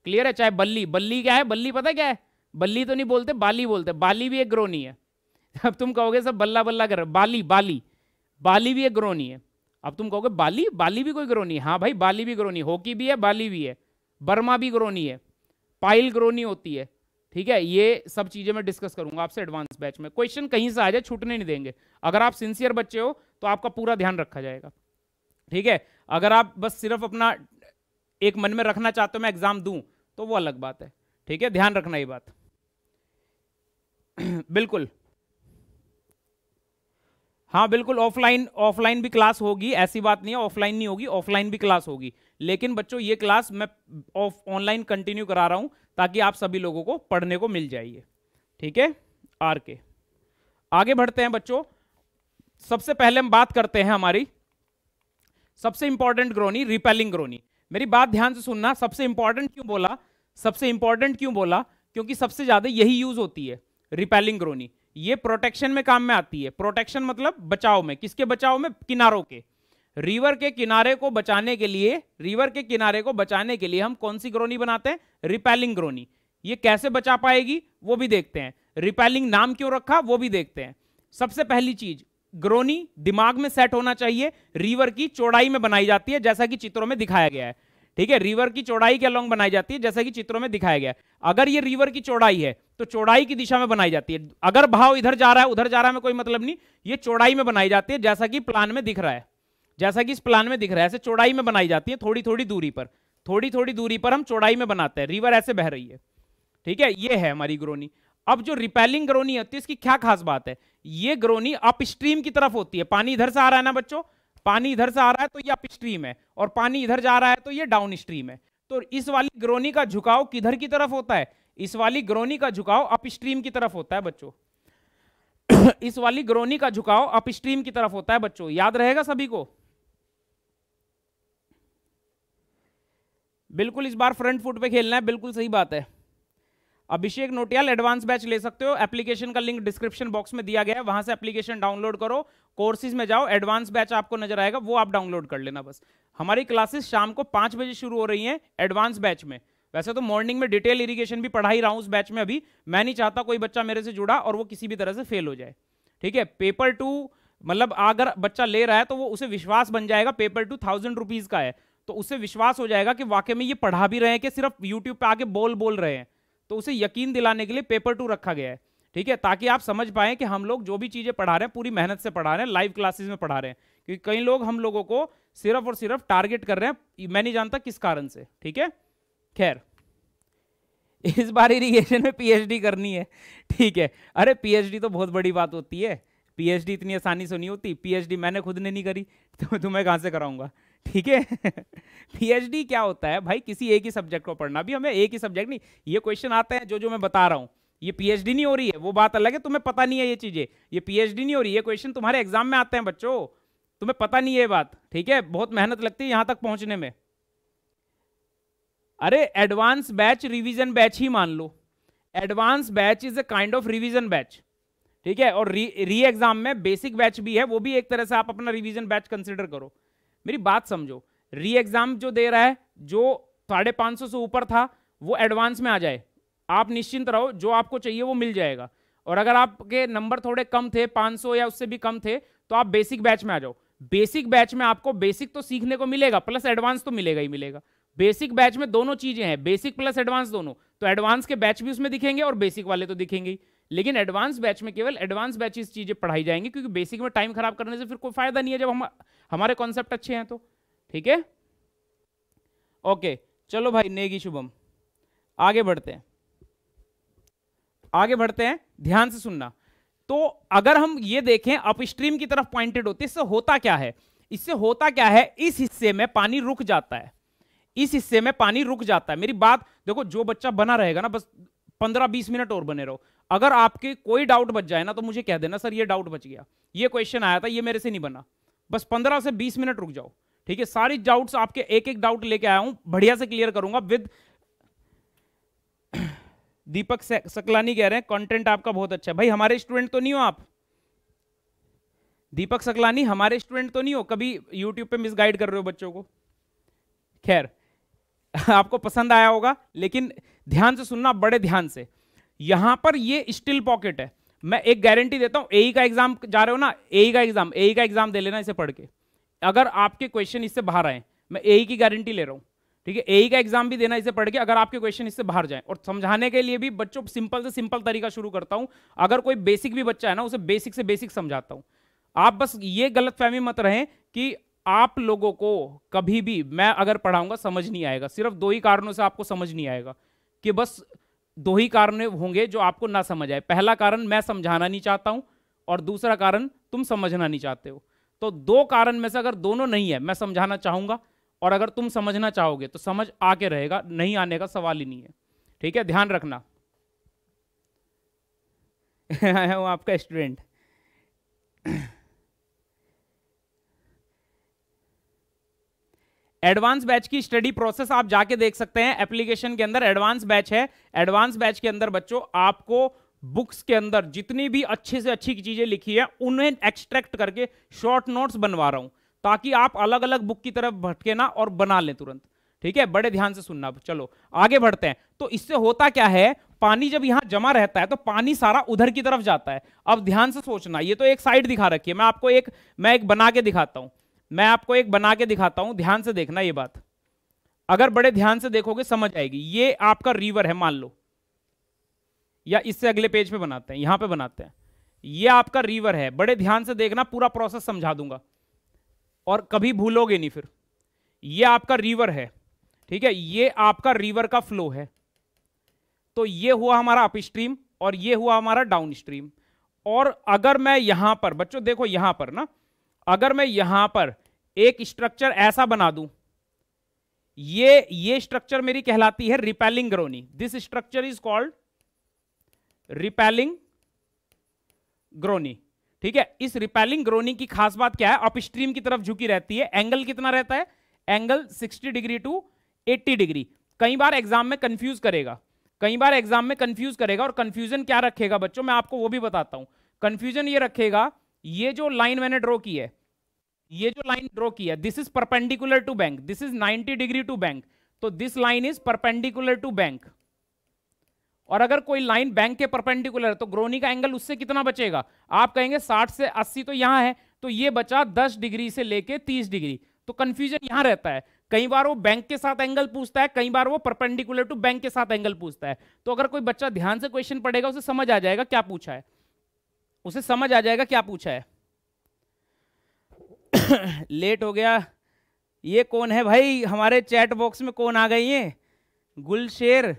क्लियर है चाहे बल्ली बल्ली क्या है बल्ली पता क्या है बल्ली तो नहीं बोलते बाली बोलते बाली भी एक ग्रोनी है अब तुम कहोगे सब बल्ला बल्ला कर बाली बाली बाली भी एक ग्रोनी है अब तुम कहोगे बाली बाली भी कोई ग्रोनी है हाँ भाई बाली भी ग्रोनी हॉकी भी है बाली भी है बर्मा भी ग्रोनी है पाइल ग्रोनी होती है ठीक है ये सब चीजें मैं डिस्कस करूंगा आपसे एडवांस बैच में क्वेश्चन कहीं से आ जाए छूटने नहीं देंगे अगर आप सिंसियर बच्चे हो तो आपका पूरा ध्यान रखा जाएगा ठीक है अगर आप बस सिर्फ अपना एक मन में रखना चाहते हो मैं एग्जाम दूं तो वो अलग बात है ठीक है ध्यान रखना ये बात बिल्कुल हाँ बिल्कुल ऑफलाइन ऑफलाइन भी क्लास होगी ऐसी बात नहीं है ऑफलाइन नहीं होगी ऑफलाइन भी क्लास होगी लेकिन बच्चों ये क्लास मैं ऑफ ऑनलाइन कंटिन्यू करा रहा हूँ ताकि आप सभी लोगों को पढ़ने को मिल जाइए ठीक है आर के आगे बढ़ते हैं बच्चों सबसे पहले हम बात करते हैं हमारी सबसे इंपॉर्टेंट ग्रोनी रिपेलिंग ग्रोनी मेरी बात ध्यान से सुनना सबसे इंपॉर्टेंट क्यों बोला सबसे इंपॉर्टेंट क्यों बोला क्योंकि सबसे ज्यादा यही यूज होती है रिपेलिंग ग्रोनी ये प्रोटेक्शन में काम में आती है प्रोटेक्शन मतलब बचाव में किसके बचाव में किनारों के रिवर के किनारे को बचाने के लिए रिवर के किनारे को बचाने के लिए हम कौन सी ग्रोनी बनाते हैं रिपेलिंग ग्रोनी ये कैसे बचा पाएगी वो भी देखते हैं रिपेलिंग नाम क्यों रखा वो भी देखते हैं सबसे पहली चीज ग्रोनी दिमाग में सेट होना चाहिए रिवर की चौड़ाई में बनाई जाती है जैसा कि चित्रों में दिखाया गया है ठीक है रिवर की चौड़ाई के अलॉन्ग बनाई जाती है जैसा कि चित्रों में दिखाया गया है अगर ये रिवर की चौड़ाई है तो चौड़ाई की दिशा में बनाई जाती है अगर भाव इधर जा रहा है उधर जा रहा है में कोई मतलब नहीं ये चौड़ाई में बनाई जाती है जैसा कि प्लान में दिख रहा है जैसा कि इस प्लान में दिख रहा है ऐसे चौड़ाई में बनाई जाती है थोड़ी थोड़ी दूरी पर थोड़ी थोड़ी दूरी पर हम चौड़ाई में बनाते हैं रिवर ऐसे बह रही है ठीक है ये है हमारी ग्रोनी अब जो रिपेलिंग ग्रोनी होती है इसकी क्या खास बात है ये ग्रोनी अप की तरफ होती है पानी इधर से आ रहा है ना बच्चों पानी इधर से आ रहा है तो ये अप है और पानी इधर जा रहा है तो ये डाउन स्ट्रीम है तो इस वाली ग्रोनी का झुकाव किधर की तरफ होता है इस वाली ग्रोनी का झुकाव अप की तरफ होता है बच्चों इस वाली ग्रोनी का झुकाव अपस्ट्रीम की तरफ होता है बच्चों याद रहेगा सभी को बिल्कुल इस बार फ्रंट फुट पे खेलना है बिल्कुल सही बात है अभिषेक नोटियाल एडवांस बैच ले सकते हो एप्लीकेशन का लिंक डिस्क्रिप्शन बॉक्स में दिया गया है वहां से एप्लीकेशन डाउनलोड करो कोर्सेज में जाओ एडवांस बैच आपको नजर आएगा वो आप डाउनलोड कर लेना बस हमारी क्लासेस शाम को पांच बजे शुरू हो रही है एडवांस बैच में वैसे तो मॉर्निंग में डिटेल इरीगेशन भी पढ़ा ही रहा हूं उस बैच में अभी मैं नहीं चाहता कोई बच्चा मेरे से जुड़ा और वो किसी भी तरह से फेल हो जाए ठीक है पेपर टू मतलब अगर बच्चा ले रहा है तो वो उसे विश्वास बन जाएगा पेपर टू थाउजेंड रुपीज़ का है तो उसे विश्वास हो जाएगा कि वाकई में ये पढ़ा भी रहे हैं कि सिर्फ यूट्यूब पे आके बोल बोल रहे हैं तो उसे यकीन दिलाने के लिए पेपर टू रखा गया है ठीक है ताकि आप समझ पाएं कि हम लोग जो भी चीज़ें पढ़ा रहे हैं पूरी मेहनत से पढ़ा रहे हैं लाइव क्लासेज में पढ़ा रहे हैं क्योंकि कई लोग हम लोगों को सिर्फ और सिर्फ टारगेट कर रहे हैं मैं नहीं जानता किस कारण से ठीक है खैर इस बार इरीगेशन में पीएचडी करनी है ठीक है अरे पीएचडी तो बहुत बड़ी बात होती है पीएचडी इतनी आसानी से नहीं होती पीएचडी मैंने खुद ने नहीं करी तो तुम्हें कहाँ से कराऊंगा ठीक है पीएचडी क्या होता है भाई किसी एक ही सब्जेक्ट को पढ़ना भी हमें एक ही सब्जेक्ट नहीं ये क्वेश्चन आते हैं जो जो मैं बता रहा हूं ये पीएचडी नहीं हो रही है वो बात अलग है तुम्हें पता नहीं है ये चीज़ें ये पीएचडी नहीं हो रही है क्वेश्चन तुम्हारे एग्जाम में आते हैं बच्चों तुम्हें पता नहीं है बात ठीक है बहुत मेहनत लगती है यहां तक पहुंचने में अरे एडवांस बैच रिविजन बैच ही मान लो advance batch is a kind of revision batch ठीक है और री री एग्जाम में बेसिक बैच भी है वो भी एक तरह से आप अपना रिविजन बैच कंसिडर करो मेरी बात समझो री एग्जाम जो दे रहा है जो साढ़े पाँच सौ से ऊपर था वो एडवांस में आ जाए आप निश्चिंत रहो जो आपको चाहिए वो मिल जाएगा और अगर आपके नंबर थोड़े कम थे 500 या उससे भी कम थे तो आप बेसिक बैच में आ जाओ बेसिक बैच में आपको बेसिक तो सीखने को मिलेगा प्लस एडवांस तो मिलेगा ही मिलेगा बेसिक बैच में दोनों चीजें हैं बेसिक प्लस एडवांस दोनों तो एडवांस के बैच भी उसमें दिखेंगे और बेसिक वाले तो दिखेंगे ही लेकिन एडवांस बैच में केवल एडवांस इस चीज़ें पढ़ाई जाएंगी क्योंकि बेसिक में टाइम खराब करने से फिर कोई फ़ायदा नहीं है जब हम हमारे कॉन्सेप्ट अच्छे हैं तो ठीक है ओके चलो भाई नेगी शुभम आगे बढ़ते हैं आगे बढ़ते हैं ध्यान से सुनना तो अगर हम ये देखें आप स्ट्रीम की तरफ पॉइंटेड होते इससे होता क्या है इससे होता क्या है इस हिस्से में पानी रुक जाता है इस हिस्से में पानी रुक जाता है मेरी बात देखो जो बच्चा बना रहेगा ना बस पंद्रह बीस मिनट और बने रहो अगर आपके कोई डाउट बच जाए ना तो मुझे कह देना सर ये डाउट बच गया ये क्वेश्चन आया था ये मेरे से नहीं बना बस पंद्रह से बीस मिनट रुक जाओ ठीक है सारी डाउट्स आपके एक एक डाउट लेके आया हूं बढ़िया से क्लियर करूंगा विद दीपक सकलानी कह रहे हैं कंटेंट आपका बहुत अच्छा है भाई हमारे स्टूडेंट तो नहीं हो आप दीपक सकलानी हमारे स्टूडेंट तो नहीं हो कभी यूट्यूब पे मिसगाइड कर रहे हो बच्चों को खैर आपको पसंद आया होगा लेकिन ध्यान से सुनना बड़े ध्यान से यहां पर ये स्टिल पॉकेट है मैं एक गारंटी देता हूं ए e का एग्जाम जा रहे हो ना ए e का एग्जाम ए e का एग्जाम दे लेना इसे पढ़ के अगर आपके क्वेश्चन इससे बाहर आए मैं ए की गारंटी ले रहा हूं ठीक है ए का एग्जाम भी देना इसे पढ़ के अगर आपके क्वेश्चन इससे बाहर जाए और समझाने के लिए भी बच्चों सिंपल से सिंपल तरीका शुरू करता हूं अगर कोई बेसिक भी बच्चा है ना उसे बेसिक से बेसिक समझाता हूं आप बस ये गलत फहमी मत रहे कि आप लोगों को कभी भी मैं अगर पढ़ाऊंगा समझ नहीं आएगा सिर्फ दो ही कारणों से आपको समझ नहीं आएगा कि बस दो ही कारण होंगे जो आपको ना समझ आए पहला कारण मैं समझाना नहीं चाहता हूं और दूसरा कारण तुम समझना नहीं चाहते हो तो दो कारण में से अगर दोनों नहीं है मैं समझाना चाहूंगा और अगर तुम समझना चाहोगे तो समझ आके रहेगा नहीं आने का सवाल ही नहीं है ठीक है ध्यान रखना आया हूं आपका स्टूडेंट एडवांस बैच की स्टडी प्रोसेस आप जाके देख सकते हैं एप्लीकेशन के अंदर एडवांस बैच है एडवांस बैच के अंदर बच्चों आपको बुक्स के अंदर जितनी भी अच्छे से अच्छी चीजें लिखी है उन्हें एक्सट्रैक्ट करके शॉर्ट नोट्स बनवा रहा हूं ताकि आप अलग अलग बुक की तरफ भटके ना और बना लें तुरंत ठीक है बड़े ध्यान से सुनना चलो आगे बढ़ते हैं तो इससे होता क्या है पानी जब यहां जमा रहता है तो पानी सारा उधर की तरफ जाता है अब ध्यान से सोचना ये तो एक साइड दिखा रखी है मैं आपको एक मैं एक बना के दिखाता हूं मैं आपको एक बना के दिखाता हूं ध्यान से देखना ये बात अगर बड़े ध्यान से देखोगे समझ आएगी ये आपका रिवर है मान लो या इससे अगले पेज पे बनाते हैं यहां पे बनाते हैं ये आपका रिवर है बड़े ध्यान से देखना पूरा प्रोसेस समझा दूंगा और कभी भूलोगे नहीं फिर ये आपका रिवर है ठीक है ये आपका रिवर का फ्लो है तो ये हुआ हमारा अप और ये हुआ हमारा डाउन स्ट्रीम और अगर मैं यहां पर बच्चों देखो यहां पर ना अगर मैं यहां पर एक स्ट्रक्चर ऐसा बना दूं ये ये स्ट्रक्चर मेरी कहलाती है repelling groyne this structure is called repelling groyne ठीक है इस रिपेलिंग ग्रोनी की खास बात क्या है अपस्ट्रीम की तरफ झुकी रहती है एंगल कितना रहता है एंगल 60 डिग्री टू 80 डिग्री कई बार एग्जाम में कंफ्यूज करेगा कई बार एग्जाम में कंफ्यूज करेगा और कंफ्यूजन क्या रखेगा बच्चों मैं आपको वो भी बताता हूं कंफ्यूजन ये रखेगा ये जो लाइन मैंने ड्रॉ की है ये जो लाइन ड्रॉ की है this is perpendicular to bank this is 90 degree to bank तो this line is perpendicular to bank और अगर कोई लाइन बैंक के परपेंडिकुलर है तो ग्रोनी का एंगल उससे कितना बचेगा आप कहेंगे 60 से 80 तो यहां है तो ये बचा 10 डिग्री से लेके 30 डिग्री तो कंफ्यूजन यहां रहता है कई बार वो बैंक के साथ एंगल पूछता है कई बार वो परपेंडिकुलर टू बैंक के साथ एंगल पूछता है तो अगर कोई बच्चा ध्यान से क्वेश्चन पड़ेगा उसे समझ आ जाएगा क्या पूछा है उसे समझ आ जाएगा क्या पूछा है लेट हो गया ये कौन है भाई हमारे चैट बॉक्स में कौन आ गई है गुलशेर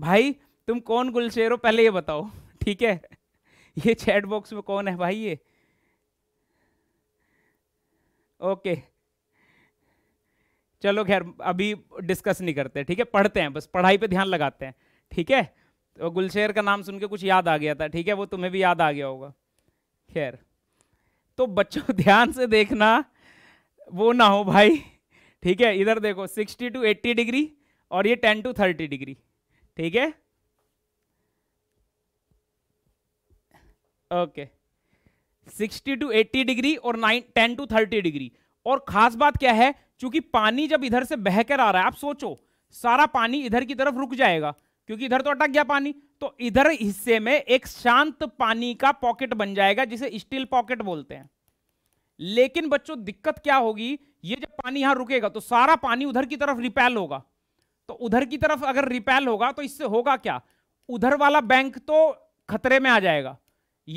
भाई तुम कौन गुलशेर हो पहले ये बताओ ठीक है ये चैट बॉक्स में कौन है भाई ये ओके चलो खैर अभी डिस्कस नहीं करते ठीक है पढ़ते हैं बस पढ़ाई पे ध्यान लगाते हैं ठीक है तो गुलशेर का नाम सुन के कुछ याद आ गया था ठीक है वो तुम्हें भी याद आ गया होगा खैर तो बच्चों ध्यान से देखना वो ना हो भाई ठीक है इधर देखो 60 टू 80 डिग्री और ये 10 टू 30 डिग्री ठीक है ओके 60 टू 80 डिग्री और 9 10 टू 30 डिग्री और खास बात क्या है क्योंकि पानी जब इधर से बहकर आ रहा है आप सोचो सारा पानी इधर की तरफ रुक जाएगा क्योंकि इधर तो अटक गया पानी तो इधर हिस्से में एक शांत पानी का पॉकेट बन जाएगा जिसे स्टील पॉकेट बोलते हैं लेकिन बच्चों दिक्कत क्या होगी ये जब पानी यहां रुकेगा तो सारा पानी उधर की तरफ रिपेल होगा तो उधर की तरफ अगर रिपेल होगा तो इससे होगा क्या उधर वाला बैंक तो खतरे में आ जाएगा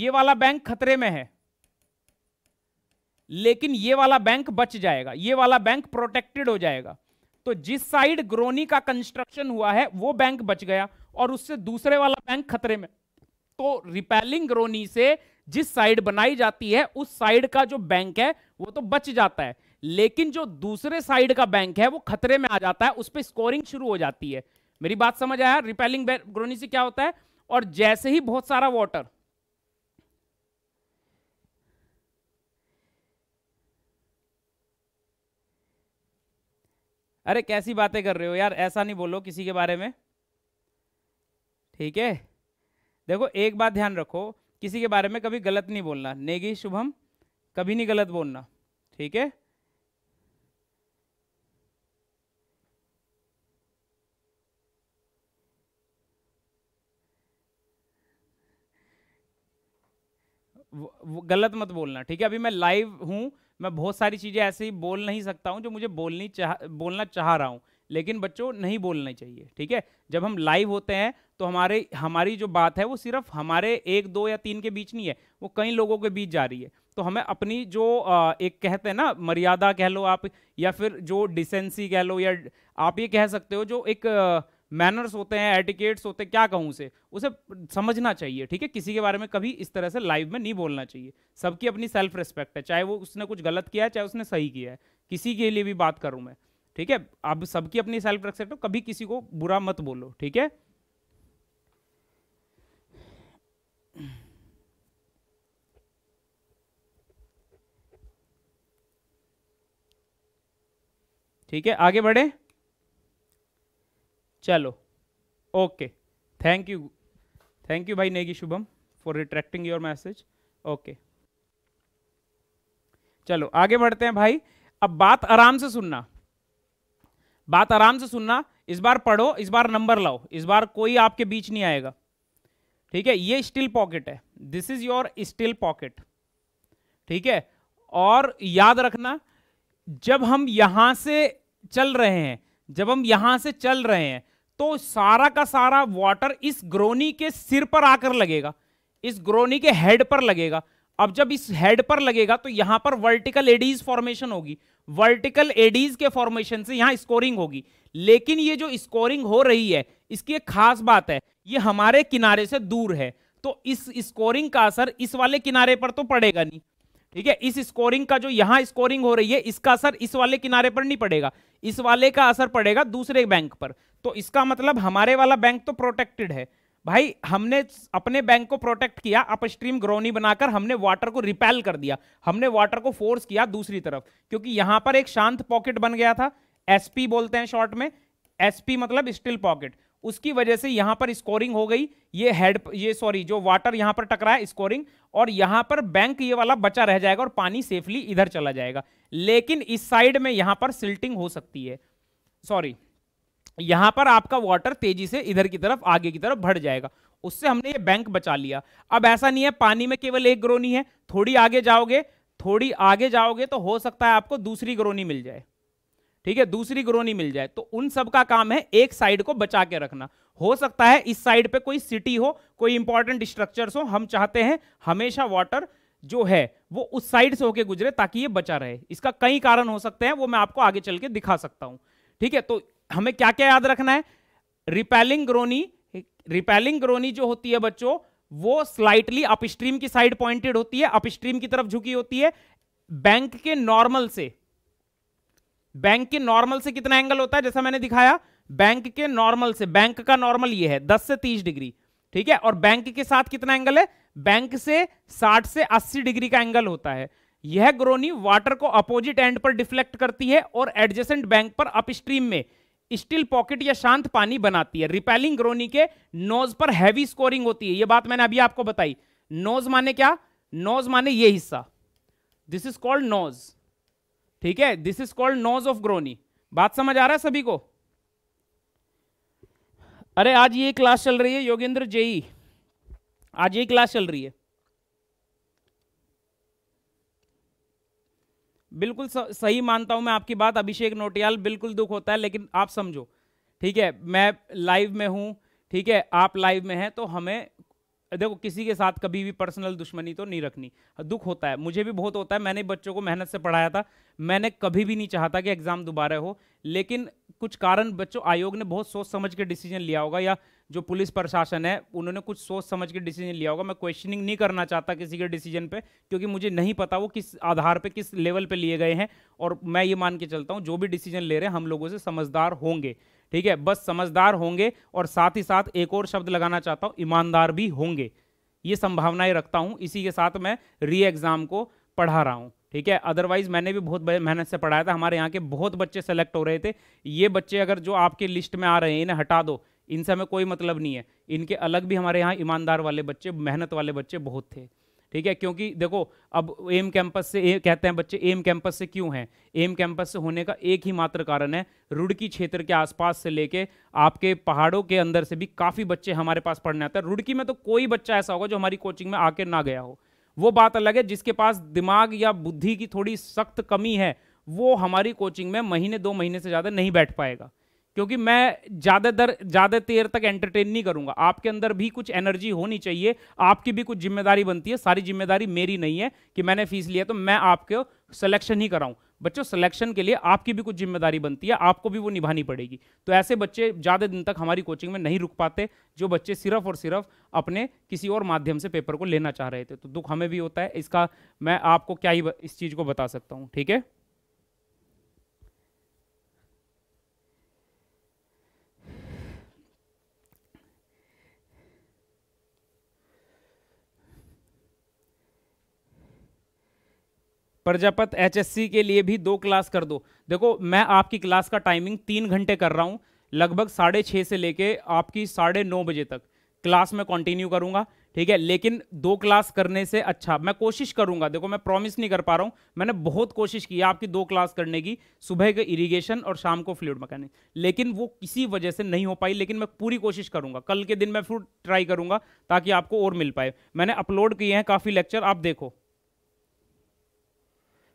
ये वाला बैंक खतरे में है लेकिन ये वाला बैंक बच जाएगा ये वाला बैंक प्रोटेक्टेड हो जाएगा तो जिस साइड ग्रोनी का कंस्ट्रक्शन हुआ है वो बैंक बच गया और उससे दूसरे वाला बैंक खतरे में तो रिपेलिंग ग्रोनी से जिस साइड बनाई जाती है उस साइड का जो बैंक है वो तो बच जाता है लेकिन जो दूसरे साइड का बैंक है वो खतरे में आ जाता है उस पर स्कोरिंग शुरू हो जाती है मेरी बात समझ आया रिपेलिंग ग्रोनी से क्या होता है और जैसे ही बहुत सारा वाटर अरे कैसी बातें कर रहे हो यार ऐसा नहीं बोलो किसी के बारे में ठीक है देखो एक बात ध्यान रखो किसी के बारे में कभी गलत नहीं बोलना नेगी शुभम कभी नहीं गलत बोलना ठीक है गलत मत बोलना ठीक है अभी मैं लाइव हूं मैं बहुत सारी चीज़ें ऐसे ही बोल नहीं सकता हूँ जो मुझे बोलनी चाह बोलना चाह रहा हूँ लेकिन बच्चों नहीं बोलना चाहिए ठीक है जब हम लाइव होते हैं तो हमारे हमारी जो बात है वो सिर्फ हमारे एक दो या तीन के बीच नहीं है वो कई लोगों के बीच जा रही है तो हमें अपनी जो एक कहते हैं ना मर्यादा कह लो आप या फिर जो डिसेंसी कह लो या आप ये कह सकते हो जो एक मैनर्स होते हैं एटिकेट्स होते हैं क्या कहूँ उसे उसे समझना चाहिए ठीक है किसी के बारे में कभी इस तरह से लाइव में नहीं बोलना चाहिए सबकी अपनी सेल्फ रिस्पेक्ट है चाहे वो उसने कुछ गलत किया है चाहे उसने सही किया है किसी के लिए भी बात करूँ मैं ठीक है अब सबकी अपनी सेल्फ रिस्पेक्ट कभी किसी को बुरा मत बोलो ठीक है ठीक है आगे बढ़े चलो okay thank you thank you भाई Negi Shubham for retracting your message okay चलो आगे बढ़ते हैं भाई अब बात आराम से सुनना बात आराम से सुनना इस बार पढ़ो इस बार नंबर लाओ इस बार कोई आपके बीच नहीं आएगा ठीक है ये स्टिल पॉकेट है this is your still pocket ठीक है और याद रखना जब हम यहां से चल रहे हैं जब हम यहां से चल रहे हैं तो सारा का सारा वाटर इस ग्रोनी के सिर पर आकर लगेगा इस ग्रोनी के हेड पर लगेगा अब जब इस हेड पर लगेगा तो यहां पर वर्टिकल एडीज फॉर्मेशन होगी वर्टिकल एडीज के फॉर्मेशन से यहां स्कोरिंग होगी लेकिन ये जो स्कोरिंग हो रही है इसकी एक खास बात है ये हमारे किनारे से दूर है तो इस स्कोरिंग का असर इस वाले किनारे पर तो पड़ेगा नहीं ठीक है इस स्कोरिंग का जो यहां स्कोरिंग हो रही है इसका असर इस वाले किनारे पर नहीं पड़ेगा इस वाले का असर पड़ेगा दूसरे बैंक पर तो इसका मतलब हमारे वाला बैंक तो प्रोटेक्टेड है भाई हमने अपने बैंक को प्रोटेक्ट किया अपस्ट्रीम ग्रोनी बनाकर हमने वाटर को रिपेल कर दिया हमने वाटर को फोर्स किया दूसरी तरफ क्योंकि यहां पर एक शांत पॉकेट बन गया था एसपी बोलते हैं शॉर्ट में एसपी मतलब स्टिल पॉकेट उसकी वजह से यहां पर स्कोरिंग हो गई ये हेड ये सॉरी जो वाटर यहां पर टकरा है स्कोरिंग और यहां पर बैंक ये वाला बचा रह जाएगा और पानी सेफली इधर चला जाएगा लेकिन इस साइड में यहां पर सिल्टिंग हो सकती है सॉरी यहां पर आपका वाटर तेजी से इधर की तरफ आगे की तरफ बढ़ जाएगा उससे हमने ये बैंक बचा लिया अब ऐसा नहीं है पानी में केवल एक ग्रोनी है थोड़ी आगे जाओगे थोड़ी आगे जाओगे तो हो सकता है आपको दूसरी ग्रोनी मिल जाए ठीक है दूसरी ग्रोनी मिल जाए तो उन सब का काम है एक साइड को बचा के रखना हो सकता है इस साइड पे कोई सिटी हो कोई इंपॉर्टेंट स्ट्रक्चर्स हो हम चाहते हैं हमेशा वाटर जो है वो उस साइड से होके गुजरे ताकि ये बचा रहे इसका कई कारण हो सकते हैं वो मैं आपको आगे चल के दिखा सकता हूं ठीक है तो हमें क्या क्या याद रखना है रिपेलिंग ग्रोनी रिपेलिंग ग्रोनी जो होती है बच्चों वो स्लाइटली अपस्ट्रीम की साइड पॉइंटेड होती है अपस्ट्रीम की तरफ झुकी होती है बैंक के नॉर्मल से बैंक के नॉर्मल से कितना एंगल होता है जैसा मैंने दिखाया बैंक के नॉर्मल से बैंक का नॉर्मल ये है दस से तीस डिग्री ठीक है और बैंक के साथ कितना एंगल है बैंक से साठ से अस्सी डिग्री का एंगल होता है यह ग्रोनी वाटर को अपोजिट एंड पर डिफ्लेक्ट करती है और एडजेसेंट बैंक पर अपस्ट्रीम में स्टील पॉकेट या शांत पानी बनाती है रिपेलिंग ग्रोनी के नोज पर हैवी स्कोरिंग होती है यह बात मैंने अभी आपको बताई नोज माने क्या नोज माने ये हिस्सा दिस इज कॉल्ड नोज ठीक है this is called nose of groyne बात समझ आ रहा है सभी को अरे आज ये क्लास चल रही है योगेंद्र जेई आज ये क्लास चल रही है बिल्कुल सही मानता हूं मैं आपकी बात अभिषेक नोटियाल बिल्कुल दुख होता है लेकिन आप समझो ठीक है मैं लाइव में हूं ठीक है आप लाइव में हैं तो हमें देखो किसी के साथ कभी भी पर्सनल दुश्मनी तो नहीं रखनी दुख होता है मुझे भी बहुत होता है मैंने बच्चों को मेहनत से पढ़ाया था मैंने कभी भी नहीं चाहता कि एग्ज़ाम दोबारा हो लेकिन कुछ कारण बच्चों आयोग ने बहुत सोच समझ के डिसीजन लिया होगा या जो पुलिस प्रशासन है उन्होंने कुछ सोच समझ के डिसीजन लिया होगा मैं क्वेश्चनिंग नहीं करना चाहता किसी के डिसीजन पे क्योंकि मुझे नहीं पता वो किस आधार पे किस लेवल पे लिए गए हैं और मैं ये मान के चलता हूँ जो भी डिसीजन ले रहे हैं हम लोगों से समझदार होंगे ठीक है बस समझदार होंगे और साथ ही साथ एक और शब्द लगाना चाहता हूँ ईमानदार भी होंगे ये संभावनाएं रखता हूं इसी के साथ मैं री एग्ज़ाम को पढ़ा रहा हूं ठीक है अदरवाइज मैंने भी बहुत मेहनत से पढ़ाया था हमारे यहाँ के बहुत बच्चे सेलेक्ट हो रहे थे ये बच्चे अगर जो आपके लिस्ट में आ रहे हैं इन्हें हटा दो इनसे हमें कोई मतलब नहीं है इनके अलग भी हमारे यहाँ ईमानदार वाले बच्चे मेहनत वाले बच्चे बहुत थे ठीक है क्योंकि देखो अब एम कैंपस से ए, कहते हैं बच्चे एम कैंपस से क्यों हैं एम कैंपस से होने का एक ही मात्र कारण है रुड़की क्षेत्र के आसपास से लेके आपके पहाड़ों के अंदर से भी काफ़ी बच्चे हमारे पास पढ़ने आते हैं रुड़की में तो कोई बच्चा ऐसा होगा जो हमारी कोचिंग में आके ना गया हो वो बात अलग है जिसके पास दिमाग या बुद्धि की थोड़ी सख्त कमी है वो हमारी कोचिंग में महीने दो महीने से ज़्यादा नहीं बैठ पाएगा क्योंकि मैं ज़्यादातर ज़्यादा देर तक एंटरटेन नहीं करूंगा आपके अंदर भी कुछ एनर्जी होनी चाहिए आपकी भी कुछ जिम्मेदारी बनती है सारी जिम्मेदारी मेरी नहीं है कि मैंने फीस लिया तो मैं आपके सिलेक्शन ही कराऊं बच्चों सिलेक्शन के लिए आपकी भी कुछ जिम्मेदारी बनती है आपको भी वो निभानी पड़ेगी तो ऐसे बच्चे ज़्यादा दिन तक हमारी कोचिंग में नहीं रुक पाते जो बच्चे सिर्फ और सिर्फ अपने किसी और माध्यम से पेपर को लेना चाह रहे थे तो दुख हमें भी होता है इसका मैं आपको क्या ही इस चीज़ को बता सकता हूँ ठीक है प्रजापत एचएससी के लिए भी दो क्लास कर दो देखो मैं आपकी क्लास का टाइमिंग तीन घंटे कर रहा हूँ लगभग साढ़े छः से लेके आपकी साढ़े नौ बजे तक क्लास में कंटिन्यू करूँगा ठीक है लेकिन दो क्लास करने से अच्छा मैं कोशिश करूंगा देखो मैं प्रॉमिस नहीं कर पा रहा हूँ मैंने बहुत कोशिश की आपकी दो क्लास करने की सुबह के इरिगेशन और शाम को फ्लूड मैकेनिक लेकिन वो किसी वजह से नहीं हो पाई लेकिन मैं पूरी कोशिश करूँगा कल के दिन मैं फिर ट्राई करूँगा ताकि आपको और मिल पाए मैंने अपलोड किए हैं काफ़ी लेक्चर आप देखो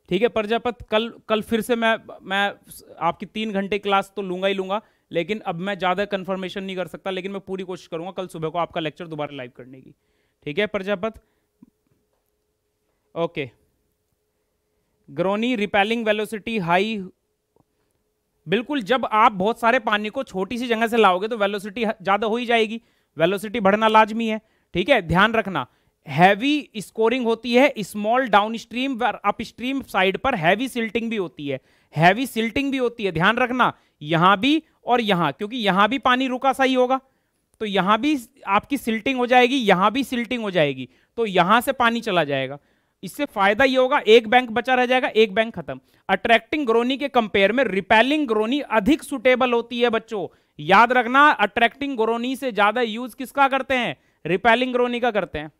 ठीक है प्रजापत कल कल फिर से मैं मैं आपकी तीन घंटे क्लास तो लूंगा ही लूंगा लेकिन अब मैं ज़्यादा कंफर्मेशन नहीं कर सकता लेकिन मैं पूरी कोशिश करूंगा कल सुबह को आपका लेक्चर दोबारा लाइव करने की ठीक है Prajapat okay groyne repelling velocity high बिल्कुल जब आप बहुत सारे पानी को छोटी सी जगह से लाओगे तो वेलोसिटी ज़्यादा हो ही जाएगी वेलोसिटी बढ़ना लाजमी है ठीक है ध्यान रखना हैवी स्कोरिंग होती है small downstream upstream side पर हैवी सिल्टिंग भी होती है हैवी सिल्टिंग भी होती है ध्यान रखना यहां भी और यहां क्योंकि यहां भी पानी रुका सही होगा तो यहां भी आपकी सिल्टिंग हो जाएगी यहां भी सिल्टिंग हो जाएगी तो यहां से पानी चला जाएगा इससे फायदा ये होगा एक बैंक बचा रह जाएगा एक बैंक खत्म अट्रैक्टिंग ग्रोनी के कंपेयर में रिपेलिंग ग्रोनी अधिक सुटेबल होती है बच्चों याद रखना अट्रैक्टिंग ग्रोनी से ज्यादा यूज किसका करते हैं रिपेलिंग ग्रोनी का करते हैं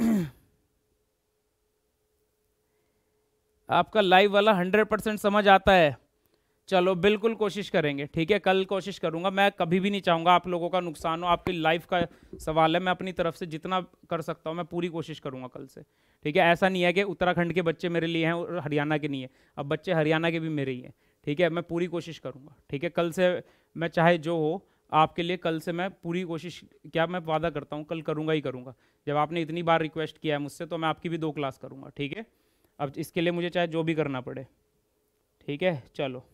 आपका लाइव वाला हंड्रेड परसेंट समझ आता है चलो बिल्कुल कोशिश करेंगे ठीक है कल कोशिश करूंगा मैं कभी भी नहीं चाहूंगा आप लोगों का नुकसान हो आपकी लाइफ का सवाल है मैं अपनी तरफ से जितना कर सकता हूं मैं पूरी कोशिश करूंगा कल से ठीक है ऐसा नहीं है कि उत्तराखंड के बच्चे मेरे लिए हैं और हरियाणा के नहीं है अब बच्चे हरियाणा के भी मेरे ही हैं ठीक है मैं पूरी कोशिश करूँगा ठीक है कल से मैं चाहे जो हो आपके लिए कल से मैं पूरी कोशिश क्या मैं वादा करता हूँ कल करूँगा ही करूँगा जब आपने इतनी बार रिक्वेस्ट किया है मुझसे तो मैं आपकी भी दो क्लास करूँगा ठीक है अब इसके लिए मुझे चाहे जो भी करना पड़े ठीक है चलो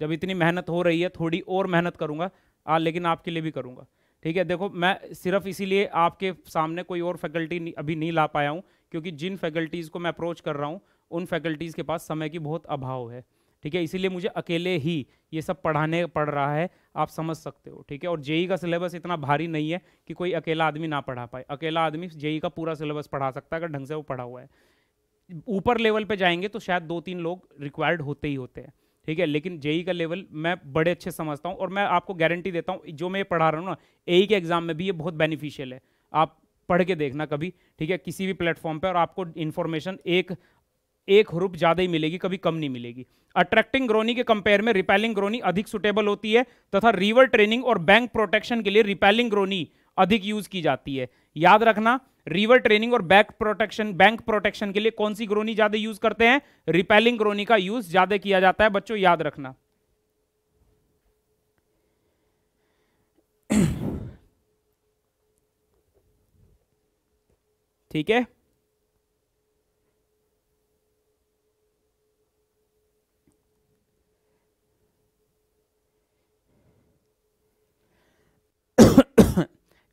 जब इतनी मेहनत हो रही है थोड़ी और मेहनत करूँगा आ, लेकिन आपके लिए भी करूँगा ठीक है देखो मैं सिर्फ इसीलिए आपके सामने कोई और फैकल्टी अभी नहीं ला पाया हूँ क्योंकि जिन फैकल्टीज़ को मैं अप्रोच कर रहा हूँ उन फैकल्टीज़ के पास समय की बहुत अभाव है ठीक है इसीलिए मुझे अकेले ही ये सब पढ़ाने पड़ रहा है आप समझ सकते हो ठीक है और जेई का सिलेबस इतना भारी नहीं है कि कोई अकेला आदमी ना पढ़ा पाए अकेला आदमी जेई का पूरा सिलेबस पढ़ा सकता है अगर ढंग से वो पढ़ा हुआ है ऊपर लेवल पर जाएंगे तो शायद दो तीन लोग रिक्वायर्ड होते ही होते हैं ठीक है लेकिन जेई का लेवल मैं बड़े अच्छे समझता हूँ और मैं आपको गारंटी देता हूँ जो मैं पढ़ा रहा हूँ ना ए के एग्जाम में भी ये बहुत बेनिफिशियल है आप पढ़ के देखना कभी ठीक है किसी भी प्लेटफॉर्म पे और आपको इन्फॉर्मेशन एक एक रूप ज़्यादा ही मिलेगी कभी कम नहीं मिलेगी अट्रैक्टिंग ग्रोनी के कंपेयर में रिपेलिंग ग्रोनी अधिक सुटेबल होती है तथा रिवर ट्रेनिंग और बैंक प्रोटेक्शन के लिए रिपेलिंग ग्रोनी अधिक यूज की जाती है याद रखना रिवर ट्रेनिंग और बैक प्रोटेक्शन बैंक प्रोटेक्शन के लिए कौन सी ग्रोनी ज्यादा यूज करते हैं रिपेलिंग ग्रोनी का यूज ज्यादा किया जाता है बच्चों याद रखना ठीक है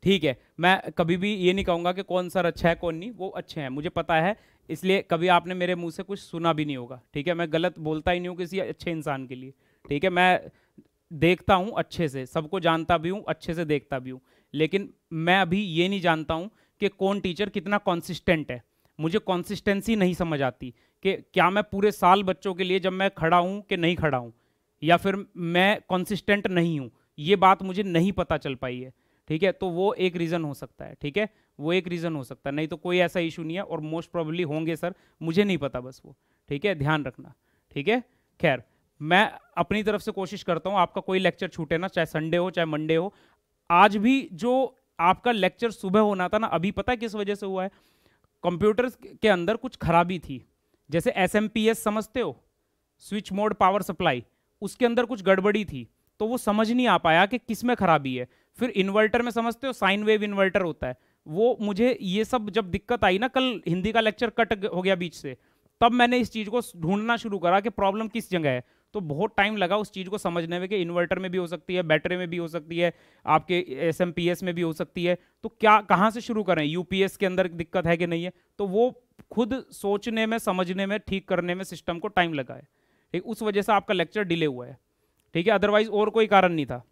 ठीक है मैं कभी भी ये नहीं कहूँगा कि कौन सर अच्छा है कौन नहीं वो अच्छे हैं मुझे पता है इसलिए कभी आपने मेरे मुंह से कुछ सुना भी नहीं होगा ठीक है मैं गलत बोलता ही नहीं हूँ किसी अच्छे इंसान के लिए ठीक है मैं देखता हूँ अच्छे से सबको जानता भी हूँ अच्छे से देखता भी हूँ लेकिन मैं अभी ये नहीं जानता हूँ कि कौन टीचर कितना कॉन्सिस्टेंट है मुझे कॉन्सिस्टेंसी नहीं समझ आती कि क्या मैं पूरे साल बच्चों के लिए जब मैं खड़ा हूँ कि नहीं खड़ा हूँ या फिर मैं कॉन्सिस्टेंट नहीं हूँ ये बात मुझे नहीं पता चल पाई है ठीक है तो वो एक रीज़न हो सकता है ठीक है वो एक रीज़न हो सकता है नहीं तो कोई ऐसा इशू नहीं है और मोस्ट प्रॉब्ली होंगे सर मुझे नहीं पता बस वो ठीक है ध्यान रखना ठीक है खैर मैं अपनी तरफ से कोशिश करता हूँ आपका कोई लेक्चर छूटे ना चाहे संडे हो चाहे मंडे हो आज भी जो आपका लेक्चर सुबह होना था ना अभी पता किस वजह से हुआ है कंप्यूटर के अंदर कुछ खराबी थी जैसे एस समझते हो स्विच मोड पावर सप्लाई उसके अंदर कुछ गड़बड़ी थी तो वो समझ नहीं आ पाया कि किस में खराबी है फिर इन्वर्टर में समझते हो साइन वेव इन्वर्टर होता है वो मुझे ये सब जब दिक्कत आई ना कल हिंदी का लेक्चर कट हो गया बीच से तब मैंने इस चीज़ को ढूंढना शुरू करा कि प्रॉब्लम किस जगह है तो बहुत टाइम लगा उस चीज़ को समझने में कि इन्वर्टर में भी हो सकती है बैटरी में भी हो सकती है आपके एस में भी हो सकती है तो क्या कहाँ से शुरू करें यू के अंदर दिक्कत है कि नहीं है तो वो खुद सोचने में समझने में ठीक करने में सिस्टम को टाइम लगा है ठीक उस वजह से आपका लेक्चर डिले हुआ है ठीक है अदरवाइज और कोई कारण नहीं था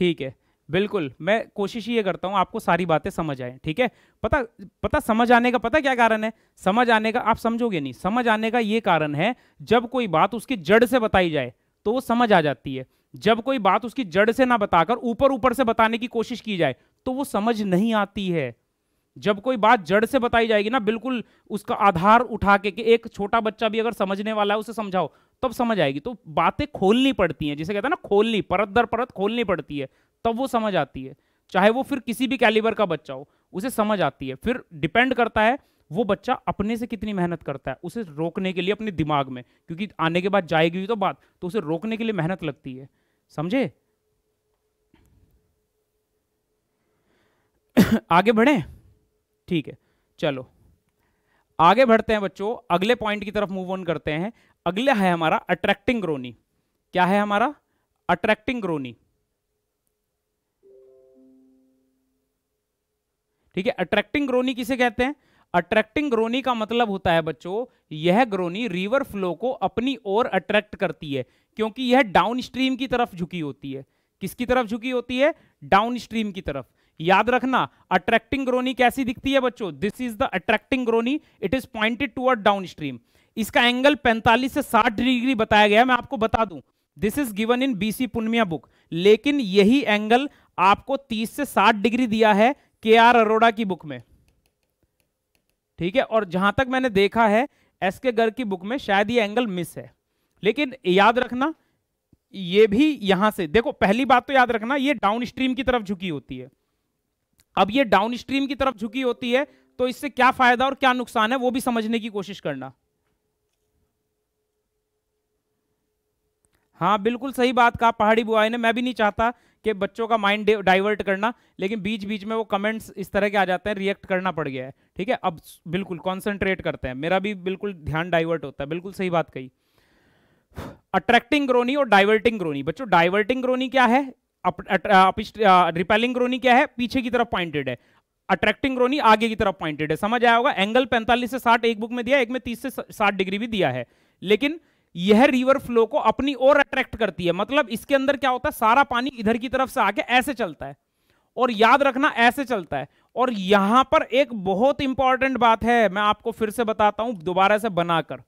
ठीक है बिल्कुल मैं कोशिश ये करता हूँ आपको सारी बातें समझ आए ठीक है पता पता समझ आने का पता क्या कारण है समझ आने का आप समझोगे नहीं समझ आने का ये कारण है जब कोई बात उसकी जड़ से बताई जाए तो वो समझ आ जाती है जब कोई बात उसकी जड़ से ना बताकर ऊपर ऊपर से बताने की कोशिश की जाए तो वो समझ नहीं आती है जब कोई बात जड़ से बताई जाएगी ना बिल्कुल उसका आधार उठा के कि एक छोटा बच्चा भी अगर समझने वाला है उसे समझाओ तब समझ आएगी तो बातें खोलनी पड़ती हैं जिसे कहते हैं ना खोलनी परत दर परत खोलनी पड़ती है तब वो समझ आती है चाहे वो फिर किसी भी कैलिबर का बच्चा हो उसे समझ आती है फिर डिपेंड करता है वो बच्चा अपने से कितनी मेहनत करता है उसे रोकने के लिए अपने दिमाग में क्योंकि आने के बाद जाएगी तो बात तो उसे रोकने के लिए मेहनत लगती है समझे आगे बढ़ें ठीक है चलो आगे बढ़ते हैं बच्चों अगले पॉइंट की तरफ मूव ऑन करते हैं अगला है हमारा अट्रैक्टिंग रोनी क्या है हमारा अट्रैक्टिंग रोनी ठीक है अट्रैक्टिंग ग्रोनी किसे कहते हैं अट्रैक्टिंग ग्रोनी का मतलब होता है बच्चों यह ग्रोनी रिवर फ्लो को अपनी ओर अट्रैक्ट करती है क्योंकि यह डाउन स्ट्रीम की तरफ झुकी होती है किसकी तरफ झुकी होती है डाउन स्ट्रीम की तरफ याद रखना अट्रैक्टिंग ग्रोनी कैसी दिखती है बच्चों this is the attracting groyne it is pointed toward downstream इसका एंगल 45 से 60 डिग्री बताया गया मैं आपको बता दूं this is given in BC Punmia book लेकिन यही एंगल आपको 30 से 60 डिग्री दिया है के आर अरोड़ा की बुक में ठीक है और जहां तक मैंने देखा है एस के गर्ग की बुक में शायद ये एंगल मिस है लेकिन याद रखना ये भी यहां से देखो पहली बात तो याद रखना ये डाउन स्ट्रीम की तरफ झुकी होती है अब ये डाउन स्ट्रीम की तरफ झुकी होती है तो इससे क्या फायदा और क्या नुकसान है वो भी समझने की कोशिश करना हाँ बिल्कुल सही बात कहा पहाड़ी बुआई ने मैं भी नहीं चाहता कि बच्चों का माइंड डाइवर्ट करना लेकिन बीच बीच में वो कमेंट्स इस तरह के आ जाते हैं रिएक्ट करना पड़ गया है ठीक है अब बिल्कुल कॉन्सेंट्रेट करते हैं मेरा भी बिल्कुल ध्यान डाइवर्ट होता है बिल्कुल सही बात कही अट्रैक्टिंग ग्रोनी और डाइवर्टिंग ग्रोनी बच्चों डाइवर्टिंग ग्रोनी क्या है रिपेलिंग क्रोनी क्या है पीछे की तरफ पॉइंटेड है अट्रैक्टिंग क्रोनी आगे की तरफ पॉइंटेड है समझ आया होगा एंगल 45 से 60 एक बुक में दिया एक में 30 से 60 डिग्री भी दिया है लेकिन यह रिवर फ्लो को अपनी ओर अट्रैक्ट करती है मतलब इसके अंदर क्या होता है सारा पानी इधर की तरफ से आके ऐसे चलता है और याद रखना ऐसे चलता है और यहां पर एक बहुत इंपॉर्टेंट बात है मैं आपको फिर से बताता हूं दोबारा से बनाकर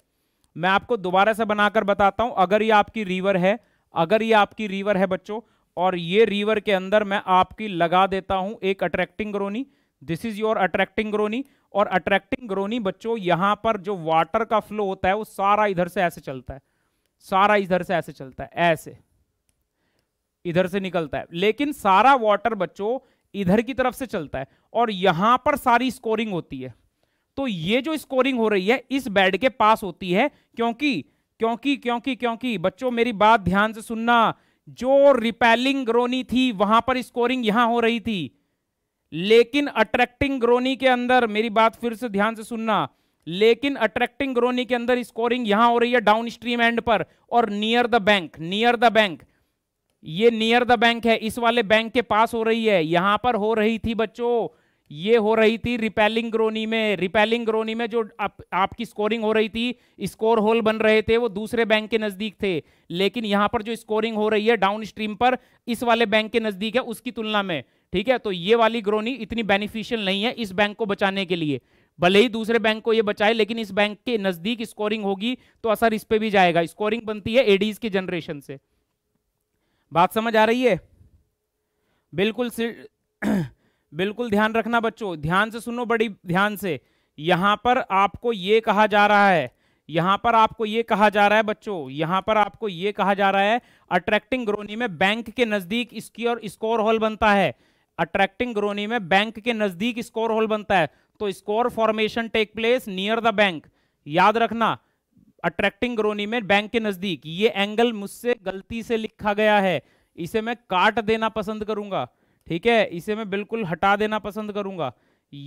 मैं आपको दोबारा से बनाकर बताता हूं अगर ये आपकी रिवर है अगर ये आपकी रिवर है बच्चों और ये रिवर के अंदर मैं आपकी लगा देता हूं एक attracting groyne this is your attracting groyne और अट्रैक्टिंग ग्रोनी बच्चों यहां पर जो वाटर का फ्लो होता है वो सारा इधर से ऐसे चलता है सारा इधर से ऐसे चलता है ऐसे इधर से निकलता है लेकिन सारा वाटर बच्चों इधर की तरफ से चलता है और यहां पर सारी स्कोरिंग होती है तो ये जो स्कोरिंग हो रही है इस बेड के पास होती है क्योंकि क्योंकि क्योंकि क्योंकि बच्चों मेरी बात ध्यान से सुनना जो रिपेलिंग ग्रोनी थी वहां पर स्कोरिंग यहां हो रही थी लेकिन अट्रैक्टिंग ग्रोनी के अंदर मेरी बात फिर से ध्यान से सुनना लेकिन अट्रैक्टिंग ग्रोनी के अंदर स्कोरिंग यहां हो रही है डाउन स्ट्रीम एंड पर और near the bank near the bank ये नियर द बैंक है इस वाले बैंक के पास हो रही है यहां पर हो रही थी बच्चों ये हो रही थी रिपेलिंग ग्रोनी में रिपेलिंग ग्रोनी में जो आप, आपकी स्कोरिंग हो रही थी स्कोर होल बन रहे थे वो दूसरे बैंक के नज़दीक थे लेकिन यहां पर जो स्कोरिंग हो रही है डाउन स्ट्रीम पर इस वाले बैंक के नज़दीक है उसकी तुलना में ठीक है तो ये वाली ग्रोनी इतनी बेनिफिशियल नहीं है इस बैंक को बचाने के लिए भले ही दूसरे बैंक को ये बचाए लेकिन इस बैंक के नज़दीक स्कोरिंग होगी तो असर इस पर भी जाएगा स्कोरिंग बनती है एडीज के जनरेशन से बात समझ आ रही है बिल्कुल बिल्कुल ध्यान रखना बच्चों ध्यान से सुनो बड़ी ध्यान से यहां पर आपको ये कहा जा रहा है यहां पर आपको ये कहा जा रहा है बच्चों यहां पर आपको ये कहा जा रहा है अट्रैक्टिंग ग्रोनी में बैंक के नजदीक इसकी और स्कोर हॉल बनता है अट्रैक्टिंग ग्रोनी में बैंक के नजदीक स्कोर हॉल बनता है तो scour formation take place near the bank याद रखना अट्रैक्टिंग ग्रोनी में बैंक के नजदीक ये एंगल मुझसे गलती से लिखा गया है इसे मैं काट देना पसंद करूंगा ठीक है इसे मैं बिल्कुल हटा देना पसंद करूंगा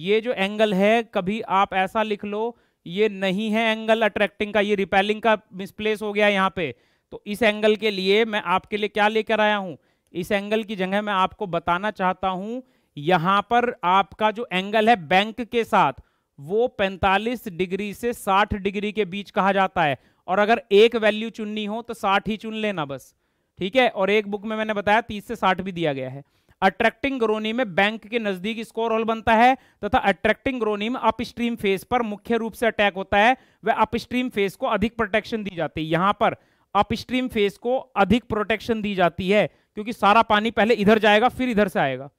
ये जो एंगल है कभी आप ऐसा लिख लो ये नहीं है एंगल अट्रैक्टिंग का ये रिपेलिंग का मिसप्लेस हो गया यहाँ पे तो इस एंगल के लिए मैं आपके लिए क्या लेकर आया हूँ इस एंगल की जगह मैं आपको बताना चाहता हूँ यहाँ पर आपका जो एंगल है बैंक के साथ वो 45 डिग्री से 60 डिग्री के बीच कहा जाता है और अगर एक वैल्यू चुननी हो तो 60 ही चुन लेना बस ठीक है और एक बुक में मैंने बताया 30 से 60 भी दिया गया है अट्रैक्टिंग ग्रोनी में बैंक के नजदीक स्कोर होल बनता है तथा अट्रैक्टिंग ग्रोनी में अपस्ट्रीम फेस पर मुख्य रूप से अटैक होता है वह अपस्ट्रीम फेस को अधिक प्रोटेक्शन दी जाती है यहां पर अपस्ट्रीम फेस को अधिक प्रोटेक्शन दी जाती है क्योंकि सारा पानी पहले इधर जाएगा फिर इधर से आएगा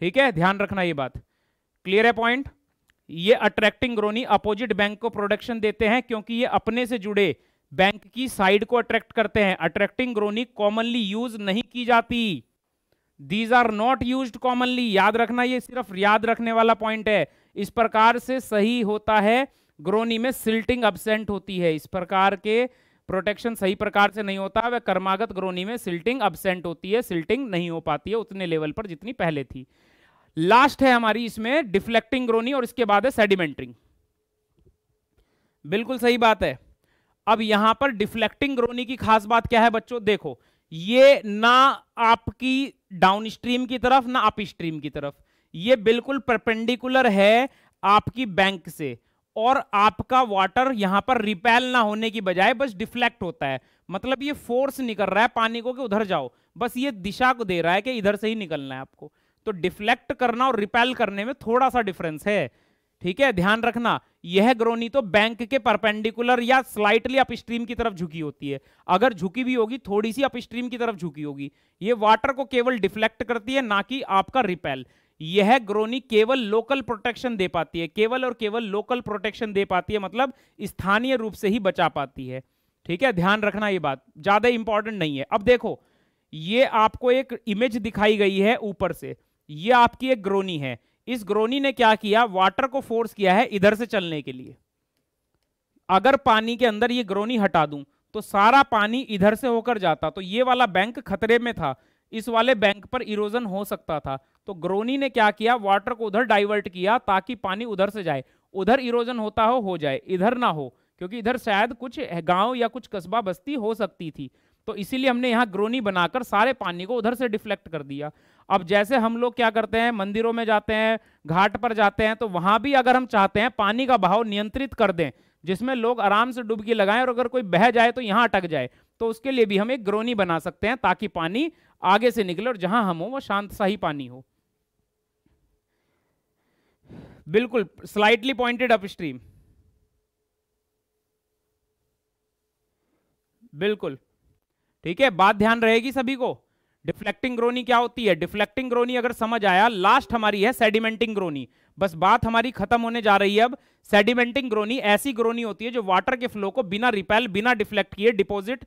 ठीक है ध्यान रखना ये बात क्लियर है पॉइंट ये अट्रैक्टिंग ग्रोनी अपोजिट बैंक को प्रोटेक्शन देते हैं क्योंकि ये अपने से जुड़े बैंक की साइड को अट्रैक्ट करते हैं अट्रैक्टिंग ग्रोनी कॉमनली यूज नहीं की जाती these are not use commonly याद रखना ये सिर्फ याद रखने वाला पॉइंट है इस प्रकार से सही होता है ग्रोनी में सिल्टिंग अब्सेंट होती है इस प्रकार के प्रोटेक्शन सही प्रकार से नहीं होता वह कर्मागत ग्रोनी में सिल्टिंग अब्सेंट होती है सिल्टिंग नहीं हो पाती है उतने लेवल पर जितनी पहले थी लास्ट है हमारी इसमें डिफ्लेक्टिंग ग्रोनी और इसके बाद है सेडिमेंटरिंग बिल्कुल सही बात है अब यहां पर डिफ्लेक्टिंग ग्रोनी की खास बात क्या है बच्चों देखो ये ना आपकी डाउन स्ट्रीम की तरफ ना अप स्ट्रीम की तरफ ये बिल्कुल परपेंडिकुलर है आपकी बैंक से और आपका वाटर यहां पर रिपेल ना होने की बजाय बस डिफ्लेक्ट होता है मतलब ये फोर्स निकल रहा है पानी को कि उधर जाओ बस ये दिशा को दे रहा है कि इधर से ही निकलना है आपको तो डिफ्लेक्ट करना और रिपेल करने में थोड़ा सा डिफरेंस है ठीक है ध्यान रखना यह ग्रोनी तो बैंक के परपेंडिकुलर या स्लाइटली अपस्ट्रीम की तरफ झुकी होती है अगर झुकी भी होगी थोड़ी सी अपस्ट्रीम की तरफ झुकी होगी ये वाटर को केवल डिफ्लेक्ट करती है ना कि आपका रिपेल यह ग्रोनी केवल लोकल प्रोटेक्शन दे पाती है केवल और केवल लोकल प्रोटेक्शन दे पाती है मतलब स्थानीय रूप से ही बचा पाती है ठीक है ध्यान रखना यह बात ज्यादा इंपॉर्टेंट नहीं है अब देखो ये आपको एक इमेज दिखाई गई है ऊपर से ये आपकी एक ग्रोनी है इस ग्रोनी ने क्या किया वाटर को फोर्स किया है इधर से चलने के लिए अगर पानी के अंदर ये ग्रोनी हटा दूं तो सारा पानी इधर से होकर जाता तो ये वाला बैंक खतरे में था इस वाले बैंक पर इरोजन हो सकता था तो ग्रोनी ने क्या किया वाटर को उधर डाइवर्ट किया ताकि पानी उधर से जाए उधर इरोजन होता हो हो जाए इधर ना हो क्योंकि इधर शायद कुछ गांव या कुछ कस्बा बस्ती हो सकती थी तो इसीलिए हमने यहां ग्रोनी बनाकर सारे पानी को उधर से डिफ्लेक्ट कर दिया अब जैसे हम लोग क्या करते हैं मंदिरों में जाते हैं घाट पर जाते हैं तो वहां भी अगर हम चाहते हैं पानी का बहाव नियंत्रित कर दें जिसमें लोग आराम से डुबकी लगाएं और अगर कोई बह जाए तो यहां अटक जाए तो उसके लिए भी हम एक ग्रोनी बना सकते हैं ताकि पानी आगे से निकले और जहां हम हो वह शांत सा ही पानी हो बिल्कुल स्लाइटली पॉइंटेड अप स्ट्रीम बिल्कुल ठीक है बात ध्यान रहेगी सभी को डिफ्लेक्टिंग ग्रोनी क्या होती है डिफ्लेक्टिंग ग्रोनी अगर समझ आया लास्ट हमारी है सेडिमेंटिंग ग्रोनी बस बात हमारी खत्म होने जा रही है अब सेडिमेंटिंग ग्रोनी ऐसी ग्रोनी होती है जो वाटर के फ्लो को बिना रिपेल बिना डिफ्लेक्ट किए डिपोजिट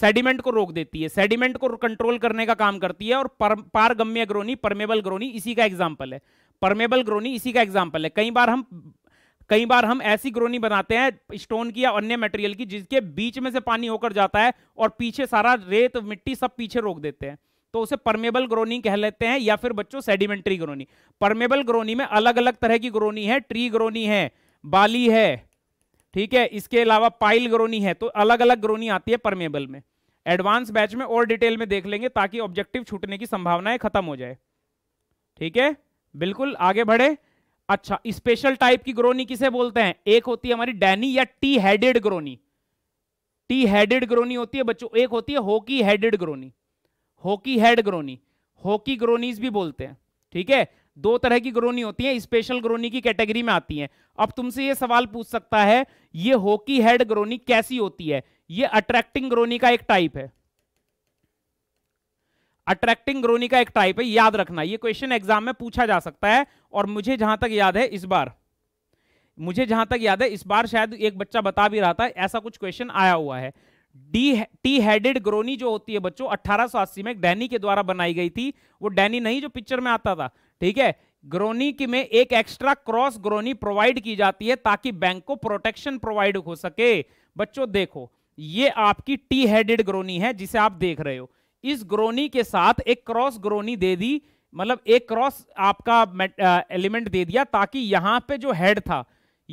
सेडिमेंट को रोक देती है सेडिमेंट को कंट्रोल करने का काम करती है और पर, पारगम्य ग्रोनी परमेबल ग्रोनी इसी का एग्जाम्पल है परमेबल ग्रोनी इसी का एग्जाम्पल है कई बार हम कई बार हम ऐसी ग्रोनी बनाते हैं स्टोन की या अन्य मटेरियल की जिसके बीच में से पानी होकर जाता है और पीछे सारा रेत मिट्टी सब पीछे रोक देते हैं तो उसे परमेबल ग्रोनी कह लेते हैं या फिर बच्चों सेडिमेंट्री ग्रोनी परमेबल ग्रोनी में अलग अलग तरह की ग्रोनी है ट्री ग्रोनी है बाली है ठीक है इसके अलावा पाइल ग्रोनी है तो अलग अलग ग्रोनी आती है परमेबल में एडवांस बैच में और डिटेल में देख लेंगे ताकि ऑब्जेक्टिव छूटने की संभावनाएं खत्म हो जाए ठीक है बिल्कुल आगे बढ़े अच्छा स्पेशल टाइप की ग्रोनी किसे बोलते हैं एक होती है हमारी डैनी या T headed groyne T headed groyne होती है बच्चों एक होती है hockey headed groyne hockey head groyne hockey groynes भी बोलते हैं ठीक है दो तरह की ग्रोनी होती है स्पेशल ग्रोनी की कैटेगरी में आती है अब तुमसे यह सवाल पूछ सकता है यह हॉकी हेड ग्रोनी कैसी होती है यह अट्रैक्टिंग ग्रोनी का एक टाइप है अट्रैक्टिंग ग्रोनी का एक टाइप है याद रखना यह क्वेश्चन एग्जाम में पूछा जा सकता है और मुझे जहां तक याद है इस बार मुझे जहां तक याद है इस बार शायद एक बच्चा बता भी रहा था ऐसा कुछ क्वेश्चन आया हुआ है डी टी हेडेड ग्रोनी जो होती है बच्चों 1880 में डैनी के द्वारा बनाई गई थी वो डैनी नहीं जो पिक्चर में आता था ठीक है ग्रोनी की में एक एक्स्ट्रा क्रॉस ग्रोनी प्रोवाइड की जाती है ताकि बैंक को प्रोटेक्शन प्रोवाइड हो सके बच्चों देखो ये आपकी टी हेडेड ग्रोनी है जिसे आप देख रहे हो इस ग्रोनी के साथ एक क्रॉस ग्रोनी दे दी मतलब एक क्रॉस आपका एलिमेंट दे दिया ताकि यहां पे जो हेड था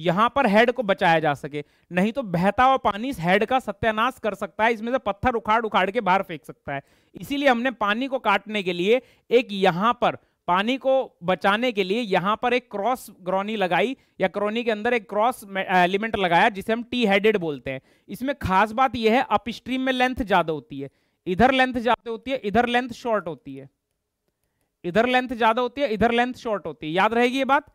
यहां पर हेड को बचाया जा सके नहीं तो बहता हुआ पानी इस हेड का सत्यानाश कर सकता है इसमें से पत्थर उखाड़ उखाड़ के बाहर फेंक सकता है इसीलिए हमने पानी को काटने के लिए एक यहां पर पानी को बचाने के लिए यहां पर एक क्रॉस ग्रोनी लगाई या क्रोनी के अंदर एक क्रॉस एलिमेंट लगाया जिसे हम टी हेडेड बोलते हैं इसमें खास बात यह है अपस्ट्रीम में लेंथ ज्यादा होती है इधर लेंथ ज्यादा होती है इधर लेंथ शॉर्ट होती है इधर लेंथ ज्यादा होती है इधर लेंथ शॉर्ट होती है याद रहेगी ये बात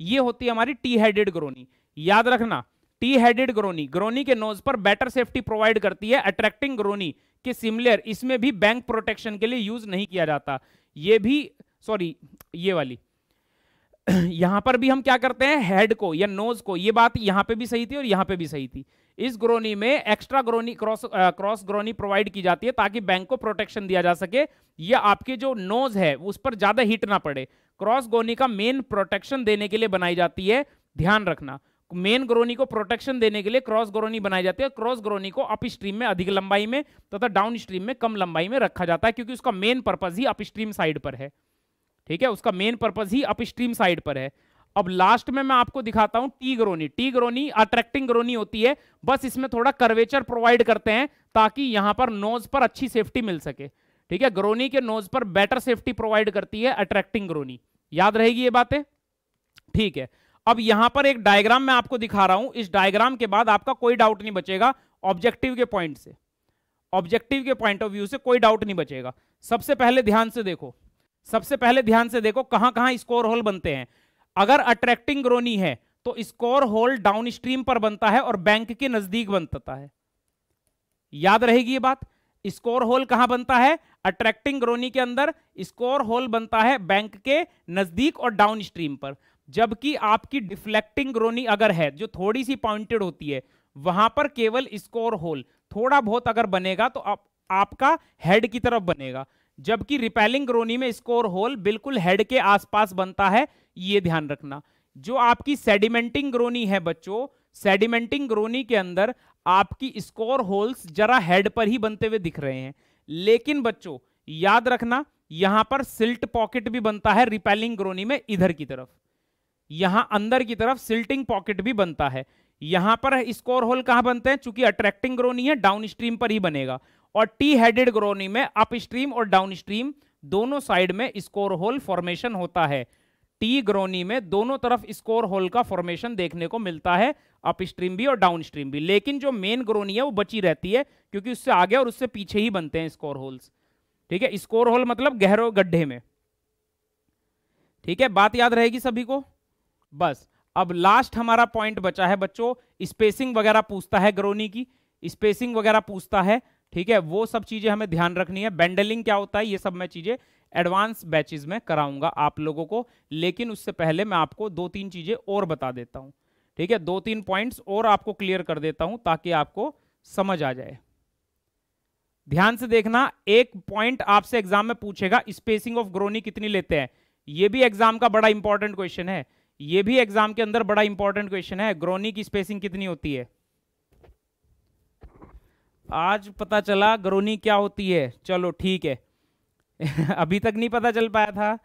ये होती है हमारी टी हेडेड ग्रोनी याद रखना टी हेडेड ग्रोनी ग्रोनी के नोज पर बेटर सेफ्टी प्रोवाइड करती है अट्रैक्टिंग ग्रोनी के सिमिलर इसमें भी बैंक प्रोटेक्शन के लिए यूज नहीं किया जाता ये भी सॉरी ये वाली यहां पर भी हम क्या करते हैं हेड को या नोज को ये बात यहां पे भी सही थी और यहां पे भी सही थी इस ग्रोनी में extra groyne cross cross groyne provide की जाती है ताकि बैंक को प्रोटेक्शन दिया जा सके या आपके जो नोज है उस पर ज्यादा हिट ना पड़े क्रॉस ग्रोनी का मेन प्रोटेक्शन देने के लिए बनाई जाती है ध्यान रखना मेन ग्रोनी को प्रोटेक्शन देने के लिए क्रॉस ग्रोनी बनाई जाती है क्रॉस ग्रोनी को अप स्ट्रीम में अधिक लंबाई में तथा डाउन स्ट्रीम में कम लंबाई में रखा जाता है क्योंकि उसका मेन पर्पज ही अप स्ट्रीम साइड पर है ठीक है उसका मेन पर्पज ही अपस्ट्रीम साइड पर है अब लास्ट में मैं आपको दिखाता हूं T groyne T groyne attracting groyne होती है बस इसमें थोड़ा कर्वेचर प्रोवाइड करते हैं ताकि यहां पर नोज पर अच्छी सेफ्टी मिल सके ठीक है ग्रोनी के नोज पर बेटर सेफ्टी प्रोवाइड करती है अट्रैक्टिंग ग्रोनी याद रहेगी ये बातें ठीक है अब यहां पर एक डायग्राम मैं आपको दिखा रहा हूं इस डायग्राम के बाद आपका कोई डाउट नहीं बचेगा ऑब्जेक्टिव के पॉइंट से ऑब्जेक्टिव के पॉइंट ऑफ व्यू से कोई डाउट नहीं बचेगा सबसे पहले ध्यान से देखो सबसे पहले ध्यान से देखो कहां कहां स्कोर होल बनते हैं अगर अट्रैक्टिंग ग्रोनी है तो स्कोर होल डाउन स्ट्रीम पर बनता है और बैंक के नजदीक बनता है याद रहेगी ये बात स्कोर होल कहां बनता है अट्रैक्टिंग ग्रोनी के अंदर स्कोर होल बनता है बैंक के नजदीक और डाउन स्ट्रीम पर जबकि आपकी डिफ्लेक्टिंग ग्रोनी अगर है जो थोड़ी सी पॉइंटेड होती है वहां पर केवल स्कोर होल थोड़ा बहुत अगर बनेगा तो आप आपका हेड की तरफ बनेगा जबकि रिपेलिंग ग्रोनी में स्कोर होल बिल्कुल हेड के आसपास बनता है ये ध्यान रखना जो आपकी सेडिमेंटिंग ग्रोनी है बच्चों सेडिमेंटिंग ग्रोनी के अंदर आपकी स्कोर होल्स जरा हेड पर ही बनते हुए दिख रहे हैं लेकिन बच्चों याद रखना यहां पर सिल्ट पॉकेट भी बनता है रिपेलिंग ग्रोनी में इधर की तरफ यहां अंदर की तरफ सिल्टिंग पॉकेट भी बनता है यहां पर स्कोर होल कहां बनते हैं चूंकि अट्रैक्टिंग ग्रोनी है डाउन स्ट्रीम पर ही बनेगा और टी हेडेड ग्रोनी में अपस्ट्रीम और डाउन स्ट्रीम दोनों साइड में स्कोर होल फॉर्मेशन होता है टी ग्रोनी में दोनों तरफ स्कोर होल का फॉर्मेशन देखने को मिलता है अपस्ट्रीम भी और डाउन स्ट्रीम भी लेकिन जो मेन ग्रोनी है वो बची रहती है क्योंकि उससे आगे और उससे पीछे ही बनते हैं स्कोर होल्स ठीक है स्कोर होल मतलब गहरो गड्ढे में ठीक है बात याद रहेगी सभी को बस अब लास्ट हमारा पॉइंट बचा है बच्चों स्पेसिंग वगैरह पूछता है ग्रोनी की स्पेसिंग वगैरह पूछता है ठीक है वो सब चीजें हमें ध्यान रखनी है बैंडलिंग क्या होता है ये सब मैं चीजें एडवांस बैचेज में कराऊंगा आप लोगों को लेकिन उससे पहले मैं आपको दो तीन चीजें और बता देता हूं ठीक है दो तीन पॉइंट्स और आपको क्लियर कर देता हूं ताकि आपको समझ आ जाए ध्यान से देखना एक पॉइंट आपसे एग्जाम में पूछेगा स्पेसिंग ऑफ ग्रोनी कितनी लेते हैं यह भी एग्जाम का बड़ा इंपॉर्टेंट क्वेश्चन है यह भी एग्जाम के अंदर बड़ा इंपॉर्टेंट क्वेश्चन है ग्रोनी की स्पेसिंग कितनी होती है आज पता चला गरोनी क्या होती है चलो ठीक है अभी तक नहीं पता चल पाया था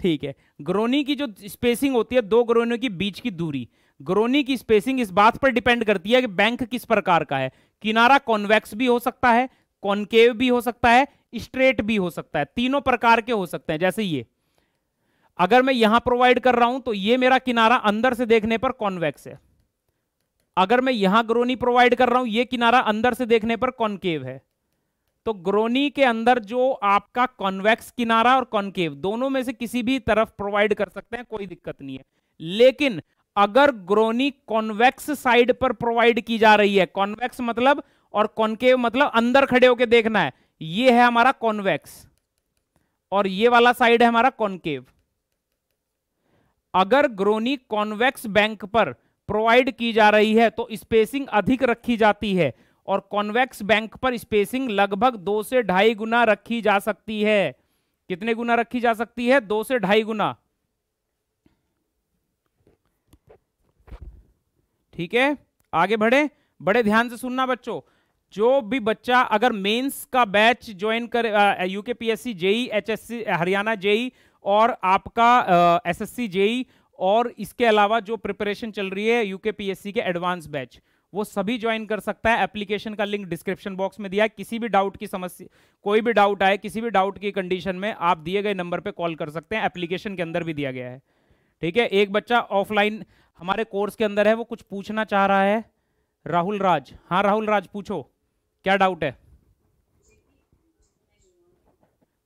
ठीक है ग्रोनी की जो स्पेसिंग होती है दो ग्रोनियों के बीच की दूरी ग्रोनी की स्पेसिंग इस बात पर डिपेंड करती है कि बैंक किस प्रकार का है किनारा कॉन्वेक्स भी हो सकता है कॉन्केव भी हो सकता है स्ट्रेट भी हो सकता है तीनों प्रकार के हो सकते हैं जैसे ये अगर मैं यहां प्रोवाइड कर रहा हूं तो ये मेरा किनारा अंदर से देखने पर कॉन्वेक्स है अगर मैं यहां ग्रोनी प्रोवाइड कर रहा हूं ये किनारा अंदर से देखने पर कॉन्केव है तो ग्रोनी के अंदर जो आपका कॉन्वेक्स किनारा और कॉन्केव दोनों में से किसी भी तरफ प्रोवाइड कर सकते हैं कोई दिक्कत नहीं है लेकिन अगर ग्रोनी कॉन्वेक्स साइड पर प्रोवाइड की जा रही है कॉन्वेक्स मतलब और कॉन्केव मतलब अंदर खड़े होकर देखना है ये है हमारा कॉन्वेक्स और ये वाला साइड है हमारा कॉन्केव अगर ग्रोनी कॉन्वेक्स बैंक पर प्रोवाइड की जा रही है तो स्पेसिंग अधिक रखी जाती है और कॉन्वेक्स बैंक पर स्पेसिंग लगभग दो से ढाई गुना रखी जा सकती है कितने गुना रखी जा सकती है दो से ढाई गुना ठीक है आगे बढ़े बड़े ध्यान से सुनना बच्चों जो भी बच्चा अगर मेंस का बैच ज्वाइन कर UK PSC JE HSC Haryana JE e और आपका एसएससी जेई और इसके अलावा जो प्रिपरेशन चल रही है यूके पीएससी के एडवांस बैच वो सभी ज्वाइन कर सकता है एप्लीकेशन का लिंक डिस्क्रिप्शन बॉक्स में दिया है किसी भी डाउट की समस्या कोई भी डाउट आए किसी भी डाउट की कंडीशन में आप दिए गए नंबर पे कॉल कर सकते हैं एप्लीकेशन के अंदर भी दिया गया है ठीक है एक बच्चा ऑफलाइन हमारे कोर्स के अंदर है वो कुछ पूछना चाह रहा है राहुल राज हाँ राहुल राज पूछो क्या डाउट है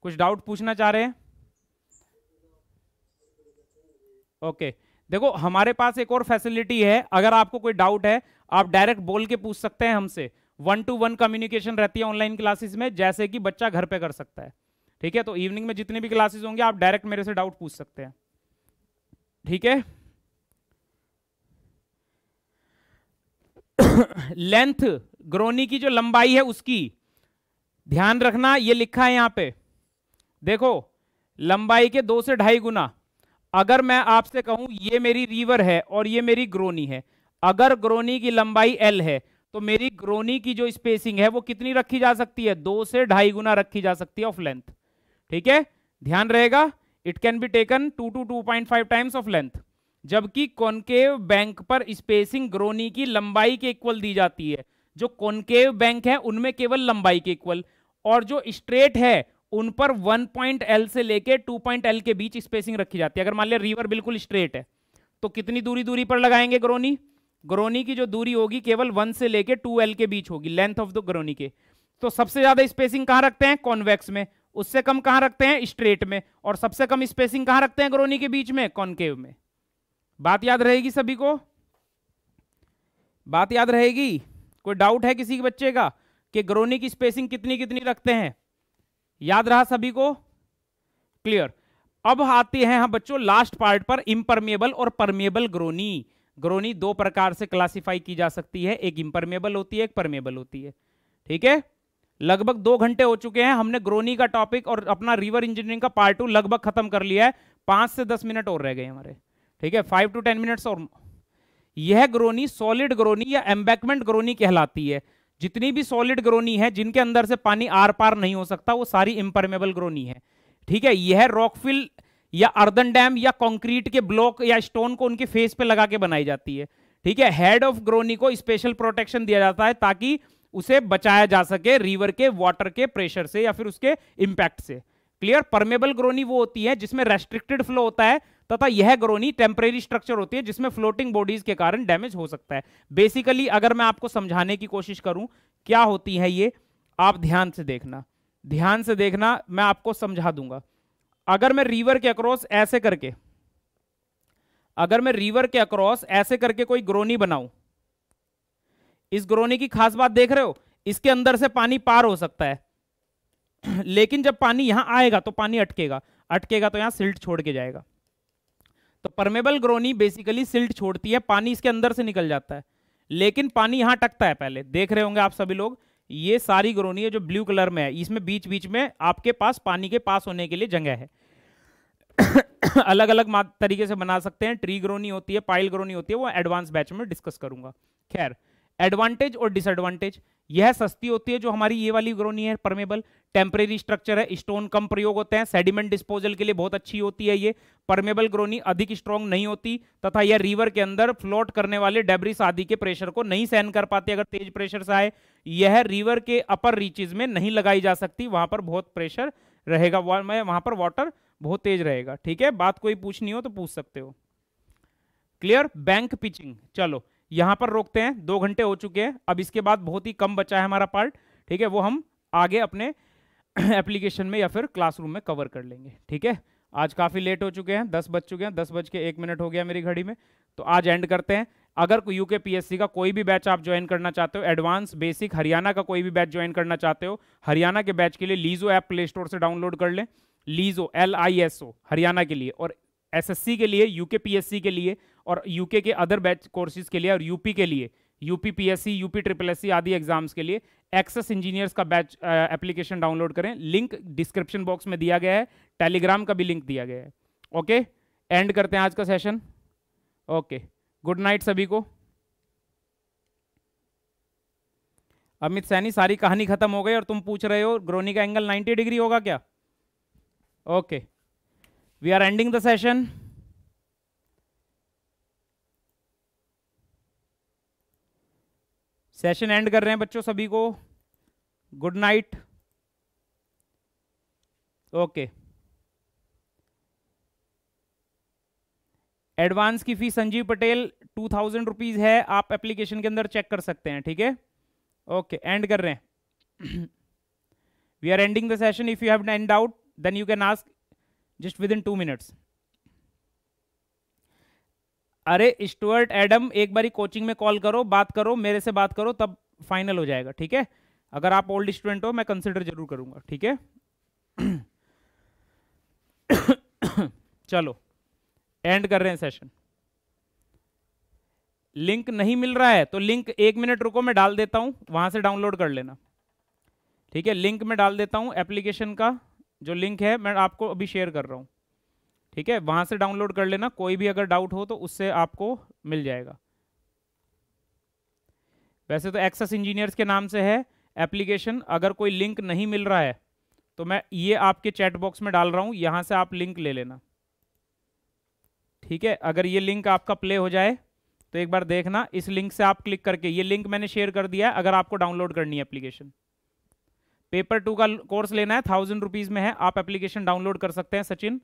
कुछ डाउट पूछना चाह रहे हैं ओके देखो हमारे पास एक और फैसिलिटी है अगर आपको कोई डाउट है आप डायरेक्ट बोल के पूछ सकते हैं हमसे वन टू वन कम्युनिकेशन रहती है ऑनलाइन क्लासेस में जैसे कि बच्चा घर पे कर सकता है ठीक है तो इवनिंग में जितनी भी क्लासेस होंगे आप डायरेक्ट मेरे से डाउट पूछ सकते हैं ठीक है लेंथ ग्रोनी की जो लंबाई है उसकी ध्यान रखना ये लिखा है यहां पे देखो लंबाई के दो से ढाई गुना अगर मैं आपसे कहूं ये मेरी रीवर है और ये मेरी ग्रोनी है अगर ग्रोनी की लंबाई एल है तो मेरी ग्रोनी की जो स्पेसिंग है वो कितनी रखी जा सकती है दो से ढाई गुना रखी जा सकती है ऑफ लेंथ ठीक है ध्यान रहेगा it can be taken two to two point five times of length जबकि कॉन्केव बैंक पर स्पेसिंग ग्रोनी की लंबाई के इक्वल दी जाती है जो कॉन्केव बैंक है उनमें केवल लंबाई के इक्वल और जो स्ट्रेट है उन पर वन पॉइंट एल से लेके टू पॉइंट एल के बीच स्पेसिंग रखी जाती है अगर मान लिया रिवर बिल्कुल स्ट्रेट है तो कितनी दूरी दूरी पर लगाएंगे ग्रोनी ग्रोनी की जो दूरी होगी केवल वन से लेके टू एल के बीच होगी लेंथ ऑफ द ग्रोनी के तो सबसे ज्यादा स्पेसिंग कहां रखते हैं कॉन्वेक्स में उससे कम कहां रखते हैं स्ट्रेट में और सबसे कम स्पेसिंग कहां रखते हैं ग्रोनी के बीच में कॉनकेव में बात याद रहेगी सभी को बात याद रहेगी कोई डाउट है किसी के बच्चे का कि ग्रोनी की स्पेसिंग कितनी कितनी रखते हैं याद रहा सभी को क्लियर अब आते हैं हम बच्चों लास्ट पार्ट पर इम्परमेबल और परमेबल ग्रोनी ग्रोनी दो प्रकार से क्लासिफाई की जा सकती है एक इम्परमेबल होती है एक परमेबल होती है ठीक है लगभग दो घंटे हो चुके हैं हमने ग्रोनी का टॉपिक और अपना रिवर इंजीनियरिंग का पार्ट टू लगभग खत्म कर लिया है पांच से दस मिनट और रह गए हमारे ठीक है फाइव टू टेन मिनट्स और यह ग्रोनी सॉलिड ग्रोनी या एम्बैकमेंट ग्रोनी कहलाती है जितनी भी सॉलिड ग्रोनी है जिनके अंदर से पानी आर पार नहीं हो सकता वो सारी इम्परमेबल ग्रोनी है ठीक है यह रॉकफिल या अर्दन डैम या कंक्रीट के ब्लॉक या स्टोन को उनके फेस पे लगा के बनाई जाती है ठीक है हेड ऑफ ग्रोनी को स्पेशल प्रोटेक्शन दिया जाता है ताकि उसे बचाया जा सके रिवर के वाटर के प्रेशर से या फिर उसके इंपैक्ट से क्लियर परमेबल ग्रोनी वो होती है जिसमें रेस्ट्रिक्टेड फ्लो होता है तथा यह ग्रोनी टेम्परेरी स्ट्रक्चर होती है जिसमें फ्लोटिंग बॉडीज के कारण डैमेज हो सकता है बेसिकली अगर मैं आपको समझाने की कोशिश करूं क्या होती है ये आप ध्यान से देखना ध्यान से देखना मैं आपको समझा दूंगा अगर मैं रिवर के अक्रॉस ऐसे करके अगर मैं रिवर के अक्रॉस ऐसे करके कोई ग्रोनी बनाऊं इस ग्रोनी की खास बात देख रहे हो इसके अंदर से पानी पार हो सकता है लेकिन जब पानी यहां आएगा तो पानी अटकेगा अटकेगा तो यहां सिल्ट छोड़ के जाएगा तो परमेबल ग्रोनी बेसिकली सिल्ट छोड़ती है पानी इसके अंदर से निकल जाता है लेकिन पानी यहां टकता है पहले देख रहे होंगे आप सभी लोग ये सारी ग्रोनी है जो ब्लू कलर में है इसमें बीच बीच में आपके पास पानी के पास होने के लिए जगह है अलग अलग तरीके से बना सकते हैं ट्री ग्रोनी होती है पाइल ग्रोनी होती है वो एडवांस बैच में डिस्कस करूंगा खैर एडवांटेज और डिसएडवांटेज यह सस्ती होती है जो हमारी ये वाली ग्रोनी है परमेबल टेम्परेरी स्ट्रक्चर है स्टोन कम प्रयोग होते हैं सेडिमेंट डिस्पोजल के लिए बहुत अच्छी होती है ये परमेबल ग्रोनी अधिक स्ट्रॉन्ग नहीं होती तथा यह रिवर के अंदर फ्लोट करने वाले डेब्रिस आदि के प्रेशर को नहीं सहन कर पाती अगर तेज प्रेशर से आए यह रिवर के अपर रीचेज में नहीं लगाई जा सकती वहां पर बहुत प्रेशर रहेगा वहां पर वाटर बहुत तेज रहेगा ठीक है बात कोई पूछनी हो तो पूछ सकते हो क्लियर बैंक पिचिंग चलो यहां पर रोकते हैं दो घंटे हो चुके हैं अब इसके बाद बहुत ही कम बचा है हमारा पार्ट ठीक है वो हम आगे अपने एप्लीकेशन में या फिर क्लासरूम में कवर कर लेंगे ठीक है आज काफ़ी लेट हो चुके हैं दस बज चुके हैं दस बज के एक मिनट हो गया मेरी घड़ी में तो आज एंड करते हैं अगर यू के का कोई भी बैच आप ज्वाइन करना चाहते हो एडवांस बेसिक हरियाणा का कोई भी बैच ज्वाइन करना चाहते हो हरियाणा के बैच के लिए लीजो ऐप प्ले स्टोर से डाउनलोड कर लें लीजो L I S O Haryana के लिए और एसएससी के लिए यूके पीएससी के लिए और यूके के अदर बैच कोर्सेज के लिए और यूपी के लिए UP PSC UP triple SC आदि एग्जाम्स के लिए एक्सेस इंजीनियर्स का बैच एप्लीकेशन डाउनलोड करें लिंक डिस्क्रिप्शन बॉक्स में दिया गया है टेलीग्राम का भी लिंक दिया गया है ओके okay? एंड करते हैं आज का सेशन ओके गुड नाइट सभी को अमित सैनी सारी कहानी खत्म हो गई और तुम पूछ रहे हो ग्रोनी का एंगल 90 डिग्री होगा क्या okay we are ending the session session end कर रहे हैं बच्चों सभी को गुड नाइट ओके एडवांस की fees Sanjeev Patel two thousand rupees है आप एप्लीकेशन के अंदर चेक कर सकते हैं ठीक है ओके एंड कर रहे हैं we are ending the session if you have and doubt then you can ask just within two minutes अरे स्टुअर्ट एडम एक बारी कोचिंग में कॉल करो बात करो मेरे से बात करो तब फाइनल हो जाएगा ठीक है अगर आप ओल्ड स्टूडेंट हो मैं कंसिडर जरूर करूंगा ठीक है चलो एंड कर रहे हैं सेशन लिंक नहीं मिल रहा है तो लिंक एक मिनट रुको मैं डाल देता हूं वहां से डाउनलोड कर लेना ठीक है लिंक में डाल देता हूं एप्लीकेशन का जो लिंक है मैं आपको अभी शेयर कर रहा हूं ठीक है वहां से डाउनलोड कर लेना कोई भी अगर डाउट हो तो उससे आपको मिल जाएगा वैसे तो एक्सेस इंजीनियर्स के नाम से है एप्लीकेशन अगर कोई लिंक नहीं मिल रहा है तो मैं ये आपके चैट बॉक्स में डाल रहा हूं यहां से आप लिंक ले लेना ठीक है अगर ये लिंक आपका प्ले हो जाए तो एक बार देखना इस लिंक से आप क्लिक करके ये लिंक मैंने शेयर कर दिया है अगर आपको डाउनलोड करनी है एप्लीकेशन पेपर टू का कोर्स लेना है थाउजेंड रुपीज़ में है आप एप्लीकेशन डाउनलोड कर सकते हैं सचिन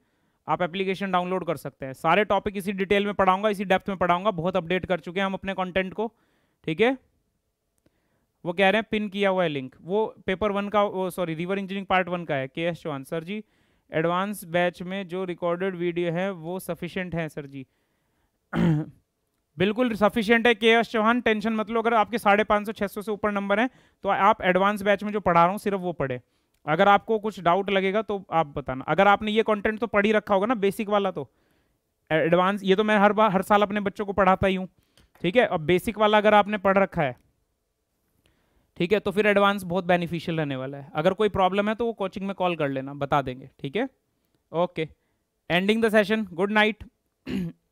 आप एप्लीकेशन डाउनलोड कर सकते हैं सारे टॉपिक इसी डिटेल में पढ़ाऊंगा इसी डेप्थ में पढ़ाऊंगा बहुत अपडेट कर चुके हैं हम अपने कंटेंट को ठीक है वो कह रहे हैं पिन किया हुआ है लिंक वो पेपर वन का sorry river engineering part one का है K S Chauhan sir ji advance batch में जो रिकॉर्डेड वीडियो है वो सफिशेंट है सर जी बिल्कुल सफिशियंट है के एस चौहान टेंशन मतलब अगर आपके साढ़े पाँच सौ सौ से ऊपर नंबर हैं तो आप एडवांस बैच में जो पढ़ा रहा हूँ सिर्फ वो पढ़े अगर आपको कुछ डाउट लगेगा तो आप बताना अगर आपने ये कंटेंट तो पढ़ ही रखा होगा ना बेसिक वाला तो एडवांस ये तो मैं हर बार हर साल अपने बच्चों को पढ़ाता ही हूँ ठीक है अब बेसिक वाला अगर आपने पढ़ रखा है ठीक है तो फिर एडवांस बहुत बेनिफिशियल रहने वाला है अगर कोई प्रॉब्लम है तो वो कोचिंग में कॉल कर लेना बता देंगे ठीक है okay ending the session good night